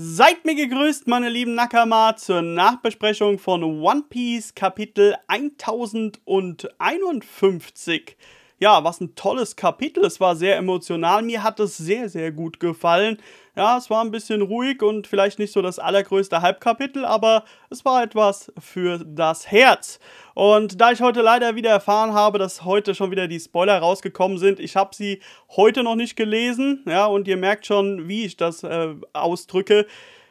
Seid mir gegrüßt, meine lieben Nakama, zur Nachbesprechung von One Piece Kapitel 1051 ja, was ein tolles Kapitel. Es war sehr emotional. Mir hat es sehr, sehr gut gefallen. Ja, es war ein bisschen ruhig und vielleicht nicht so das allergrößte Halbkapitel, aber es war etwas für das Herz. Und da ich heute leider wieder erfahren habe, dass heute schon wieder die Spoiler rausgekommen sind, ich habe sie heute noch nicht gelesen. Ja, und ihr merkt schon, wie ich das äh, ausdrücke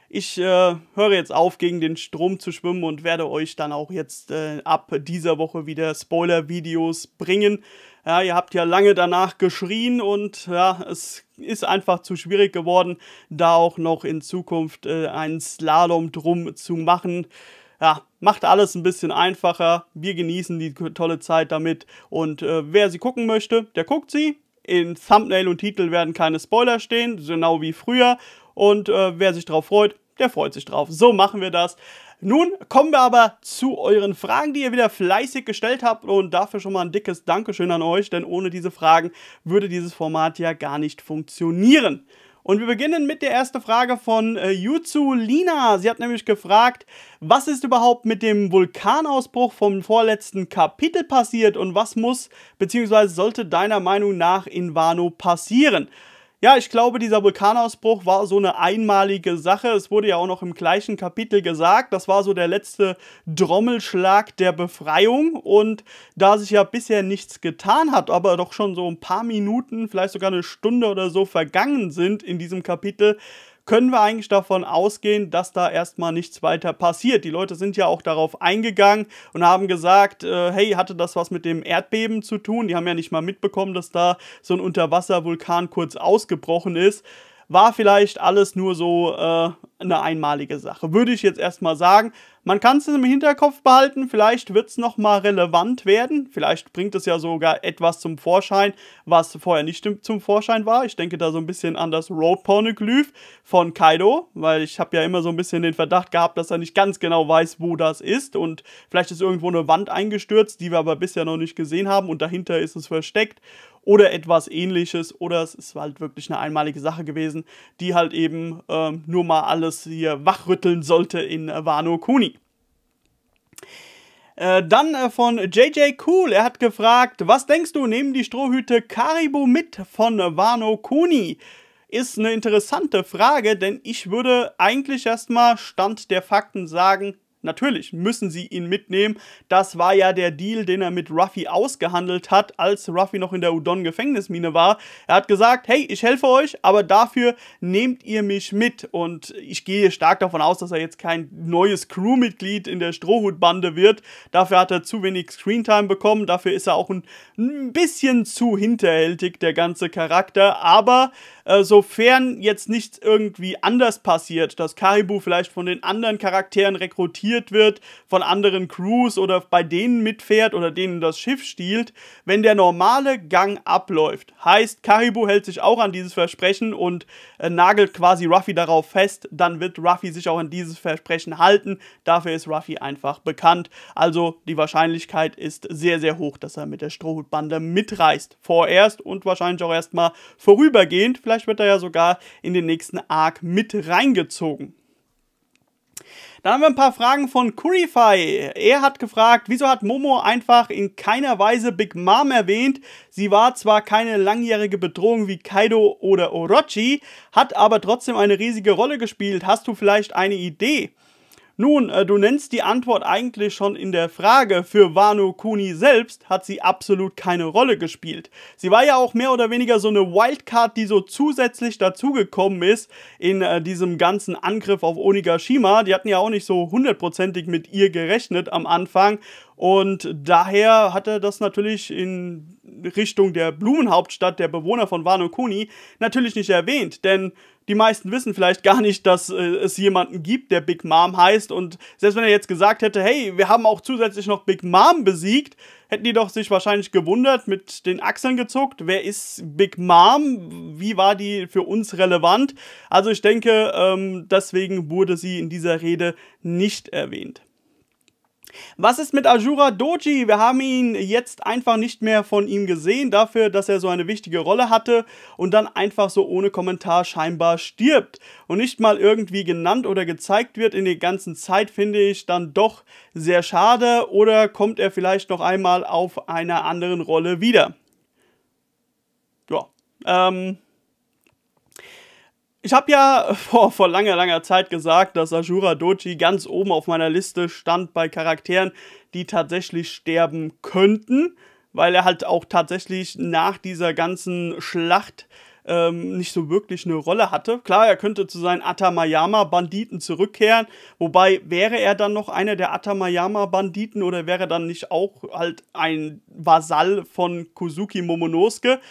ich äh, höre jetzt auf, gegen den Strom zu schwimmen und werde euch dann auch jetzt äh, ab dieser Woche wieder Spoiler-Videos bringen. Ja, ihr habt ja lange danach geschrien und ja, es ist einfach zu schwierig geworden, da auch noch in Zukunft äh, einen Slalom drum zu machen. Ja, macht alles ein bisschen einfacher. Wir genießen die tolle Zeit damit und äh, wer sie gucken möchte, der guckt sie. In Thumbnail und Titel werden keine Spoiler stehen, genau wie früher. Und äh, wer sich drauf freut, der freut sich drauf. So machen wir das. Nun kommen wir aber zu euren Fragen, die ihr wieder fleißig gestellt habt und dafür schon mal ein dickes Dankeschön an euch, denn ohne diese Fragen würde dieses Format ja gar nicht funktionieren. Und wir beginnen mit der ersten Frage von äh, Yuzu Lina. Sie hat nämlich gefragt, was ist überhaupt mit dem Vulkanausbruch vom vorletzten Kapitel passiert und was muss bzw. sollte deiner Meinung nach in Wano passieren? Ja, ich glaube, dieser Vulkanausbruch war so eine einmalige Sache. Es wurde ja auch noch im gleichen Kapitel gesagt, das war so der letzte Drommelschlag der Befreiung. Und da sich ja bisher nichts getan hat, aber doch schon so ein paar Minuten, vielleicht sogar eine Stunde oder so vergangen sind in diesem Kapitel, können wir eigentlich davon ausgehen, dass da erstmal nichts weiter passiert. Die Leute sind ja auch darauf eingegangen und haben gesagt, äh, hey, hatte das was mit dem Erdbeben zu tun? Die haben ja nicht mal mitbekommen, dass da so ein Unterwasservulkan kurz ausgebrochen ist war vielleicht alles nur so äh, eine einmalige Sache. Würde ich jetzt erstmal sagen. Man kann es im Hinterkopf behalten, vielleicht wird es nochmal relevant werden. Vielleicht bringt es ja sogar etwas zum Vorschein, was vorher nicht zum Vorschein war. Ich denke da so ein bisschen an das Road Pornoglyph von Kaido, weil ich habe ja immer so ein bisschen den Verdacht gehabt, dass er nicht ganz genau weiß, wo das ist. Und vielleicht ist irgendwo eine Wand eingestürzt, die wir aber bisher noch nicht gesehen haben und dahinter ist es versteckt oder etwas ähnliches oder es ist halt wirklich eine einmalige Sache gewesen, die halt eben ähm, nur mal alles hier wachrütteln sollte in Wano Kuni. Äh, dann äh, von JJ Cool. Er hat gefragt, was denkst du, nehmen die Strohhüte Karibu mit von Wano Kuni? Ist eine interessante Frage, denn ich würde eigentlich erstmal Stand der Fakten sagen, Natürlich müssen sie ihn mitnehmen. Das war ja der Deal, den er mit Ruffy ausgehandelt hat, als Ruffy noch in der Udon-Gefängnismine war. Er hat gesagt, hey, ich helfe euch, aber dafür nehmt ihr mich mit. Und ich gehe stark davon aus, dass er jetzt kein neues Crewmitglied in der Strohhutbande wird. Dafür hat er zu wenig Screentime bekommen. Dafür ist er auch ein bisschen zu hinterhältig, der ganze Charakter. Aber äh, sofern jetzt nichts irgendwie anders passiert, dass Karibu vielleicht von den anderen Charakteren rekrutiert wird, von anderen Crews oder bei denen mitfährt oder denen das Schiff stiehlt, wenn der normale Gang abläuft, heißt Karibu hält sich auch an dieses Versprechen und äh, nagelt quasi Ruffy darauf fest, dann wird Ruffy sich auch an dieses Versprechen halten. Dafür ist Ruffy einfach bekannt. Also die Wahrscheinlichkeit ist sehr, sehr hoch, dass er mit der Strohhutbande mitreist. Vorerst und wahrscheinlich auch erstmal vorübergehend. Vielleicht Vielleicht wird er ja sogar in den nächsten Arc mit reingezogen. Dann haben wir ein paar Fragen von Curify. Er hat gefragt, wieso hat Momo einfach in keiner Weise Big Mom erwähnt? Sie war zwar keine langjährige Bedrohung wie Kaido oder Orochi, hat aber trotzdem eine riesige Rolle gespielt. Hast du vielleicht eine Idee? Nun, äh, du nennst die Antwort eigentlich schon in der Frage. Für Wano Kuni selbst hat sie absolut keine Rolle gespielt. Sie war ja auch mehr oder weniger so eine Wildcard, die so zusätzlich dazugekommen ist in äh, diesem ganzen Angriff auf Onigashima. Die hatten ja auch nicht so hundertprozentig mit ihr gerechnet am Anfang. Und daher hat er das natürlich in Richtung der Blumenhauptstadt der Bewohner von Wano Kuni natürlich nicht erwähnt, denn die meisten wissen vielleicht gar nicht, dass äh, es jemanden gibt, der Big Mom heißt. Und selbst wenn er jetzt gesagt hätte, hey, wir haben auch zusätzlich noch Big Mom besiegt, hätten die doch sich wahrscheinlich gewundert, mit den Achseln gezuckt. Wer ist Big Mom? Wie war die für uns relevant? Also ich denke, ähm, deswegen wurde sie in dieser Rede nicht erwähnt. Was ist mit Ajura Doji? Wir haben ihn jetzt einfach nicht mehr von ihm gesehen, dafür, dass er so eine wichtige Rolle hatte und dann einfach so ohne Kommentar scheinbar stirbt und nicht mal irgendwie genannt oder gezeigt wird in der ganzen Zeit, finde ich dann doch sehr schade. Oder kommt er vielleicht noch einmal auf einer anderen Rolle wieder? Ja, ähm, ich habe ja vor, vor langer, langer Zeit gesagt, dass Ashura Doji ganz oben auf meiner Liste stand bei Charakteren, die tatsächlich sterben könnten, weil er halt auch tatsächlich nach dieser ganzen Schlacht ähm, nicht so wirklich eine Rolle hatte. Klar, er könnte zu seinen Atamayama-Banditen zurückkehren, wobei wäre er dann noch einer der Atamayama-Banditen oder wäre dann nicht auch halt ein Vasall von Kuzuki Momonosuke?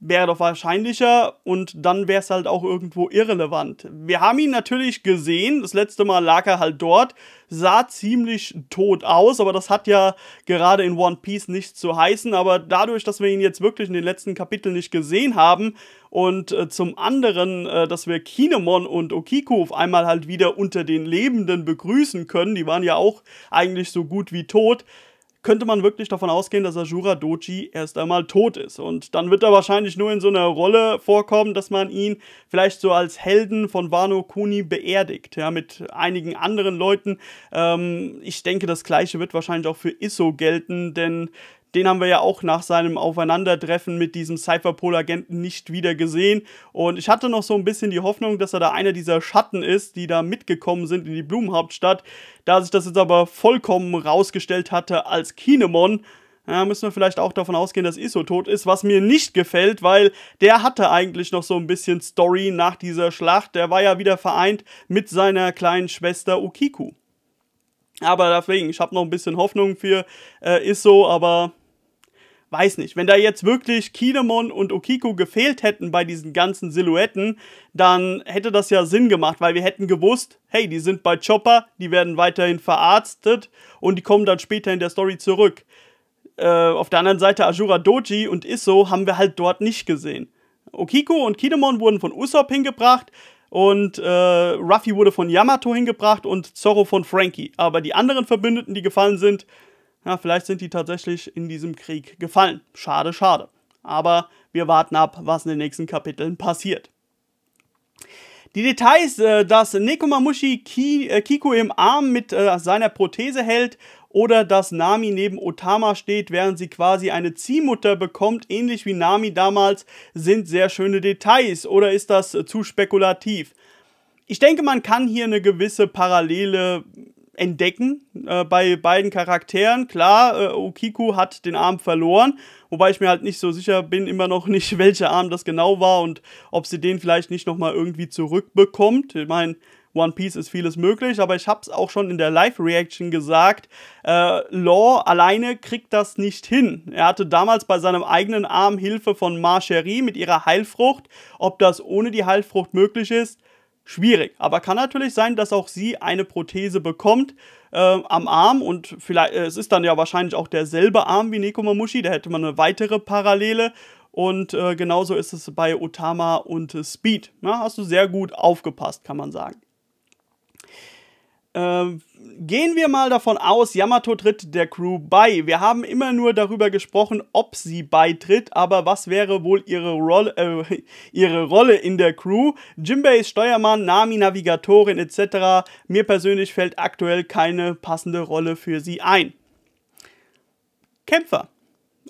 wäre doch wahrscheinlicher und dann wäre es halt auch irgendwo irrelevant. Wir haben ihn natürlich gesehen, das letzte Mal lag er halt dort, sah ziemlich tot aus, aber das hat ja gerade in One Piece nichts zu heißen, aber dadurch, dass wir ihn jetzt wirklich in den letzten Kapiteln nicht gesehen haben und äh, zum anderen, äh, dass wir Kinemon und Okiku auf einmal halt wieder unter den Lebenden begrüßen können, die waren ja auch eigentlich so gut wie tot, könnte man wirklich davon ausgehen, dass Ajura Doji erst einmal tot ist. Und dann wird er wahrscheinlich nur in so einer Rolle vorkommen, dass man ihn vielleicht so als Helden von Wano Kuni beerdigt, ja, mit einigen anderen Leuten. Ähm, ich denke, das gleiche wird wahrscheinlich auch für Isso gelten, denn den haben wir ja auch nach seinem Aufeinandertreffen mit diesem Cypherpol-Agenten nicht wieder gesehen. Und ich hatte noch so ein bisschen die Hoffnung, dass er da einer dieser Schatten ist, die da mitgekommen sind in die Blumenhauptstadt. Da sich das jetzt aber vollkommen rausgestellt hatte als Kinemon, ja, müssen wir vielleicht auch davon ausgehen, dass Iso tot ist, was mir nicht gefällt, weil der hatte eigentlich noch so ein bisschen Story nach dieser Schlacht. Der war ja wieder vereint mit seiner kleinen Schwester Okiku. Aber deswegen, ich habe noch ein bisschen Hoffnung für äh, Isso, aber weiß nicht, wenn da jetzt wirklich Kinemon und Okiko gefehlt hätten bei diesen ganzen Silhouetten, dann hätte das ja Sinn gemacht, weil wir hätten gewusst, hey, die sind bei Chopper, die werden weiterhin verarztet und die kommen dann später in der Story zurück. Äh, auf der anderen Seite Ajura Doji und Isso haben wir halt dort nicht gesehen. Okiko und Kinemon wurden von Usopp hingebracht, und äh, Ruffy wurde von Yamato hingebracht und Zorro von Frankie. Aber die anderen Verbündeten, die gefallen sind, ja, vielleicht sind die tatsächlich in diesem Krieg gefallen. Schade, schade. Aber wir warten ab, was in den nächsten Kapiteln passiert. Die Details, äh, dass Nekomamushi Ki, äh, Kiku im Arm mit äh, seiner Prothese hält oder dass Nami neben Otama steht, während sie quasi eine Ziehmutter bekommt, ähnlich wie Nami damals, sind sehr schöne Details. Oder ist das zu spekulativ? Ich denke, man kann hier eine gewisse Parallele entdecken äh, bei beiden Charakteren. Klar, äh, Okiku hat den Arm verloren, wobei ich mir halt nicht so sicher bin, immer noch nicht, welcher Arm das genau war und ob sie den vielleicht nicht nochmal irgendwie zurückbekommt. Ich meine, One Piece ist vieles möglich, aber ich habe es auch schon in der Live-Reaction gesagt, äh, Law alleine kriegt das nicht hin. Er hatte damals bei seinem eigenen Arm Hilfe von Marcherie mit ihrer Heilfrucht. Ob das ohne die Heilfrucht möglich ist, schwierig. Aber kann natürlich sein, dass auch sie eine Prothese bekommt äh, am Arm und vielleicht, äh, es ist dann ja wahrscheinlich auch derselbe Arm wie Nekomamushi, da hätte man eine weitere Parallele. Und äh, genauso ist es bei Otama und Speed. Na, ne? hast du sehr gut aufgepasst, kann man sagen. Ähm, gehen wir mal davon aus, Yamato tritt der Crew bei. Wir haben immer nur darüber gesprochen, ob sie beitritt, aber was wäre wohl ihre Rolle, äh, ihre Rolle in der Crew? Jimbei ist Steuermann, Nami Navigatorin etc. Mir persönlich fällt aktuell keine passende Rolle für sie ein. Kämpfer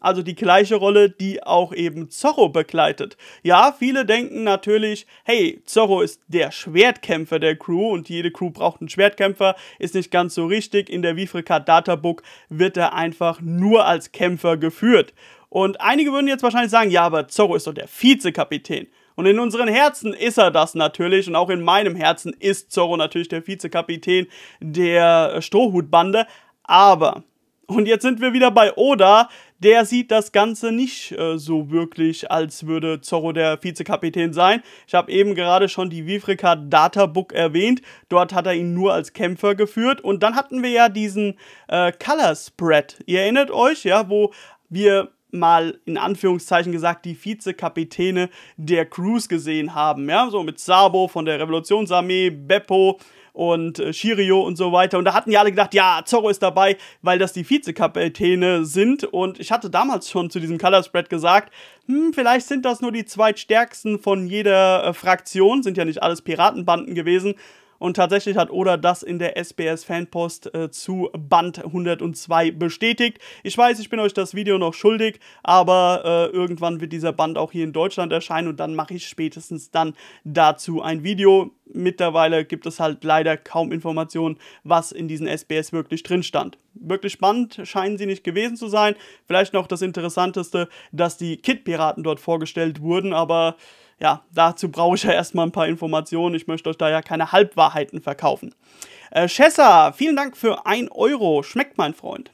also die gleiche Rolle, die auch eben Zorro begleitet. Ja, viele denken natürlich, hey, Zorro ist der Schwertkämpfer der Crew und jede Crew braucht einen Schwertkämpfer, ist nicht ganz so richtig. In der Vifricat Databook wird er einfach nur als Kämpfer geführt. Und einige würden jetzt wahrscheinlich sagen, ja, aber Zorro ist doch der Vizekapitän. Und in unseren Herzen ist er das natürlich und auch in meinem Herzen ist Zorro natürlich der Vizekapitän der Strohhutbande. Aber und jetzt sind wir wieder bei Oda, der sieht das Ganze nicht äh, so wirklich, als würde Zorro der Vizekapitän sein. Ich habe eben gerade schon die Vifrika Data Book erwähnt. Dort hat er ihn nur als Kämpfer geführt. Und dann hatten wir ja diesen äh, Color Spread. Ihr erinnert euch, ja, wo wir mal in Anführungszeichen gesagt die Vizekapitäne der Crews gesehen haben. Ja, so mit Sabo von der Revolutionsarmee, Beppo, und äh, Shirio und so weiter. Und da hatten ja alle gedacht, ja, Zorro ist dabei, weil das die Vizekapitäne äh, sind. Und ich hatte damals schon zu diesem Color Spread gesagt, hm, vielleicht sind das nur die zweitstärksten von jeder äh, Fraktion, sind ja nicht alles Piratenbanden gewesen. Und tatsächlich hat Oda das in der SBS Fanpost äh, zu Band 102 bestätigt. Ich weiß, ich bin euch das Video noch schuldig, aber äh, irgendwann wird dieser Band auch hier in Deutschland erscheinen und dann mache ich spätestens dann dazu ein Video. Mittlerweile gibt es halt leider kaum Informationen, was in diesen SBS wirklich drin stand. Wirklich spannend scheinen sie nicht gewesen zu sein. Vielleicht noch das Interessanteste, dass die Kid-Piraten dort vorgestellt wurden, aber ja, dazu brauche ich ja erstmal ein paar Informationen. Ich möchte euch da ja keine Halbwahrheiten verkaufen. Äh, Chessa, vielen Dank für 1 Euro. Schmeckt mein Freund.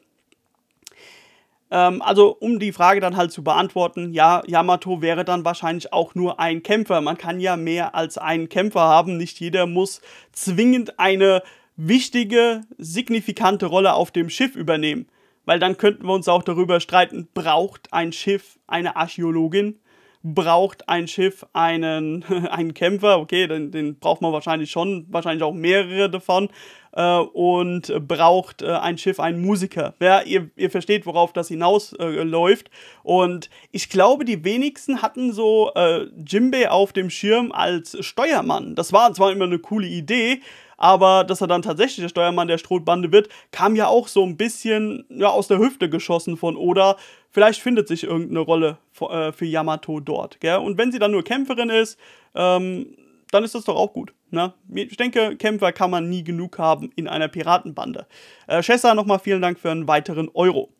Ähm, also, um die Frage dann halt zu beantworten, ja, Yamato wäre dann wahrscheinlich auch nur ein Kämpfer. Man kann ja mehr als einen Kämpfer haben. Nicht jeder muss zwingend eine wichtige, signifikante Rolle auf dem Schiff übernehmen. Weil dann könnten wir uns auch darüber streiten, braucht ein Schiff eine Archäologin? braucht ein Schiff einen, einen Kämpfer, okay, den, den braucht man wahrscheinlich schon, wahrscheinlich auch mehrere davon, äh, und braucht äh, ein Schiff einen Musiker. Ja, ihr, ihr versteht, worauf das hinausläuft. Äh, und ich glaube, die wenigsten hatten so äh, Jimbe auf dem Schirm als Steuermann. Das war zwar immer eine coole Idee, aber dass er dann tatsächlich der Steuermann der Strohbande wird, kam ja auch so ein bisschen ja, aus der Hüfte geschossen von Oda. Vielleicht findet sich irgendeine Rolle äh, für, Yamato dort. Gell? Und wenn sie dann nur Kämpferin ist, ähm, dann ist das doch auch gut. Ne? Ich denke, Kämpfer kann man nie genug haben in einer Piratenbande. Äh, Schessa, nochmal vielen Dank für einen weiteren Euro.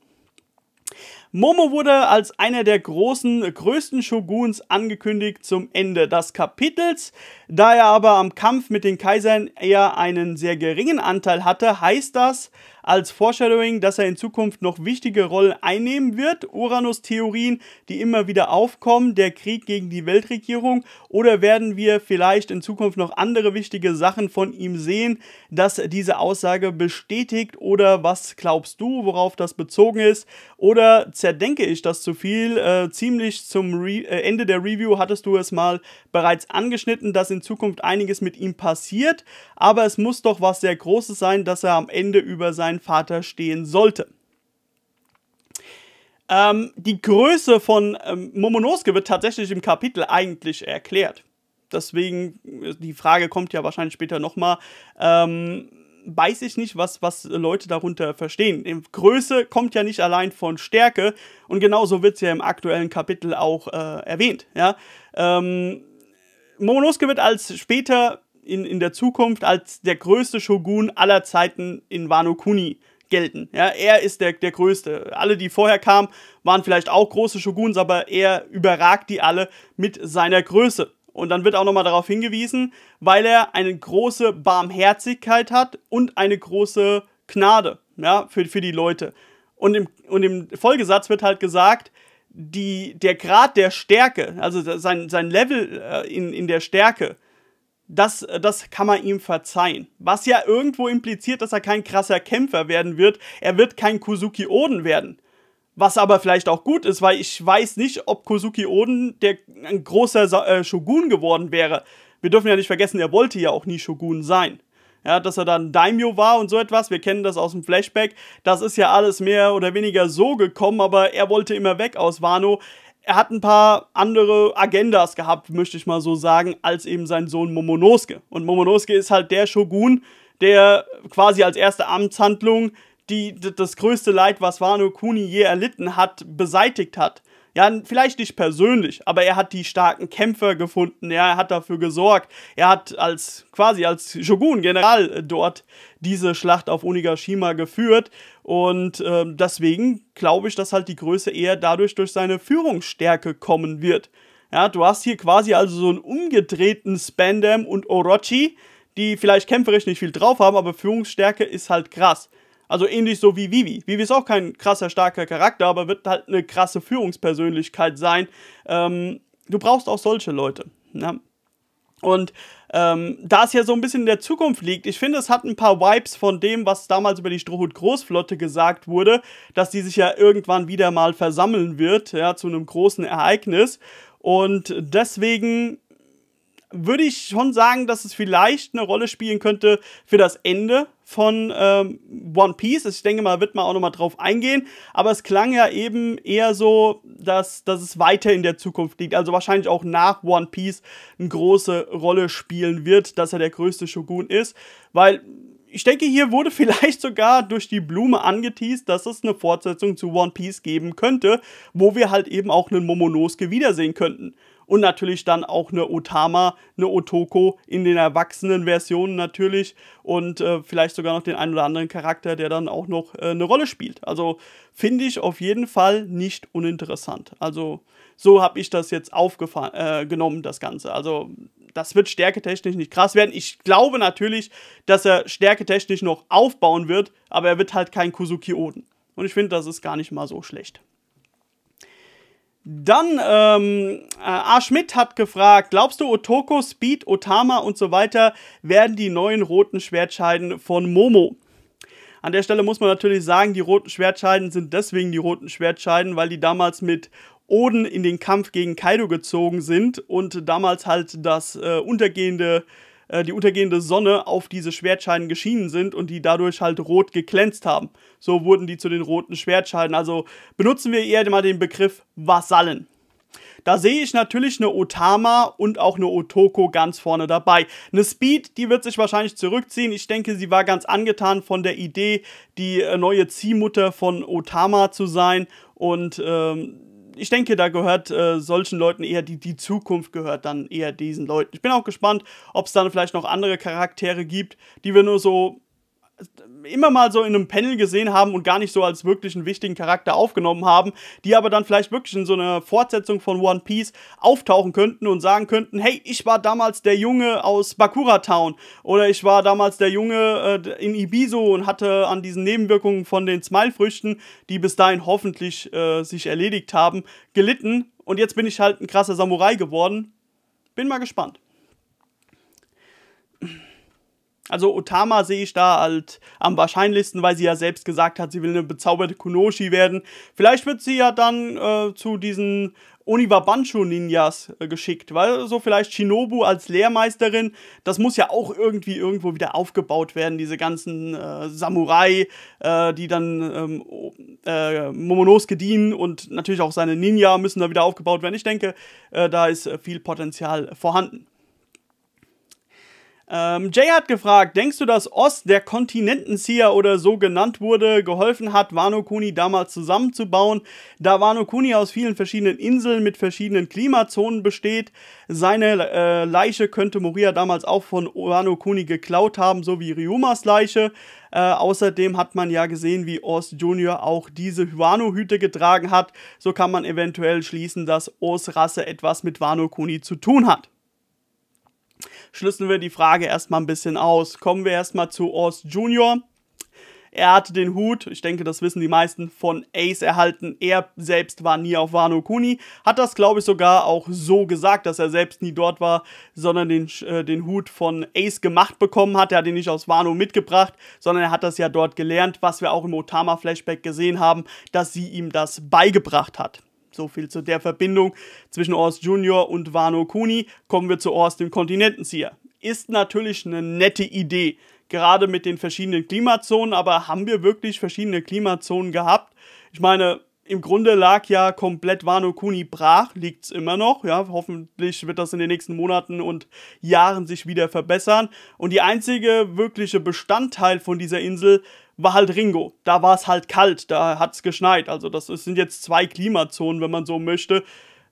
Momo wurde als einer der großen, größten Shoguns angekündigt zum Ende des Kapitels. Da er aber am Kampf mit den Kaisern eher einen sehr geringen Anteil hatte, heißt das, als Foreshadowing, dass er in Zukunft noch wichtige Rollen einnehmen wird? Uranus-Theorien, die immer wieder aufkommen, der Krieg gegen die Weltregierung? Oder werden wir vielleicht in Zukunft noch andere wichtige Sachen von ihm sehen, dass diese Aussage bestätigt? Oder was glaubst du, worauf das bezogen ist? Oder zerdenke ich das zu viel? Äh, ziemlich zum Re äh, Ende der Review hattest du es mal bereits angeschnitten, dass in Zukunft einiges mit ihm passiert. Aber es muss doch was sehr Großes sein, dass er am Ende über sein mein Vater stehen sollte. Ähm, die Größe von ähm, Momonosuke wird tatsächlich im Kapitel eigentlich erklärt. Deswegen, die Frage kommt ja wahrscheinlich später nochmal. Ähm, weiß ich nicht, was, was Leute darunter verstehen. Größe kommt ja nicht allein von Stärke und genauso wird es ja im aktuellen Kapitel auch äh, erwähnt. Ja? Ähm, Momonosuke wird als später in, in der Zukunft als der größte Shogun aller Zeiten in Wano Kuni gelten. Ja, er ist der, der Größte. Alle, die vorher kamen, waren vielleicht auch große Shoguns, aber er überragt die alle mit seiner Größe. Und dann wird auch nochmal darauf hingewiesen, weil er eine große Barmherzigkeit hat und eine große Gnade ja, für, für die Leute. Und im, und im Folgesatz wird halt gesagt, die, der Grad der Stärke, also sein, sein Level äh, in, in der Stärke, das, das kann man ihm verzeihen. Was ja irgendwo impliziert, dass er kein krasser Kämpfer werden wird. Er wird kein Kuzuki Oden werden. Was aber vielleicht auch gut ist, weil ich weiß nicht, ob Kuzuki Oden der ein großer äh, Shogun geworden wäre. Wir dürfen ja nicht vergessen, er wollte ja auch nie Shogun sein. Ja, dass er dann Daimyo war und so etwas, wir kennen das aus dem Flashback. Das ist ja alles mehr oder weniger so gekommen, aber er wollte immer weg aus Wano er hat ein paar andere Agendas gehabt, möchte ich mal so sagen, als eben sein Sohn Momonosuke. Und Momonosuke ist halt der Shogun, der quasi als erste Amtshandlung die, das größte Leid, was Wano Kuni je erlitten hat, beseitigt hat. Ja, vielleicht nicht persönlich, aber er hat die starken Kämpfer gefunden, ja, er hat dafür gesorgt. Er hat als quasi als Shogun General äh, dort diese Schlacht auf Onigashima geführt und äh, deswegen glaube ich, dass halt die Größe eher dadurch durch seine Führungsstärke kommen wird. Ja, du hast hier quasi also so einen umgedrehten Spandam und Orochi, die vielleicht kämpferisch nicht viel drauf haben, aber Führungsstärke ist halt krass. Also ähnlich so wie Vivi. Vivi ist auch kein krasser, starker Charakter, aber wird halt eine krasse Führungspersönlichkeit sein. Ähm, du brauchst auch solche Leute. Ne? Und ähm, da es ja so ein bisschen in der Zukunft liegt, ich finde, es hat ein paar Vibes von dem, was damals über die Strohhut Großflotte gesagt wurde, dass die sich ja irgendwann wieder mal versammeln wird, ja, zu einem großen Ereignis. Und deswegen würde ich schon sagen, dass es vielleicht eine Rolle spielen könnte für das Ende von ähm, One Piece. Also ich denke mal, wird man auch nochmal drauf eingehen. Aber es klang ja eben eher so, dass, dass es weiter in der Zukunft liegt. Also wahrscheinlich auch nach One Piece eine große Rolle spielen wird, dass er der größte Shogun ist. Weil ich denke, hier wurde vielleicht sogar durch die Blume angeteased, dass es eine Fortsetzung zu One Piece geben könnte, wo wir halt eben auch einen Momonosuke wiedersehen könnten und natürlich dann auch eine Otama, eine Otoko in den erwachsenen Versionen natürlich und äh, vielleicht sogar noch den einen oder anderen Charakter, der dann auch noch äh, eine Rolle spielt. Also finde ich auf jeden Fall nicht uninteressant. Also so habe ich das jetzt aufgenommen, äh, das Ganze. Also das wird stärketechnisch nicht krass werden. Ich glaube natürlich, dass er stärketechnisch noch aufbauen wird, aber er wird halt kein Kusuki Oden. Und ich finde, das ist gar nicht mal so schlecht. Dann, ähm, äh, A. Schmidt hat gefragt, glaubst du, Otoko, Speed, Otama und so weiter werden die neuen roten Schwertscheiden von Momo? An der Stelle muss man natürlich sagen, die roten Schwertscheiden sind deswegen die roten Schwertscheiden, weil die damals mit Oden in den Kampf gegen Kaido gezogen sind und damals halt das äh, untergehende äh, die untergehende Sonne auf diese Schwertscheiden geschienen sind und die dadurch halt rot geglänzt haben. So wurden die zu den roten Schwertschalten. Also benutzen wir eher mal den Begriff Vasallen. Da sehe ich natürlich eine Otama und auch eine Otoko ganz vorne dabei. Eine Speed, die wird sich wahrscheinlich zurückziehen. Ich denke, sie war ganz angetan von der Idee, die äh, neue Ziehmutter von Otama zu sein. Und ähm, ich denke, da gehört äh, solchen Leuten eher die, die Zukunft gehört dann eher diesen Leuten. Ich bin auch gespannt, ob es dann vielleicht noch andere Charaktere gibt, die wir nur so immer mal so in einem Panel gesehen haben und gar nicht so als wirklich einen wichtigen Charakter aufgenommen haben, die aber dann vielleicht wirklich in so einer Fortsetzung von One Piece auftauchen könnten und sagen könnten, hey, ich war damals der Junge aus Bakura Town oder ich war damals der Junge äh, in Ibiso und hatte an diesen Nebenwirkungen von den Smile-Früchten, die bis dahin hoffentlich äh, sich erledigt haben, gelitten und jetzt bin ich halt ein krasser Samurai geworden. Bin mal gespannt. Also Otama sehe ich da halt am wahrscheinlichsten, weil sie ja selbst gesagt hat, sie will eine bezauberte Kunoshi werden. Vielleicht wird sie ja dann äh, zu diesen Oniwa Banshu Ninjas äh, geschickt, weil so vielleicht Shinobu als Lehrmeisterin, das muss ja auch irgendwie irgendwo wieder aufgebaut werden, diese ganzen äh, Samurai, äh, die dann ähm, äh, Momonosuke dienen und natürlich auch seine Ninja müssen da wieder aufgebaut werden. Ich denke, äh, da ist äh, viel Potenzial vorhanden. Ähm, Jay hat gefragt, denkst du, dass Ost, der Kontinentenzieher oder so genannt wurde, geholfen hat, Wano Kuni damals zusammenzubauen, da Wano Kuni aus vielen verschiedenen Inseln mit verschiedenen Klimazonen besteht? Seine äh, Leiche könnte Moria damals auch von Wano Kuni geklaut haben, so wie Ryumas Leiche. Äh, außerdem hat man ja gesehen, wie Oz Junior auch diese Wano-Hüte getragen hat. So kann man eventuell schließen, dass Oz Rasse etwas mit Wano Kuni zu tun hat schlüsseln wir die Frage erstmal ein bisschen aus. Kommen wir erstmal zu Oz Junior. Er hatte den Hut, ich denke, das wissen die meisten, von Ace erhalten. Er selbst war nie auf Wano Kuni. Hat das, glaube ich, sogar auch so gesagt, dass er selbst nie dort war, sondern den, äh, den Hut von Ace gemacht bekommen hat. Er hat ihn nicht aus Wano mitgebracht, sondern er hat das ja dort gelernt, was wir auch im Otama-Flashback gesehen haben, dass sie ihm das beigebracht hat. So viel zu der Verbindung zwischen Ors Junior und Wano Kuni. Kommen wir zu Ors, dem Kontinentenzieher. Ist natürlich eine nette Idee, gerade mit den verschiedenen Klimazonen, aber haben wir wirklich verschiedene Klimazonen gehabt? Ich meine, im Grunde lag ja komplett Wano Kuni brach, liegt es immer noch. Ja, hoffentlich wird das in den nächsten Monaten und Jahren sich wieder verbessern. Und die einzige wirkliche Bestandteil von dieser Insel war halt Ringo. Da war es halt kalt, da hat es geschneit. Also das sind jetzt zwei Klimazonen, wenn man so möchte.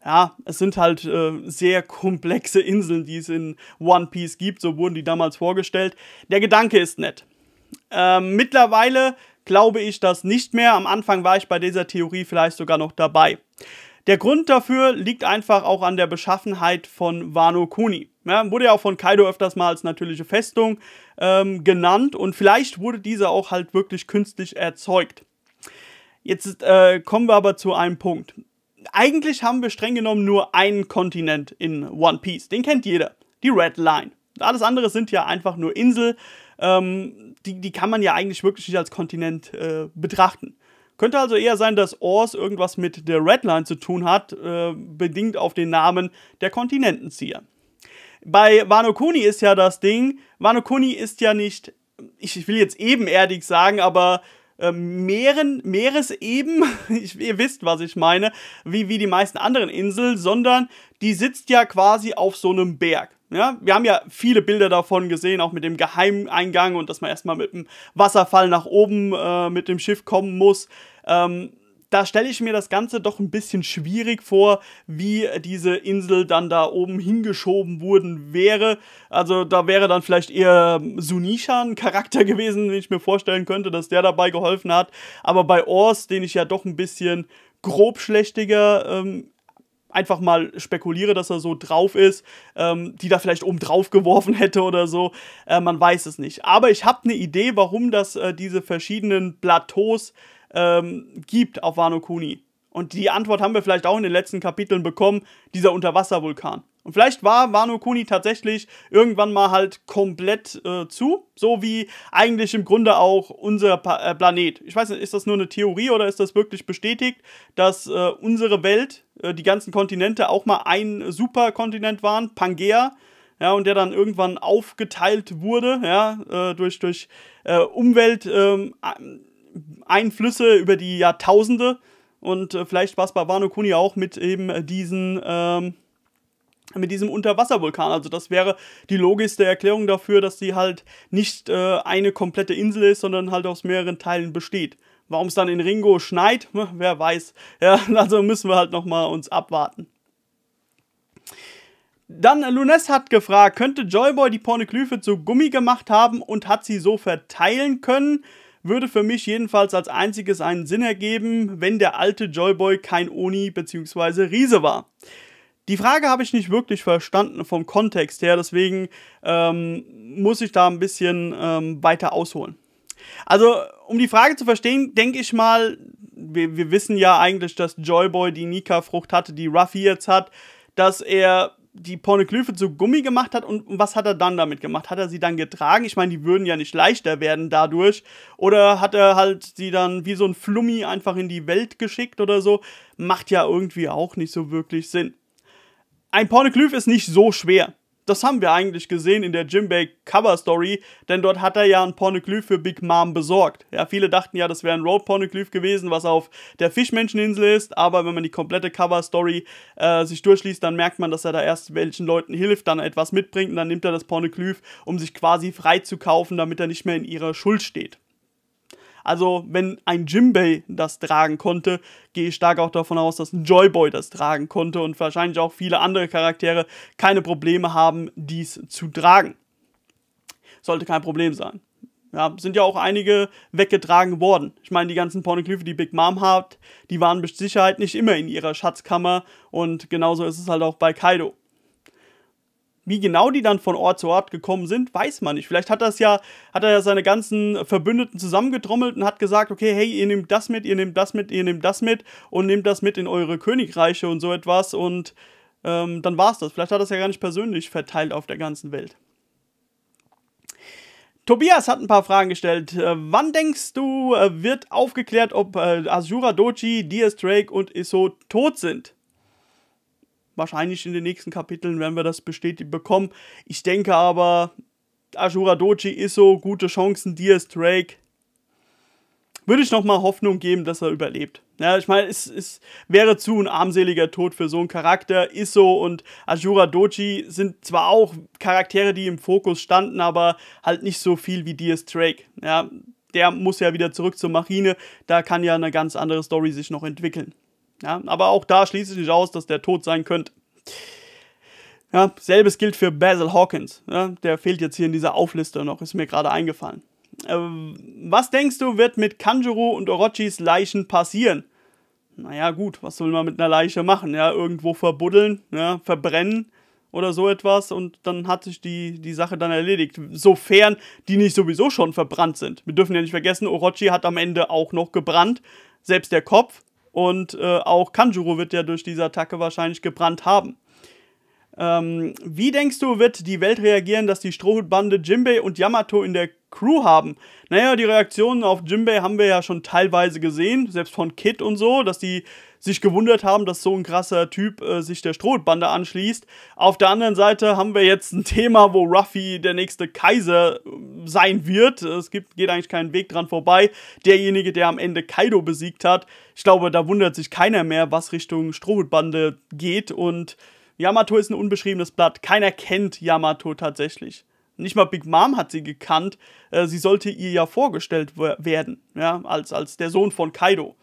Ja, es sind halt äh, sehr komplexe Inseln, die es in One Piece gibt. So wurden die damals vorgestellt. Der Gedanke ist nett. Ähm, mittlerweile glaube ich das nicht mehr. Am Anfang war ich bei dieser Theorie vielleicht sogar noch dabei. Der Grund dafür liegt einfach auch an der Beschaffenheit von Wano Kuni. Ja, wurde ja auch von Kaido öfters mal als natürliche Festung ähm, genannt und vielleicht wurde diese auch halt wirklich künstlich erzeugt. Jetzt äh, kommen wir aber zu einem Punkt. Eigentlich haben wir streng genommen nur einen Kontinent in One Piece. Den kennt jeder. Die Red Line. Alles andere sind ja einfach nur Insel, ähm, die, die kann man ja eigentlich wirklich nicht als Kontinent äh, betrachten. Könnte also eher sein, dass Ors irgendwas mit der Redline zu tun hat, äh, bedingt auf den Namen der Kontinentenzieher. Bei Wano Kuni ist ja das Ding, Wano Kuni ist ja nicht, ich, will jetzt ebenerdig sagen, aber äh, Meeren, Meereseben, ich, ihr wisst, was ich meine, wie, wie die meisten anderen Inseln, sondern die sitzt ja quasi auf so einem Berg. Ja, wir haben ja viele Bilder davon gesehen, auch mit dem Geheimeingang und dass man erstmal mit dem Wasserfall nach oben äh, mit dem Schiff kommen muss. Ähm, da stelle ich mir das Ganze doch ein bisschen schwierig vor, wie diese Insel dann da oben hingeschoben worden wäre. Also da wäre dann vielleicht eher Sunisha ein Charakter gewesen, den ich mir vorstellen könnte, dass der dabei geholfen hat. Aber bei Ors, den ich ja doch ein bisschen grobschlächtiger ähm, einfach mal spekuliere, dass er so drauf ist, ähm, die da vielleicht oben drauf geworfen hätte oder so. Äh, man weiß es nicht. Aber ich habe eine Idee, warum das äh, diese verschiedenen Plateaus ähm, gibt auf Wano Kuni. Und die Antwort haben wir vielleicht auch in den letzten Kapiteln bekommen, dieser Unterwasservulkan. Und vielleicht war Wano Kuni tatsächlich irgendwann mal halt komplett äh, zu, so wie eigentlich im Grunde auch unser pa äh, Planet. Ich weiß nicht, ist das nur eine Theorie oder ist das wirklich bestätigt, dass äh, unsere Welt, äh, die ganzen Kontinente auch mal ein Superkontinent waren, Pangea, ja, und der dann irgendwann aufgeteilt wurde, ja, äh, durch, durch äh, Umwelteinflüsse ähm, über die Jahrtausende. Und vielleicht war es bei Wano Kuni auch mit eben diesen ähm, mit diesem Unterwasservulkan. Also das wäre die logischste Erklärung dafür, dass die halt nicht äh, eine komplette Insel ist, sondern halt aus mehreren Teilen besteht. Warum es dann in Ringo schneit, hm, wer weiß. Ja, also müssen wir halt nochmal uns abwarten. Dann äh, Lunes hat gefragt, könnte Joyboy die Pornoglyphe zu Gummi gemacht haben und hat sie so verteilen können? Würde für mich jedenfalls als einziges einen Sinn ergeben, wenn der alte Joyboy kein Oni bzw. Riese war. Die Frage habe ich nicht wirklich verstanden vom Kontext her, deswegen ähm, muss ich da ein bisschen ähm, weiter ausholen. Also, um die Frage zu verstehen, denke ich mal, wir, wir, wissen ja eigentlich, dass Joyboy die Nika-Frucht hatte, die Ruffy jetzt hat, dass er die Pornoglyphe zu Gummi gemacht hat und, und was hat er dann damit gemacht? Hat er sie dann getragen? Ich meine, die würden ja nicht leichter werden dadurch. Oder hat er halt sie dann wie so ein Flummi einfach in die Welt geschickt oder so? Macht ja irgendwie auch nicht so wirklich Sinn. Ein Pornoglyph ist nicht so schwer. Das haben wir eigentlich gesehen in der Jimbei Cover Story, denn dort hat er ja ein Pornoglyph für Big Mom besorgt. Ja, viele dachten ja, das wäre ein Road Pornoglyph gewesen, was auf der Fischmenscheninsel ist, aber wenn man die komplette Cover Story äh, sich durchliest, dann merkt man, dass er da erst welchen Leuten hilft, dann etwas mitbringt und dann nimmt er das Pornoglyph, um sich quasi freizukaufen, damit er nicht mehr in ihrer Schuld steht. Also, wenn ein Jimbei das tragen konnte, gehe ich stark auch davon aus, dass ein Joyboy das tragen konnte und wahrscheinlich auch viele andere Charaktere keine Probleme haben, dies zu tragen. Sollte kein Problem sein. Ja, sind ja auch einige weggetragen worden. Ich meine, die ganzen Pornoglyphe, die Big Mom hat, die waren mit Sicherheit nicht immer in ihrer Schatzkammer und genauso ist es halt auch bei Kaido. Wie genau die dann von Ort zu Ort gekommen sind, weiß man nicht. Vielleicht hat das ja, hat er ja seine ganzen Verbündeten zusammengetrommelt und hat gesagt, okay, hey, ihr nehmt das mit, ihr nehmt das mit, ihr nehmt das mit und nehmt das mit in eure Königreiche und so etwas und ähm, dann es das. Vielleicht hat er das ja gar nicht persönlich verteilt auf der ganzen Welt. Tobias hat ein paar Fragen gestellt. Äh, wann denkst du, äh, wird aufgeklärt, ob äh, Azura Doji, Diaz Drake und Iso tot sind? Wahrscheinlich in den nächsten Kapiteln werden wir das bestätigt bekommen. Ich denke aber, Ashura Doji ist so, gute Chancen, Diaz Drake. Würde ich nochmal Hoffnung geben, dass er überlebt. Ja, ich meine, es, es wäre zu ein armseliger Tod für so einen Charakter. Isso und Ashura Doji sind zwar auch Charaktere, die im Fokus standen, aber halt nicht so viel wie Diaz Drake. Ja, der muss ja wieder zurück zur Marine. Da kann ja eine ganz andere Story sich noch entwickeln. Ja, aber auch da schließe ich nicht aus, dass der tot sein könnte. Ja, selbes gilt für Basil Hawkins. Ja, der fehlt jetzt hier in dieser Aufliste noch, ist mir gerade eingefallen. Ähm, was denkst du, wird mit Kanjuro und Orochis Leichen passieren? Naja, gut, was soll man mit einer Leiche machen? Ja, irgendwo verbuddeln, ja, verbrennen oder so etwas und dann hat sich die, die Sache dann erledigt. Sofern die nicht sowieso schon verbrannt sind. Wir dürfen ja nicht vergessen, Orochi hat am Ende auch noch gebrannt, selbst der Kopf. Und äh, auch Kanjuro wird ja durch diese Attacke wahrscheinlich gebrannt haben. Ähm, wie denkst du, wird die Welt reagieren, dass die Strohhutbande Jimbei und Yamato in der Crew haben. Naja, die Reaktionen auf Jimbei haben wir ja schon teilweise gesehen, selbst von Kid und so, dass die sich gewundert haben, dass so ein krasser Typ äh, sich der Strohbande anschließt. Auf der anderen Seite haben wir jetzt ein Thema, wo Ruffy der nächste Kaiser äh, sein wird. Es gibt, geht eigentlich keinen Weg dran vorbei. Derjenige, der am Ende Kaido besiegt hat, ich glaube, da wundert sich keiner mehr, was Richtung Strohbande geht und Yamato ist ein unbeschriebenes Blatt. Keiner kennt Yamato tatsächlich. Nicht mal Big Mom hat sie gekannt. Äh, sie sollte ihr ja vorgestellt werden, ja, als, als der Sohn von Kaido.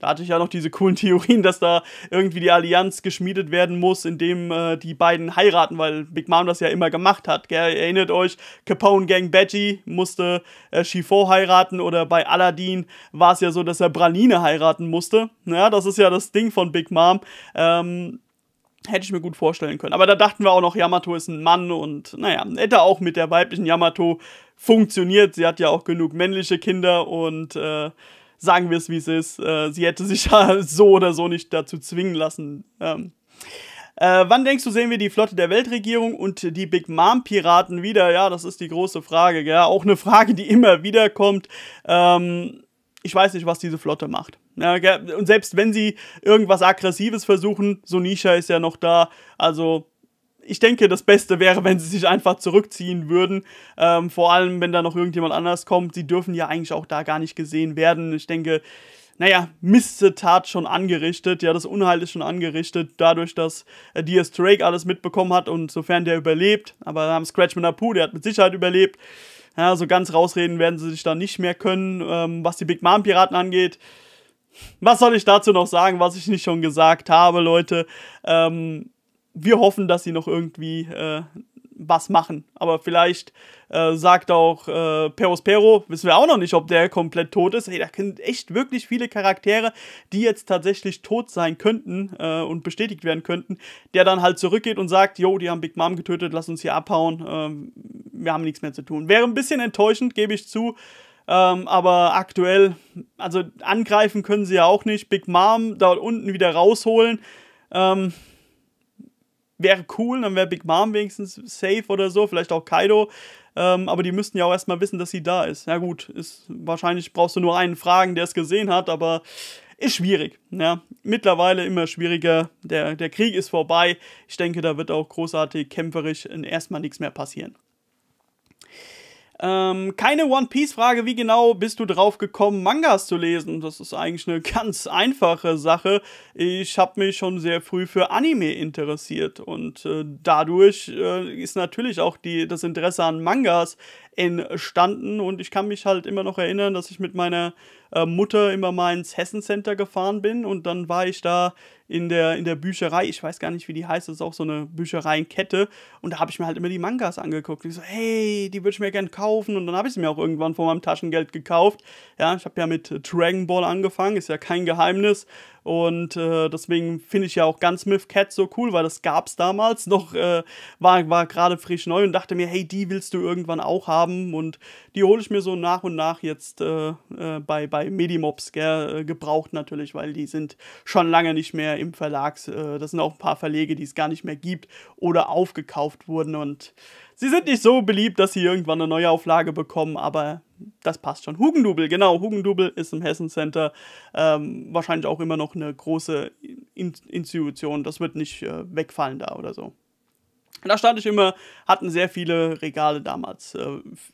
Da hatte ich ja noch diese coolen Theorien, dass da irgendwie die Allianz geschmiedet werden muss, indem äh, die beiden heiraten, weil Big Mom das ja immer gemacht hat. Gell? Erinnert euch, Capone Gang Badgie musste äh, Chifo heiraten oder bei Aladdin war es ja so, dass er Braline heiraten musste. Ja, das ist ja das Ding von Big Mom. Ähm, Hätte ich mir gut vorstellen können. Aber da dachten wir auch noch, Yamato ist ein Mann und naja, hätte auch mit der weiblichen Yamato funktioniert. Sie hat ja auch genug männliche Kinder und äh, sagen wir es, wie es ist. Äh, sie hätte sich ja so oder so nicht dazu zwingen lassen. Ähm, äh, wann denkst du, sehen wir die Flotte der Weltregierung und die Big Mom Piraten wieder? Ja, das ist die große Frage. Gell? auch eine Frage, die immer wieder kommt. Ähm, ich weiß nicht, was diese Flotte macht. Und selbst wenn sie irgendwas Aggressives versuchen, Sonisha ist ja noch da. Also ich denke, das Beste wäre, wenn sie sich einfach zurückziehen würden. Ähm, vor allem, wenn da noch irgendjemand anders kommt. Sie dürfen ja eigentlich auch da gar nicht gesehen werden. Ich denke, naja, Missetat schon angerichtet. Ja, das Unheil ist schon angerichtet, dadurch, dass äh, Diaz Drake alles mitbekommen hat und sofern der überlebt. Aber da haben Scratchman mit Apu, der hat mit Sicherheit überlebt. Ja, so ganz rausreden werden sie sich da nicht mehr können, ähm, was die Big Mom Piraten angeht was soll ich dazu noch sagen, was ich nicht schon gesagt habe, Leute? Ähm, wir hoffen, dass sie noch irgendwie äh, was machen. Aber vielleicht äh, sagt auch äh, Perospero, wissen wir auch noch nicht, ob der komplett tot ist. Hey, da sind echt wirklich viele Charaktere, die jetzt tatsächlich tot sein könnten äh, und bestätigt werden könnten, der dann halt zurückgeht und sagt, jo, die haben Big Mom getötet, lass uns hier abhauen, ähm, wir haben nichts mehr zu tun. Wäre ein bisschen enttäuschend, gebe ich zu. Ähm, aber aktuell, also angreifen können sie ja auch nicht. Big Mom dort unten wieder rausholen. Ähm, wäre cool, dann wäre Big Mom wenigstens safe oder so, vielleicht auch Kaido. Ähm, aber die müssten ja auch erstmal wissen, dass sie da ist. Ja, gut, ist, wahrscheinlich brauchst du nur einen fragen, der es gesehen hat, aber ist schwierig. Ja, mittlerweile immer schwieriger. Der, der Krieg ist vorbei. Ich denke, da wird auch großartig kämpferisch erstmal nichts mehr passieren. Ähm, keine One Piece-Frage, wie genau bist du drauf gekommen, Mangas zu lesen? Das ist eigentlich eine ganz einfache Sache. Ich habe mich schon sehr früh für Anime interessiert und äh, dadurch äh, ist natürlich auch die, das Interesse an Mangas entstanden und ich kann mich halt immer noch erinnern, dass ich mit meiner äh, Mutter immer mal ins Hessen Center gefahren bin und dann war ich da in der, in der Bücherei. Ich weiß gar nicht, wie die heißt. Das ist auch so eine Büchereienkette. Und da habe ich mir halt immer die Mangas angeguckt. ich so, hey, die würde ich mir gerne kaufen. Und dann habe ich sie mir auch irgendwann von meinem Taschengeld gekauft. Ja, ich habe ja mit Dragon Ball angefangen, ist ja kein Geheimnis. Und äh, deswegen finde ich ja auch ganz Myth Cat so cool, weil das gab es damals noch, äh, war, war gerade frisch neu und dachte mir, hey, die willst du irgendwann auch haben. Und die hole ich mir so nach und nach jetzt äh, äh bei, bei Medimobs, gell, äh, gebraucht natürlich, weil die sind schon lange nicht mehr im Verlag. Äh, das sind auch ein paar Verlege, die es gar nicht mehr gibt oder aufgekauft wurden. Und Sie sind nicht so beliebt, dass sie irgendwann eine neue Auflage bekommen, aber das passt schon. Hugendubel, genau. Hugendubel ist im Hessen Center ähm, wahrscheinlich auch immer noch eine große In Institution. Das wird nicht äh, wegfallen da oder so. Da stand ich immer, hatten sehr viele Regale damals, äh,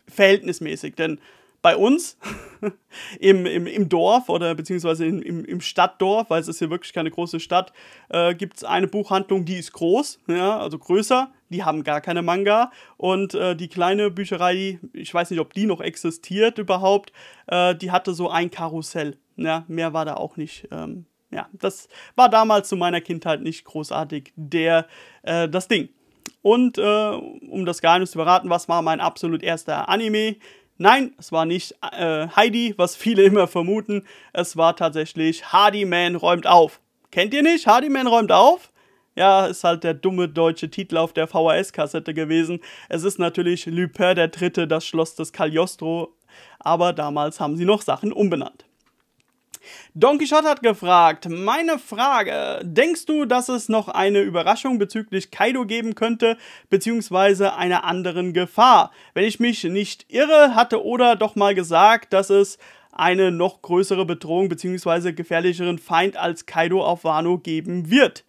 verhältnismäßig, denn bei uns im, im, im Dorf oder beziehungsweise im, im, im Stadtdorf, weil es ist hier wirklich keine große Stadt, äh, gibt es eine Buchhandlung, die ist groß, ja, also größer die haben gar keine Manga. Und äh, die kleine Bücherei, ich weiß nicht, ob die noch existiert überhaupt, äh, die hatte so ein Karussell. Ja, ne? mehr war da auch nicht. Ähm, ja, das war damals zu meiner Kindheit nicht großartig der, äh, das Ding. Und äh, um das Geheimnis zu verraten, was war mein absolut erster Anime? Nein, es war nicht äh, Heidi, was viele immer vermuten. Es war tatsächlich Hardy Man räumt auf. Kennt ihr nicht? Hardy Man räumt auf? Ja, ist halt der dumme deutsche Titel auf der VHS-Kassette gewesen. Es ist natürlich Lupin der Dritte, das Schloss des Cagliostro, aber damals haben sie noch Sachen umbenannt. Don Quixote hat gefragt, meine Frage, denkst du, dass es noch eine Überraschung bezüglich Kaido geben könnte, beziehungsweise einer anderen Gefahr? Wenn ich mich nicht irre, hatte Oda doch mal gesagt, dass es eine noch größere Bedrohung beziehungsweise gefährlicheren Feind als Kaido auf Wano geben wird.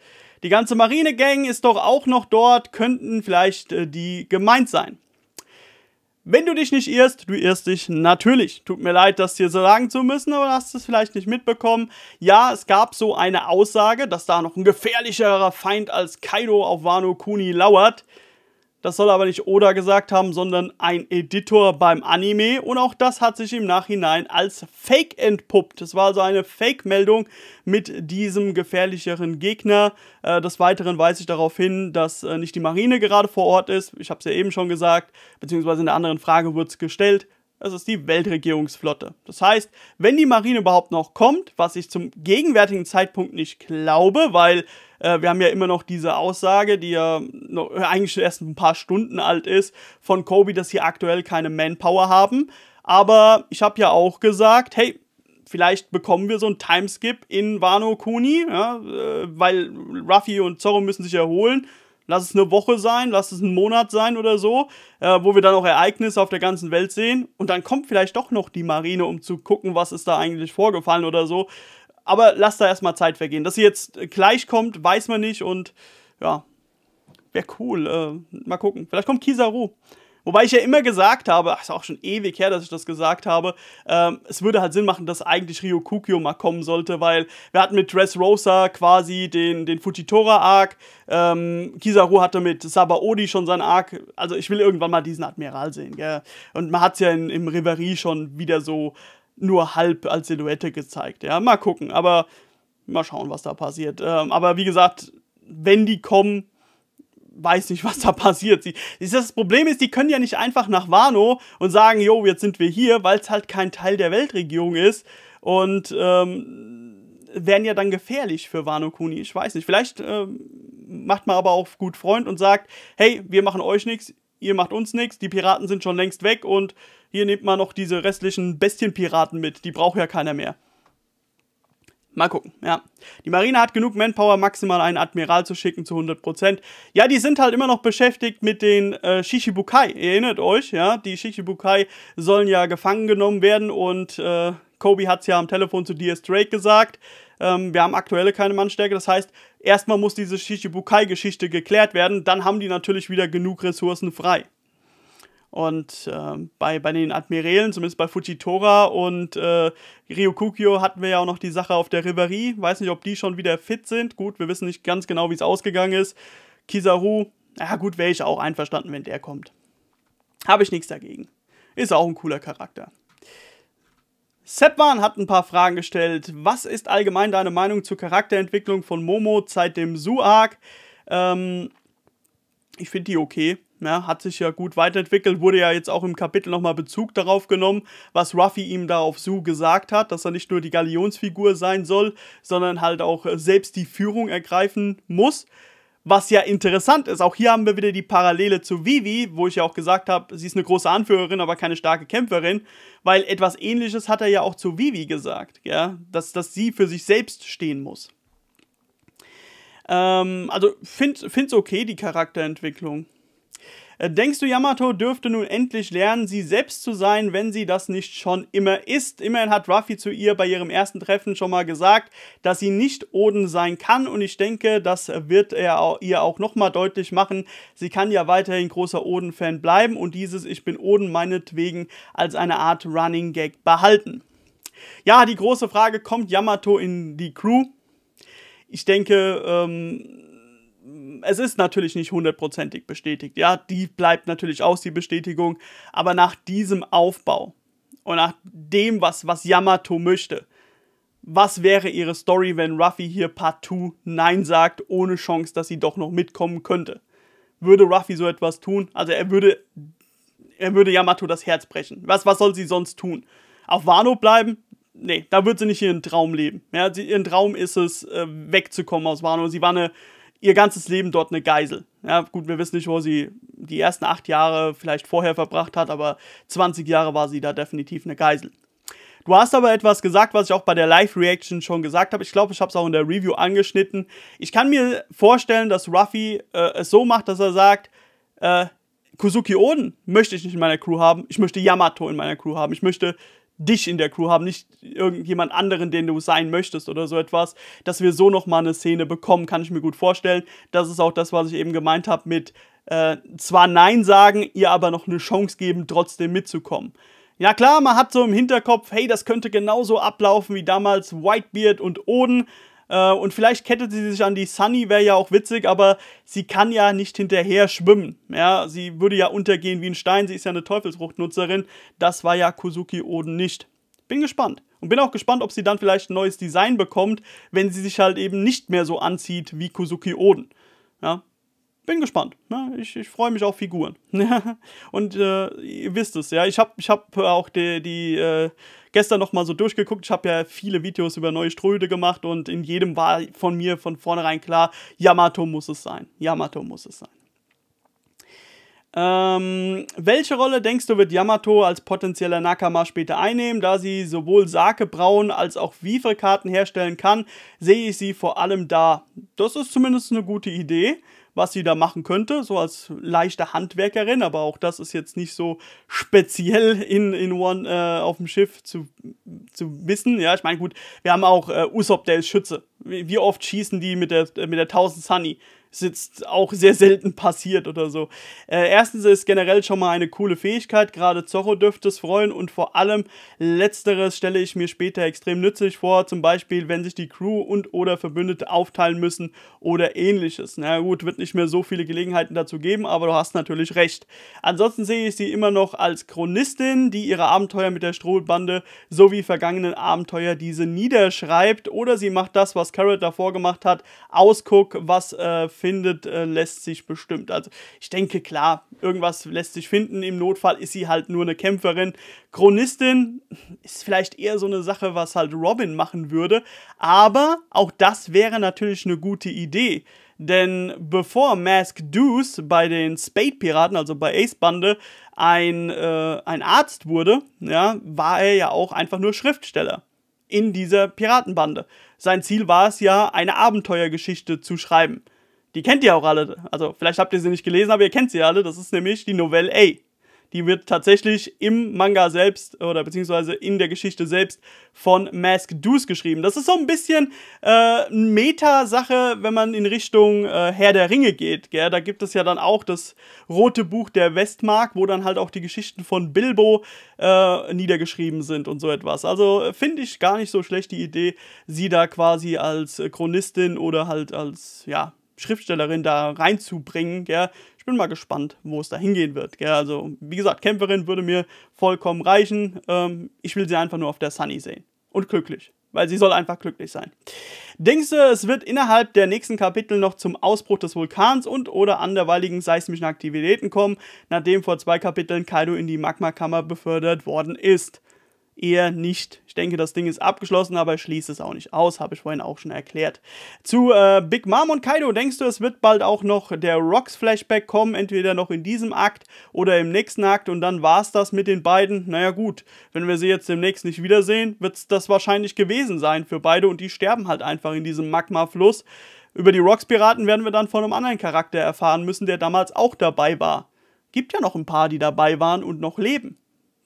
Die ganze Marine-Gang ist doch auch noch dort, könnten vielleicht äh, die gemeint sein. Wenn du dich nicht irrst, du irrst dich natürlich. Tut mir leid, das dir so sagen zu müssen, aber hast es vielleicht nicht mitbekommen. Ja, es gab so eine Aussage, dass da noch ein gefährlicherer Feind als Kaido auf Wano Kuni lauert. Das soll aber nicht Oda gesagt haben, sondern ein Editor beim Anime. Und auch das hat sich im Nachhinein als Fake entpuppt. Es war also eine Fake-Meldung mit diesem gefährlicheren Gegner. Äh, des Weiteren weise ich darauf hin, dass äh, nicht die Marine gerade vor Ort ist. Ich habe es ja eben schon gesagt, beziehungsweise in der anderen Frage wurde es gestellt. Es ist die Weltregierungsflotte. Das heißt, wenn die Marine überhaupt noch kommt, was ich zum gegenwärtigen Zeitpunkt nicht glaube, weil äh, wir haben ja immer noch diese Aussage, die ja noch, äh, eigentlich erst ein paar Stunden alt ist, von Kobe, dass sie aktuell keine Manpower haben. Aber ich habe ja auch gesagt, hey, vielleicht bekommen wir so einen Timeskip in Wano Kuni, ja, äh, weil Ruffy und Zorro müssen sich erholen. Lass es eine Woche sein, lass es einen Monat sein oder so, äh, wo wir dann auch Ereignisse auf der ganzen Welt sehen. Und dann kommt vielleicht doch noch die Marine, um zu gucken, was ist da eigentlich vorgefallen oder so. Aber lass da erstmal Zeit vergehen. Dass sie jetzt gleich kommt, weiß man nicht und ja, wäre cool. Äh, mal gucken. Vielleicht kommt Kizaru. Wobei ich ja immer gesagt habe, ach, ist auch schon ewig her, dass ich das gesagt habe, ähm, es würde halt Sinn machen, dass eigentlich Ryo mal kommen sollte, weil wir hatten mit Dressrosa quasi den, den Fujitora-Arc, ähm, Kizaru hatte mit Sabaody schon seinen Arc, also ich will irgendwann mal diesen Admiral sehen, gell? Und man hat es ja in, im Reverie schon wieder so nur halb als Silhouette gezeigt. Ja, mal gucken, aber mal schauen, was da passiert. Ähm, aber wie gesagt, wenn die kommen, weiß nicht, was da passiert. Sie, das Problem ist, die können ja nicht einfach nach Wano und sagen, jo, jetzt sind wir hier, weil es halt kein Teil der Weltregierung ist und ähm, wären ja dann gefährlich für Wano Kuni. Ich weiß nicht, vielleicht ähm, macht man aber auch gut Freund und sagt, hey, wir machen euch nichts, ihr macht uns nichts, die Piraten sind schon längst weg und hier nehmt mal noch diese restlichen Bestienpiraten mit, die braucht ja keiner mehr. Mal gucken, ja. Die Marine hat genug Manpower, maximal einen Admiral zu schicken zu 100%. Ja, die sind halt immer noch beschäftigt mit den äh, Shishibukai. erinnert euch, ja, die Shishibukai sollen ja gefangen genommen werden und äh, Kobe hat es ja am Telefon zu DS Drake gesagt. Ähm, wir haben aktuell keine Mannstärke. Das heißt, erstmal muss diese Shichibukai-Geschichte geklärt werden. Dann haben die natürlich wieder genug Ressourcen frei. Und äh, bei, bei den Admirälen, zumindest bei Fujitora und äh, Ryokugyo, hatten wir ja auch noch die Sache auf der Riverie. Weiß nicht, ob die schon wieder fit sind. Gut, wir wissen nicht ganz genau, wie es ausgegangen ist. Kizaru, ja gut, wäre ich auch einverstanden, wenn der kommt. Habe ich nichts dagegen. Ist auch ein cooler Charakter. Setman hat ein paar Fragen gestellt. Was ist allgemein deine Meinung zur Charakterentwicklung von Momo seit dem Su-Arc? Ähm, ich finde die okay. Ja, ne? hat sich ja gut weiterentwickelt, wurde ja jetzt auch im Kapitel nochmal Bezug darauf genommen, was Ruffy ihm da auf Sue gesagt hat, dass er nicht nur die Galionsfigur sein soll, sondern halt auch äh, selbst die Führung ergreifen muss. Was ja interessant ist, auch hier haben wir wieder die Parallele zu Vivi, wo ich ja auch gesagt habe, sie ist eine große Anführerin, aber keine starke Kämpferin, weil etwas ähnliches hat er ja auch zu Vivi gesagt, ja? dass, dass sie für sich selbst stehen muss. Ähm, also finde es okay, die Charakterentwicklung. Äh, denkst du, Yamato dürfte nun endlich lernen, sie selbst zu sein, wenn sie das nicht schon immer ist? Immerhin hat Ruffy zu ihr bei ihrem ersten Treffen schon mal gesagt, dass sie nicht Oden sein kann und ich denke, das wird er ihr auch nochmal deutlich machen. Sie kann ja weiterhin großer Oden-Fan bleiben und dieses Ich bin Oden meinetwegen als eine Art Running Gag behalten. Ja, die große Frage, kommt Yamato in die Crew? Ich denke, ähm, es ist natürlich nicht hundertprozentig bestätigt. Ja, die bleibt natürlich aus, die Bestätigung. Aber nach diesem Aufbau und nach dem, was, was Yamato möchte, was wäre ihre Story, wenn Ruffy hier partout Nein sagt, ohne Chance, dass sie doch noch mitkommen könnte? Würde Ruffy so etwas tun? Also er würde, er würde Yamato das Herz brechen. Was, was soll sie sonst tun? Auf Wano bleiben? Nee, da wird sie nicht ihren Traum leben. Ja, sie, ihren Traum ist es, äh, wegzukommen aus Wano. Sie war eine ihr ganzes Leben dort eine Geisel. Ja, gut, wir wissen nicht, wo sie die ersten acht Jahre vielleicht vorher verbracht hat, aber 20 Jahre war sie da definitiv eine Geisel. Du hast aber etwas gesagt, was ich auch bei der Live-Reaction schon gesagt habe. Ich glaube, ich habe es auch in der Review angeschnitten. Ich kann mir vorstellen, dass Ruffy äh, es so macht, dass er sagt, äh, Kuzuki Oden möchte ich nicht in meiner Crew haben. Ich möchte Yamato in meiner Crew haben. Ich möchte dich in der Crew haben, nicht irgendjemand anderen, den du sein möchtest oder so etwas, dass wir so nochmal eine Szene bekommen, kann ich mir gut vorstellen. Das ist auch das, was ich eben gemeint habe mit äh, zwar Nein sagen, ihr aber noch eine Chance geben, trotzdem mitzukommen. Ja klar, man hat so im Hinterkopf, hey, das könnte genauso ablaufen wie damals Whitebeard und Oden, äh, und vielleicht kettet sie sich an die Sunny, wäre ja auch witzig, aber sie kann ja nicht hinterher schwimmen. Ja, sie würde ja untergehen wie ein Stein, sie ist ja eine Teufelsfruchtnutzerin. Das war ja Kuzuki Oden nicht. Bin gespannt. Und bin auch gespannt, ob sie dann vielleicht ein neues Design bekommt, wenn sie sich halt eben nicht mehr so anzieht wie Kuzuki Oden. Ja, bin gespannt. Ne? Ich, ich freue mich auf Figuren. und äh, ihr wisst es, ja, ich habe ich hab auch die, die äh, gestern nochmal so durchgeguckt. Ich habe ja viele Videos über neue Ströde gemacht und in jedem war von mir von vornherein klar, Yamato muss es sein. Yamato muss es sein. Ähm, welche Rolle denkst du, wird Yamato als potenzieller Nakama später einnehmen? Da sie sowohl Sake brauen als auch Wiefer-Karten herstellen kann, sehe ich sie vor allem da. Das ist zumindest eine gute Idee was sie da machen könnte, so als leichte Handwerkerin, aber auch das ist jetzt nicht so speziell in, in One äh, auf dem Schiff zu, zu wissen. Ja, ich meine, gut, wir haben auch äh, Usopp, der ist Schütze. Wie, wie oft schießen die mit der, mit der 1000 Sunny? ist jetzt auch sehr selten passiert oder so. Äh, erstens ist generell schon mal eine coole Fähigkeit, gerade Zorro dürfte es freuen und vor allem letzteres stelle ich mir später extrem nützlich vor, zum Beispiel wenn sich die Crew und oder Verbündete aufteilen müssen oder ähnliches. Na gut, wird nicht mehr so viele Gelegenheiten dazu geben, aber du hast natürlich recht. Ansonsten sehe ich sie immer noch als Chronistin, die ihre Abenteuer mit der Strohbande sowie vergangenen Abenteuer diese niederschreibt oder sie macht das, was Carrot davor gemacht hat, Ausguck, was äh, findet, äh, lässt sich bestimmt. Also ich denke, klar, irgendwas lässt sich finden. Im Notfall ist sie halt nur eine Kämpferin. Chronistin ist vielleicht eher so eine Sache, was halt Robin machen würde. Aber auch das wäre natürlich eine gute Idee. Denn bevor Mask Deuce bei den Spade Piraten, also bei Ace Bande, ein, äh, ein Arzt wurde, ja, war er ja auch einfach nur Schriftsteller in dieser Piratenbande. Sein Ziel war es ja, eine Abenteuergeschichte zu schreiben. Die kennt ihr auch alle. Also vielleicht habt ihr sie nicht gelesen, aber ihr kennt sie alle. Das ist nämlich die Novelle A. Die wird tatsächlich im Manga selbst oder beziehungsweise in der Geschichte selbst von Mask Deuce geschrieben. Das ist so ein bisschen äh, Meta-Sache, wenn man in Richtung äh, Herr der Ringe geht. Gell? Da gibt es ja dann auch das rote Buch der Westmark, wo dann halt auch die Geschichten von Bilbo äh, niedergeschrieben sind und so etwas. Also äh, finde ich gar nicht so schlecht die Idee, sie da quasi als Chronistin oder halt als, ja, Schriftstellerin da reinzubringen. Gell? Ich bin mal gespannt, wo es da hingehen wird. Gell? Also, wie gesagt, Kämpferin würde mir vollkommen reichen. Ähm, ich will sie einfach nur auf der Sunny sehen. Und glücklich. Weil sie soll einfach glücklich sein. Denkst du, es wird innerhalb der nächsten Kapitel noch zum Ausbruch des Vulkans und oder anderweiligen seismischen Aktivitäten kommen, nachdem vor zwei Kapiteln Kaido in die Magmakammer befördert worden ist? eher nicht. Ich denke, das Ding ist abgeschlossen, aber ich schließe es auch nicht aus, habe ich vorhin auch schon erklärt. Zu äh, Big Mom und Kaido, denkst du, es wird bald auch noch der Rocks-Flashback kommen, entweder noch in diesem Akt oder im nächsten Akt und dann war es das mit den beiden? Naja gut, wenn wir sie jetzt demnächst nicht wiedersehen, wird es das wahrscheinlich gewesen sein für beide und die sterben halt einfach in diesem Magma-Fluss. Über die Rocks-Piraten werden wir dann von einem anderen Charakter erfahren müssen, der damals auch dabei war. Gibt ja noch ein paar, die dabei waren und noch leben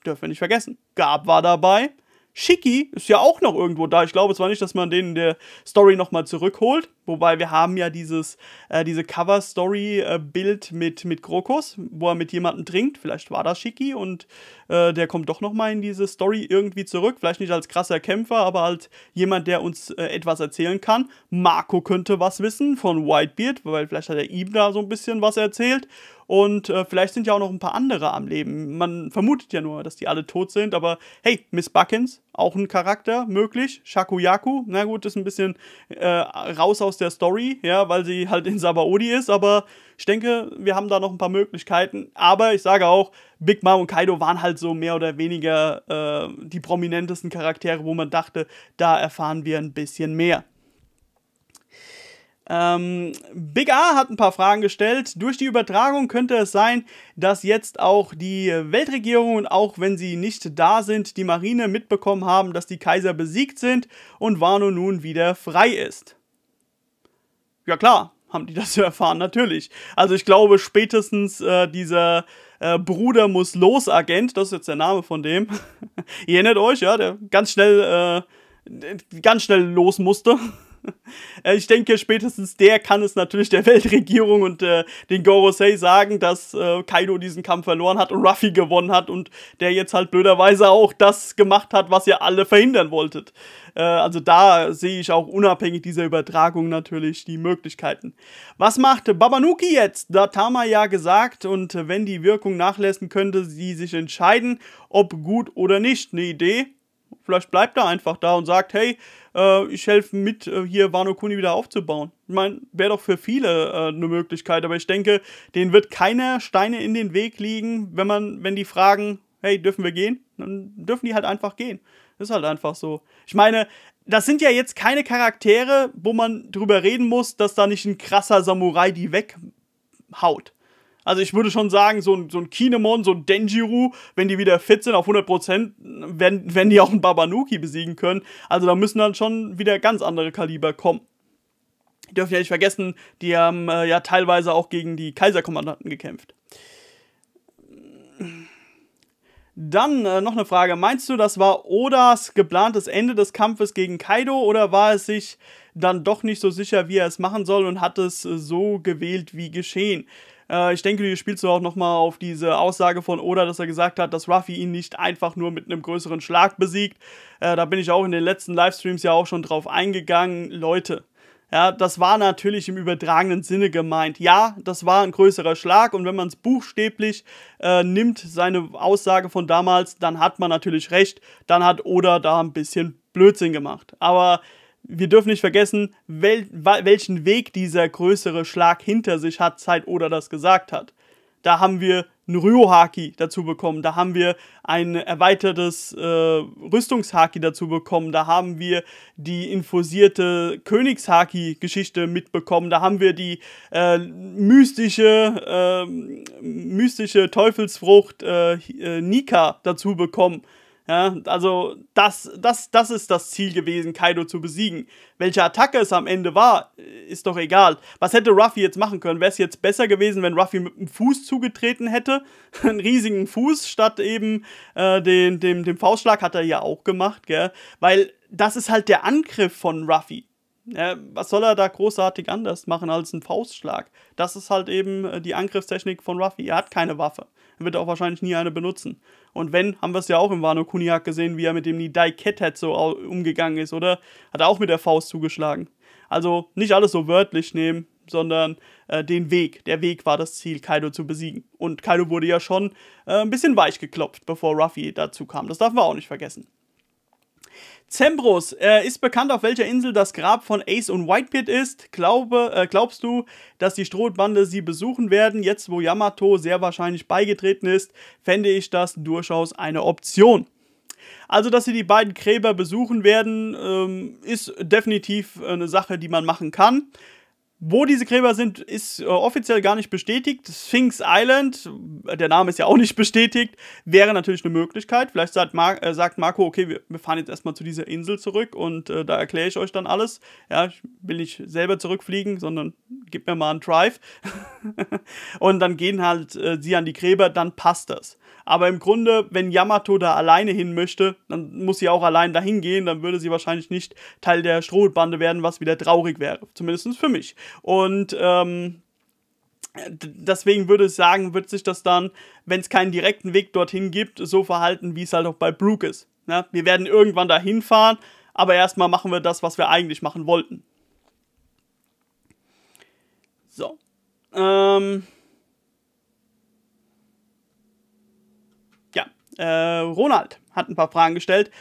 dürfen wir nicht vergessen. Gab war dabei. Schicki ist ja auch noch irgendwo da. Ich glaube zwar nicht, dass man den in der Story nochmal zurückholt, wobei wir haben ja dieses, äh, diese Cover-Story-Bild mit, mit Krokus, wo er mit jemandem trinkt. Vielleicht war das Schicki und äh, der kommt doch nochmal in diese Story irgendwie zurück. Vielleicht nicht als krasser Kämpfer, aber als halt jemand, der uns äh, etwas erzählen kann. Marco könnte was wissen von Whitebeard, weil vielleicht hat er ihm da so ein bisschen was erzählt. Und äh, vielleicht sind ja auch noch ein paar andere am Leben. Man vermutet ja nur, dass die alle tot sind, aber hey, Miss Buckins, auch ein Charakter, möglich. Shakuyaku, na gut, ist ein bisschen äh, raus aus der Story, ja, weil sie halt in Sabaodi ist, aber ich denke, wir haben da noch ein paar Möglichkeiten. Aber ich sage auch, Big Mom und Kaido waren halt so mehr oder weniger äh, die prominentesten Charaktere, wo man dachte, da erfahren wir ein bisschen mehr. Ähm, Big A hat ein paar Fragen gestellt. Durch die Übertragung könnte es sein, dass jetzt auch die Weltregierungen, auch wenn sie nicht da sind, die Marine mitbekommen haben, dass die Kaiser besiegt sind und Wano nun wieder frei ist. Ja klar, haben die das erfahren, natürlich. Also ich glaube spätestens äh, dieser äh, Bruder muss los Agent, das ist jetzt der Name von dem. Ihr erinnert euch, ja, der ganz schnell, äh, ganz schnell los musste. Äh, ich denke, spätestens der kann es natürlich der Weltregierung und äh, den Gorosei sagen, dass äh, Kaido diesen Kampf verloren hat und Ruffy gewonnen hat und der jetzt halt blöderweise auch das gemacht hat, was ihr alle verhindern wolltet. Äh, also da sehe ich auch unabhängig dieser Übertragung natürlich die Möglichkeiten. Was macht Babanuki jetzt? Da hat Tama ja gesagt und äh, wenn die Wirkung nachlässt, könnte sie sich entscheiden, ob gut oder nicht. Eine Idee? Vielleicht bleibt er einfach da und sagt, hey, äh, ich helfe mit, äh, hier Wano Kuni wieder aufzubauen. Ich meine, wäre doch für viele äh, eine Möglichkeit, aber ich denke, denen wird keiner Steine in den Weg liegen, wenn man, wenn die fragen, hey, dürfen wir gehen? Dann dürfen die halt einfach gehen. Ist halt einfach so. Ich meine, das sind ja jetzt keine Charaktere, wo man drüber reden muss, dass da nicht ein krasser Samurai die weghaut. Also ich würde schon sagen, so ein, so ein Kinemon, so ein Denjiru, wenn die wieder fit sind auf 100%, werden, werden die auch einen Babanuki besiegen können. Also da müssen dann schon wieder ganz andere Kaliber kommen. Die dürfen ja nicht vergessen, die haben äh, ja teilweise auch gegen die Kaiserkommandanten gekämpft. Dann äh, noch eine Frage. Meinst du, das war Odas geplantes Ende des Kampfes gegen Kaido oder war es sich dann doch nicht so sicher, wie er es machen soll und hat es äh, so gewählt wie geschehen? Äh, ich denke, hier spielst du auch nochmal auf diese Aussage von Oda, dass er gesagt hat, dass Ruffy ihn nicht einfach nur mit einem größeren Schlag besiegt. Äh, da bin ich auch in den letzten Livestreams ja auch schon drauf eingegangen. Leute, ja, das war natürlich im übertragenen Sinne gemeint. Ja, das war ein größerer Schlag und wenn man es buchstäblich äh, nimmt, seine Aussage von damals, dann hat man natürlich recht. Dann hat Oda da ein bisschen Blödsinn gemacht. Aber wir dürfen nicht vergessen, wel welchen Weg dieser größere Schlag hinter sich hat, seit Oda das gesagt hat. Da haben wir ein Ryo-Haki dazu bekommen, da haben wir ein erweitertes äh, Rüstungshaki dazu bekommen, da haben wir die infusierte Königshaki-Geschichte mitbekommen, da haben wir die äh, mystische, äh, mystische Teufelsfrucht äh, äh, Nika dazu bekommen. Ja, also das, das, das ist das Ziel gewesen, Kaido zu besiegen. Welche Attacke es am Ende war, äh, ist doch egal. Was hätte Ruffy jetzt machen können? Wäre es jetzt besser gewesen, wenn Ruffy mit dem Fuß zugetreten hätte? Einen riesigen Fuß statt eben äh, den, dem, dem Faustschlag hat er ja auch gemacht, gell? Weil das ist halt der Angriff von Ruffy. Äh, was soll er da großartig anders machen als einen Faustschlag? Das ist halt eben äh, die Angriffstechnik von Ruffy. Er hat keine Waffe. Er wird auch wahrscheinlich nie eine benutzen. Und wenn, haben wir es ja auch im Wano Kuniak gesehen, wie er mit dem Nidai Kettet so umgegangen ist, oder? Hat er auch mit der Faust zugeschlagen. Also nicht alles so wörtlich nehmen, sondern äh, den Weg. Der Weg war das Ziel, Kaido zu besiegen. Und Kaido wurde ja schon äh, ein bisschen weich geklopft, bevor Ruffy dazu kam. Das darf man auch nicht vergessen. Zembros, äh, ist bekannt, auf welcher Insel das Grab von Ace und Whitebeard ist? Glaube, äh, glaubst du, dass die Strohbande sie besuchen werden? Jetzt, wo Yamato sehr wahrscheinlich beigetreten ist, fände ich das durchaus eine Option. Also, dass sie die beiden Gräber besuchen werden, ähm, ist definitiv eine Sache, die man machen kann. Wo diese Gräber sind, ist äh, offiziell gar nicht bestätigt. Sphinx Island, der Name ist ja auch nicht bestätigt, wäre natürlich eine Möglichkeit. Vielleicht sagt, Mar äh, sagt Marco, okay, wir, fahren jetzt erstmal zu dieser Insel zurück und äh, da erkläre ich euch dann alles. Ja, ich will nicht selber zurückfliegen, sondern gib mir mal einen Drive. und dann gehen halt äh, sie an die Gräber, dann passt das. Aber im Grunde, wenn Yamato da alleine hin möchte, dann muss sie auch allein dahin gehen, dann würde sie wahrscheinlich nicht Teil der Strohbande werden, was wieder traurig wäre. Zumindest für mich. Und ähm, deswegen würde ich sagen, wird sich das dann, wenn es keinen direkten Weg dorthin gibt, so verhalten, wie es halt auch bei Brooke ist. Ja, ne? wir werden irgendwann dahin fahren, aber erstmal machen wir das, was wir eigentlich machen wollten. So. Ähm. Ja, äh, Ronald hat ein paar Fragen gestellt.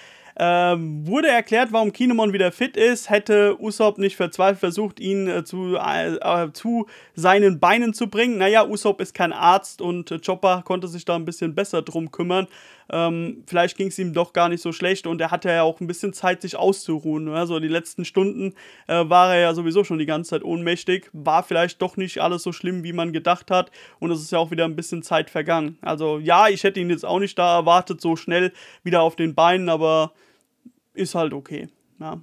Ähm, wurde erklärt, warum Kinemon wieder fit ist. Hätte Usopp nicht verzweifelt versucht, ihn äh, zu, äh, äh zu seinen Beinen zu bringen. Naja, Usopp ist kein Arzt und äh, Chopper konnte sich da ein bisschen besser drum kümmern. Ähm, vielleicht ging es ihm doch gar nicht so schlecht und er hatte ja auch ein bisschen Zeit, sich auszuruhen. Also die letzten Stunden äh, war er ja sowieso schon die ganze Zeit ohnmächtig. War vielleicht doch nicht alles so schlimm, wie man gedacht hat. Und es ist ja auch wieder ein bisschen Zeit vergangen. Also ja, ich hätte ihn jetzt auch nicht da erwartet, so schnell wieder auf den Beinen, aber ist halt okay. Ja.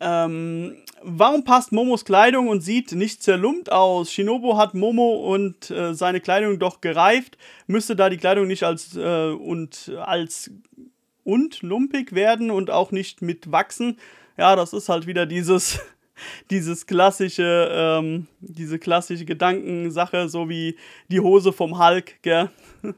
Ähm, warum passt Momos Kleidung und sieht nicht zerlumpt aus? Shinobu hat Momo und äh, seine Kleidung doch gereift. Müsste da die Kleidung nicht als äh, und als und lumpig werden und auch nicht mit wachsen? Ja, das ist halt wieder dieses dieses klassische, ähm, diese klassische Gedankensache, so wie die Hose vom Hulk, gell?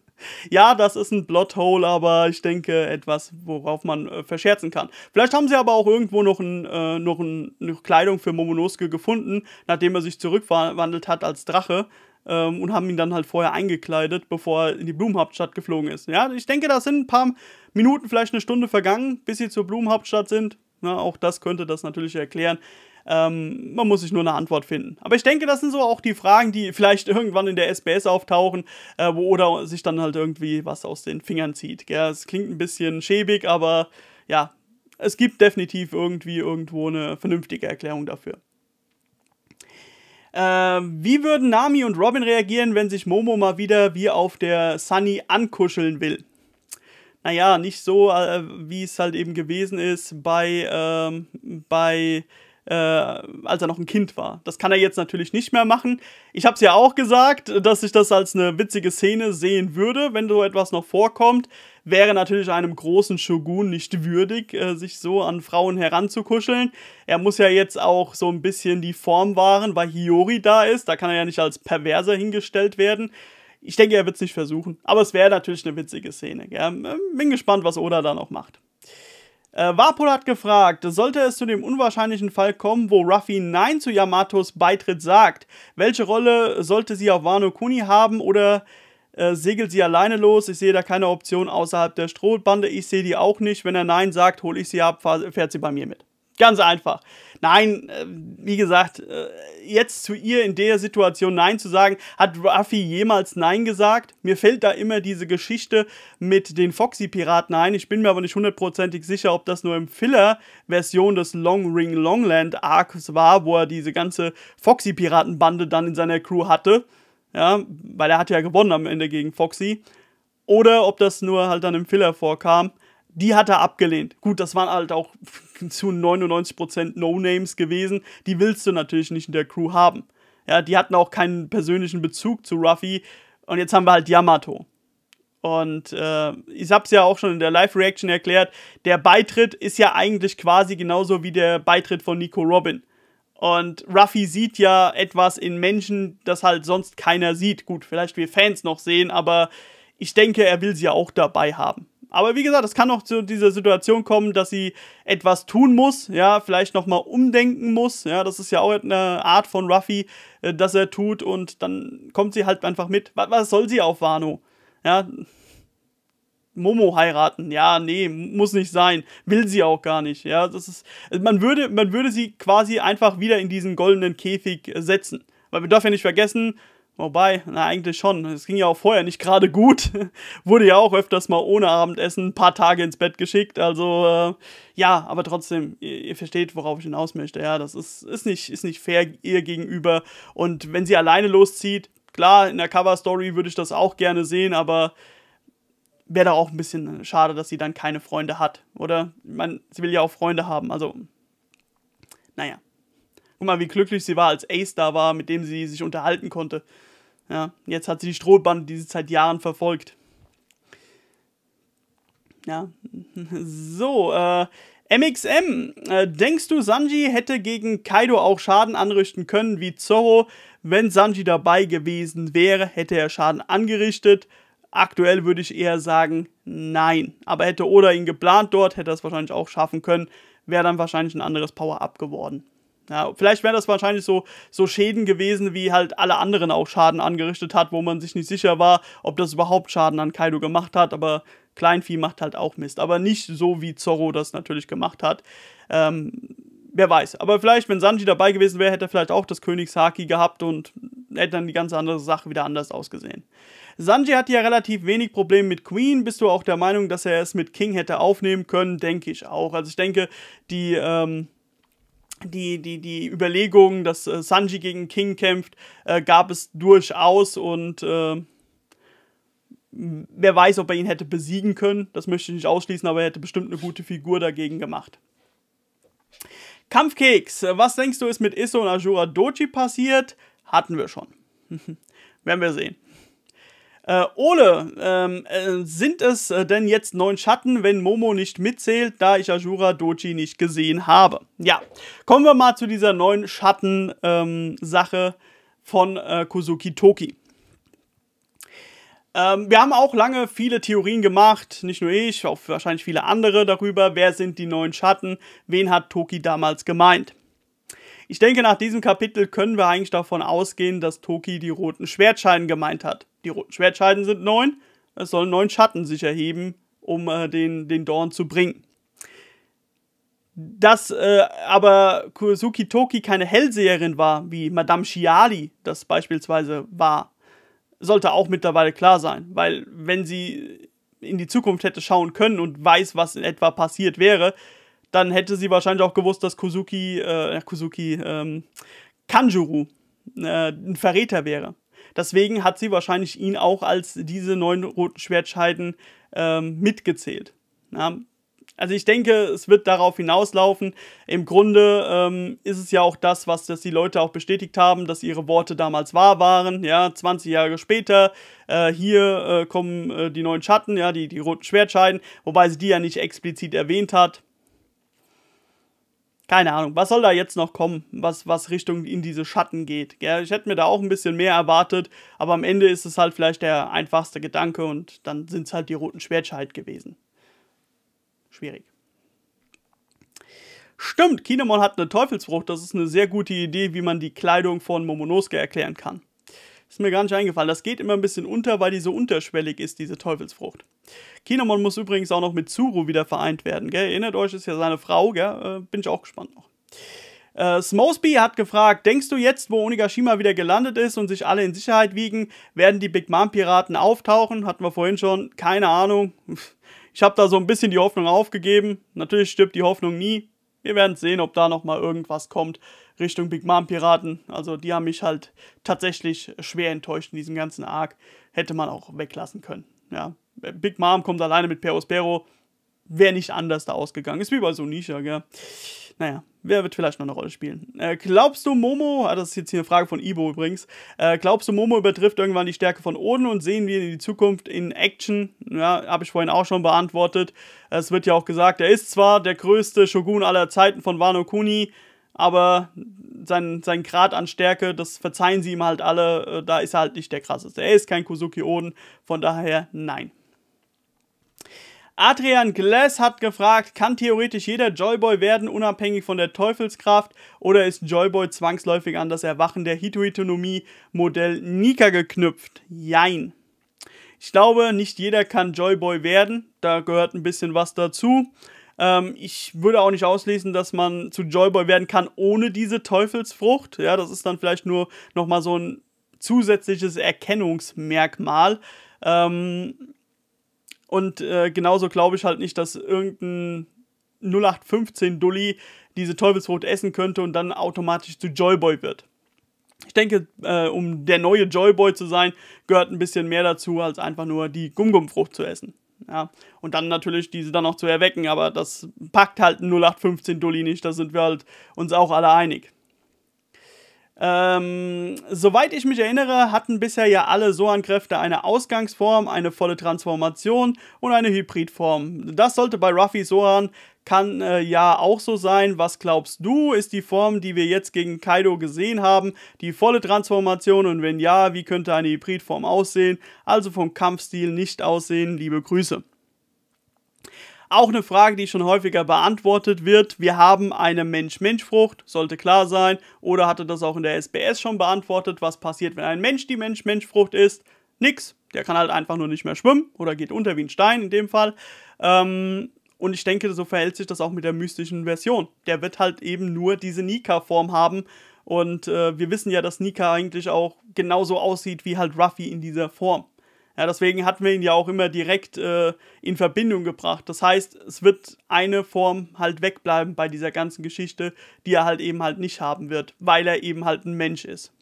ja, das ist ein Blothole, aber ich denke etwas, worauf man äh, verscherzen kann. Vielleicht haben sie aber auch irgendwo noch, ein, äh, noch, ein, noch Kleidung für Momonosuke gefunden, nachdem er sich zurückwandelt hat als Drache. Ähm, und haben ihn dann halt vorher eingekleidet, bevor er in die Blumenhauptstadt geflogen ist. Ja, ich denke, da sind ein paar Minuten, vielleicht eine Stunde vergangen, bis sie zur Blumenhauptstadt sind. Na, auch das könnte das natürlich erklären. Ähm, man muss sich nur eine Antwort finden. Aber ich denke, das sind so auch die Fragen, die vielleicht irgendwann in der SBS auftauchen äh, wo, oder sich dann halt irgendwie was aus den Fingern zieht. Es klingt ein bisschen schäbig, aber ja, es gibt definitiv irgendwie irgendwo eine vernünftige Erklärung dafür. Äh, wie würden Nami und Robin reagieren, wenn sich Momo mal wieder wie auf der Sunny ankuscheln will? Naja, nicht so, äh, wie es halt eben gewesen ist bei, ähm, bei äh, als er noch ein Kind war. Das kann er jetzt natürlich nicht mehr machen. Ich habe es ja auch gesagt, dass ich das als eine witzige Szene sehen würde, wenn so etwas noch vorkommt. Wäre natürlich einem großen Shogun nicht würdig, äh, sich so an Frauen heranzukuscheln. Er muss ja jetzt auch so ein bisschen die Form wahren, weil Hiyori da ist. Da kann er ja nicht als Perverser hingestellt werden. Ich denke, er wird es nicht versuchen. Aber es wäre natürlich eine witzige Szene. Gell? Ähm, bin gespannt, was Oda da noch macht. Äh, Wapol hat gefragt, sollte es zu dem unwahrscheinlichen Fall kommen, wo Ruffy Nein zu Yamatos Beitritt sagt, welche Rolle sollte sie auf Wano Kuni haben oder äh, segelt sie alleine los? Ich sehe da keine Option außerhalb der Strohbande, ich sehe die auch nicht. Wenn er Nein sagt, hole ich sie ab, fährt sie bei mir mit. Ganz einfach. Nein, äh, wie gesagt, äh, jetzt zu ihr in der Situation Nein zu sagen, hat Ruffy jemals Nein gesagt? Mir fällt da immer diese Geschichte mit den Foxy-Piraten ein. Ich bin mir aber nicht hundertprozentig sicher, ob das nur im Filler-Version des Long Ring Longland Arcs war, wo er diese ganze foxy piraten bande dann in seiner Crew hatte. Ja, weil er hat ja gewonnen am Ende gegen Foxy. Oder ob das nur halt dann im Filler vorkam die hat er abgelehnt. Gut, das waren halt auch zu 99% No-Names gewesen. Die willst du natürlich nicht in der Crew haben. Ja, die hatten auch keinen persönlichen Bezug zu Ruffy. Und jetzt haben wir halt Yamato. Und äh, ich hab's ja auch schon in der Live-Reaction erklärt. Der Beitritt ist ja eigentlich quasi genauso wie der Beitritt von Nico Robin. Und Ruffy sieht ja etwas in Menschen, das halt sonst keiner sieht. Gut, vielleicht wir Fans noch sehen, aber ich denke, er will sie ja auch dabei haben aber wie gesagt, es kann auch zu dieser Situation kommen, dass sie etwas tun muss, ja, vielleicht nochmal umdenken muss, ja, das ist ja auch eine Art von Ruffy, äh, dass er tut und dann kommt sie halt einfach mit. Was, was soll sie auf Wano? Ja, Momo heiraten. Ja, nee, muss nicht sein. Will sie auch gar nicht. Ja, das ist, man würde, man würde sie quasi einfach wieder in diesen goldenen Käfig äh, setzen. Weil wir dürfen ja nicht vergessen, Wobei, na eigentlich schon. Es ging ja auch vorher nicht gerade gut. Wurde ja auch öfters mal ohne Abendessen ein paar Tage ins Bett geschickt. Also äh, ja, aber trotzdem, ihr, ihr, versteht, worauf ich hinaus möchte. Ja, das ist, ist, nicht, ist nicht fair ihr gegenüber. Und wenn sie alleine loszieht, klar, in der Cover-Story würde ich das auch gerne sehen, aber wäre da auch ein bisschen schade, dass sie dann keine Freunde hat, oder? Ich meine, sie will ja auch Freunde haben. Also, naja. Guck mal, wie glücklich sie war, als Ace da war, mit dem sie sich unterhalten konnte. Ja, jetzt hat sie die Strohbande, die sie seit Jahren verfolgt. Ja, so, äh, MXM, äh, denkst du, Sanji hätte gegen Kaido auch Schaden anrichten können wie Zorro? Wenn Sanji dabei gewesen wäre, hätte er Schaden angerichtet. Aktuell würde ich eher sagen, nein. Aber hätte Oda ihn geplant dort, hätte er es wahrscheinlich auch schaffen können. Wäre dann wahrscheinlich ein anderes Power-Up geworden. Ja, vielleicht wäre das wahrscheinlich so, so Schäden gewesen, wie halt alle anderen auch Schaden angerichtet hat, wo man sich nicht sicher war, ob das überhaupt Schaden an Kaido gemacht hat, aber Kleinvieh macht halt auch Mist. Aber nicht so, wie Zorro das natürlich gemacht hat. Ähm, wer weiß. Aber vielleicht, wenn Sanji dabei gewesen wäre, hätte er vielleicht auch das Königshaki gehabt und hätte dann die ganze andere Sache wieder anders ausgesehen. Sanji hat ja relativ wenig Probleme mit Queen. Bist du auch der Meinung, dass er es mit King hätte aufnehmen können? Denke ich auch. Also ich denke, die, ähm, die, die, die Überlegung, dass äh, Sanji gegen King kämpft, äh, gab es durchaus und äh, wer weiß, ob er ihn hätte besiegen können. Das möchte ich nicht ausschließen, aber er hätte bestimmt eine gute Figur dagegen gemacht. Kampfkeks. Was denkst du, ist mit Isso und Ajura Doji passiert? Hatten wir schon. Werden wir sehen. Äh, Ole, ähm, äh, sind es äh, denn jetzt neun Schatten, wenn Momo nicht mitzählt, da ich Ajura Doji nicht gesehen habe? Ja, kommen wir mal zu dieser neuen Schatten-Sache ähm, von äh, Kuzuki Toki. Ähm, wir haben auch lange viele Theorien gemacht, nicht nur ich, auch wahrscheinlich viele andere darüber, wer sind die neuen Schatten, wen hat Toki damals gemeint. Ich denke, nach diesem Kapitel können wir eigentlich davon ausgehen, dass Toki die roten Schwertscheinen gemeint hat. Die roten Schwertscheiden sind neun. Es sollen neun Schatten sich erheben, um äh, den, den Dorn zu bringen. Dass äh, aber Kusuki Toki keine Hellseherin war, wie Madame Shiali das beispielsweise war, sollte auch mittlerweile klar sein, weil wenn sie in die Zukunft hätte schauen können und weiß, was in etwa passiert wäre, dann hätte sie wahrscheinlich auch gewusst, dass Kusuki, äh, Kuzuki, ähm, Kanjuru äh, ein Verräter wäre. Deswegen hat sie wahrscheinlich ihn auch als diese neun roten Schwertscheiden ähm, mitgezählt. Ja. Also ich denke, es wird darauf hinauslaufen. Im Grunde ähm, ist es ja auch das, was das die Leute auch bestätigt haben, dass ihre Worte damals wahr waren. Ja, 20 Jahre später, äh, hier äh, kommen äh, die neuen Schatten, ja, die, die roten Schwertscheiden, wobei sie die ja nicht explizit erwähnt hat keine Ahnung, was soll da jetzt noch kommen, was, was Richtung in diese Schatten geht. Gell? Ich hätte mir da auch ein bisschen mehr erwartet, aber am Ende ist es halt vielleicht der einfachste Gedanke und dann sind es halt die roten Schwertscheid halt gewesen. Schwierig. Stimmt, Kinemon hat eine Teufelsfrucht, das ist eine sehr gute Idee, wie man die Kleidung von Momonosuke erklären kann. Ist mir gar nicht eingefallen. Das geht immer ein bisschen unter, weil die so unterschwellig ist, diese Teufelsfrucht. Kinemon muss übrigens auch noch mit Zuru wieder vereint werden. Gell? Erinnert euch, ist ja seine Frau. Gell? Äh, bin ich auch gespannt noch. Äh, Smosby hat gefragt, denkst du jetzt, wo Onigashima wieder gelandet ist und sich alle in Sicherheit wiegen, werden die Big Mom Piraten auftauchen? Hatten wir vorhin schon, keine Ahnung. Ich habe da so ein bisschen die Hoffnung aufgegeben. Natürlich stirbt die Hoffnung nie. Wir werden sehen, ob da nochmal irgendwas kommt. Richtung Big Mom Piraten. Also die haben mich halt tatsächlich schwer enttäuscht in diesem ganzen Arc. Hätte man auch weglassen können. Ja. Big Mom kommt alleine mit Perospero. Wäre nicht anders da ausgegangen. Ist wie bei Sonisha, gell? Naja, wer wird vielleicht noch eine Rolle spielen? Äh, glaubst du, Momo, ah, das ist jetzt hier eine Frage von Ibo übrigens, äh, glaubst du, Momo übertrifft irgendwann die Stärke von Oden und sehen wir in die Zukunft in Action? Ja, habe ich vorhin auch schon beantwortet. Es wird ja auch gesagt, er ist zwar der größte Shogun aller Zeiten von Wano Kuni, aber sein, sein Grad an Stärke, das verzeihen sie ihm halt alle, äh, da ist er halt nicht der krasseste. Er ist kein Kuzuki Oden, von daher nein. Adrian Glass hat gefragt, kann theoretisch jeder Joyboy werden, unabhängig von der Teufelskraft, oder ist Joyboy zwangsläufig an das Erwachen der Hitoitonomie-Modell Nika geknüpft? Jein. Ich glaube, nicht jeder kann Joyboy werden, da gehört ein bisschen was dazu. Ähm, ich würde auch nicht auslesen, dass man zu Joyboy werden kann ohne diese Teufelsfrucht. Ja, das ist dann vielleicht nur nochmal so ein zusätzliches Erkennungsmerkmal. Ähm, und äh, genauso glaube ich halt nicht, dass irgendein 0815 Dulli diese Teufelsfrucht essen könnte und dann automatisch zu Joyboy wird. Ich denke, äh, um der neue Joyboy zu sein, gehört ein bisschen mehr dazu, als einfach nur die Gumgumfrucht zu essen. Ja. Und dann natürlich diese dann auch zu erwecken, aber das packt halt ein 0815 Dulli nicht, da sind wir halt uns auch alle einig. Ähm, soweit ich mich erinnere, hatten bisher ja alle Soan-Kräfte eine Ausgangsform, eine volle Transformation und eine Hybridform. Das sollte bei Ruffy Soan kann äh, ja auch so sein. Was glaubst du, ist die Form, die wir jetzt gegen Kaido gesehen haben, die volle Transformation? Und wenn ja, wie könnte eine Hybridform aussehen? Also vom Kampfstil nicht aussehen. Liebe Grüße. Auch eine Frage, die schon häufiger beantwortet wird. Wir haben eine Mensch-Mensch-Frucht, sollte klar sein. Oder hatte das auch in der SBS schon beantwortet, was passiert, wenn ein Mensch die Mensch-Mensch-Frucht ist? Nix. Der kann halt einfach nur nicht mehr schwimmen oder geht unter wie ein Stein in dem Fall. Ähm, und ich denke, so verhält sich das auch mit der mystischen Version. Der wird halt eben nur diese Nika-Form haben. Und äh, wir wissen ja, dass Nika eigentlich auch genauso aussieht wie halt Ruffy in dieser Form. Ja, deswegen hatten wir ihn ja auch immer direkt äh, in Verbindung gebracht. Das heißt, es wird eine Form halt wegbleiben bei dieser ganzen Geschichte, die er halt eben halt nicht haben wird, weil er eben halt ein Mensch ist.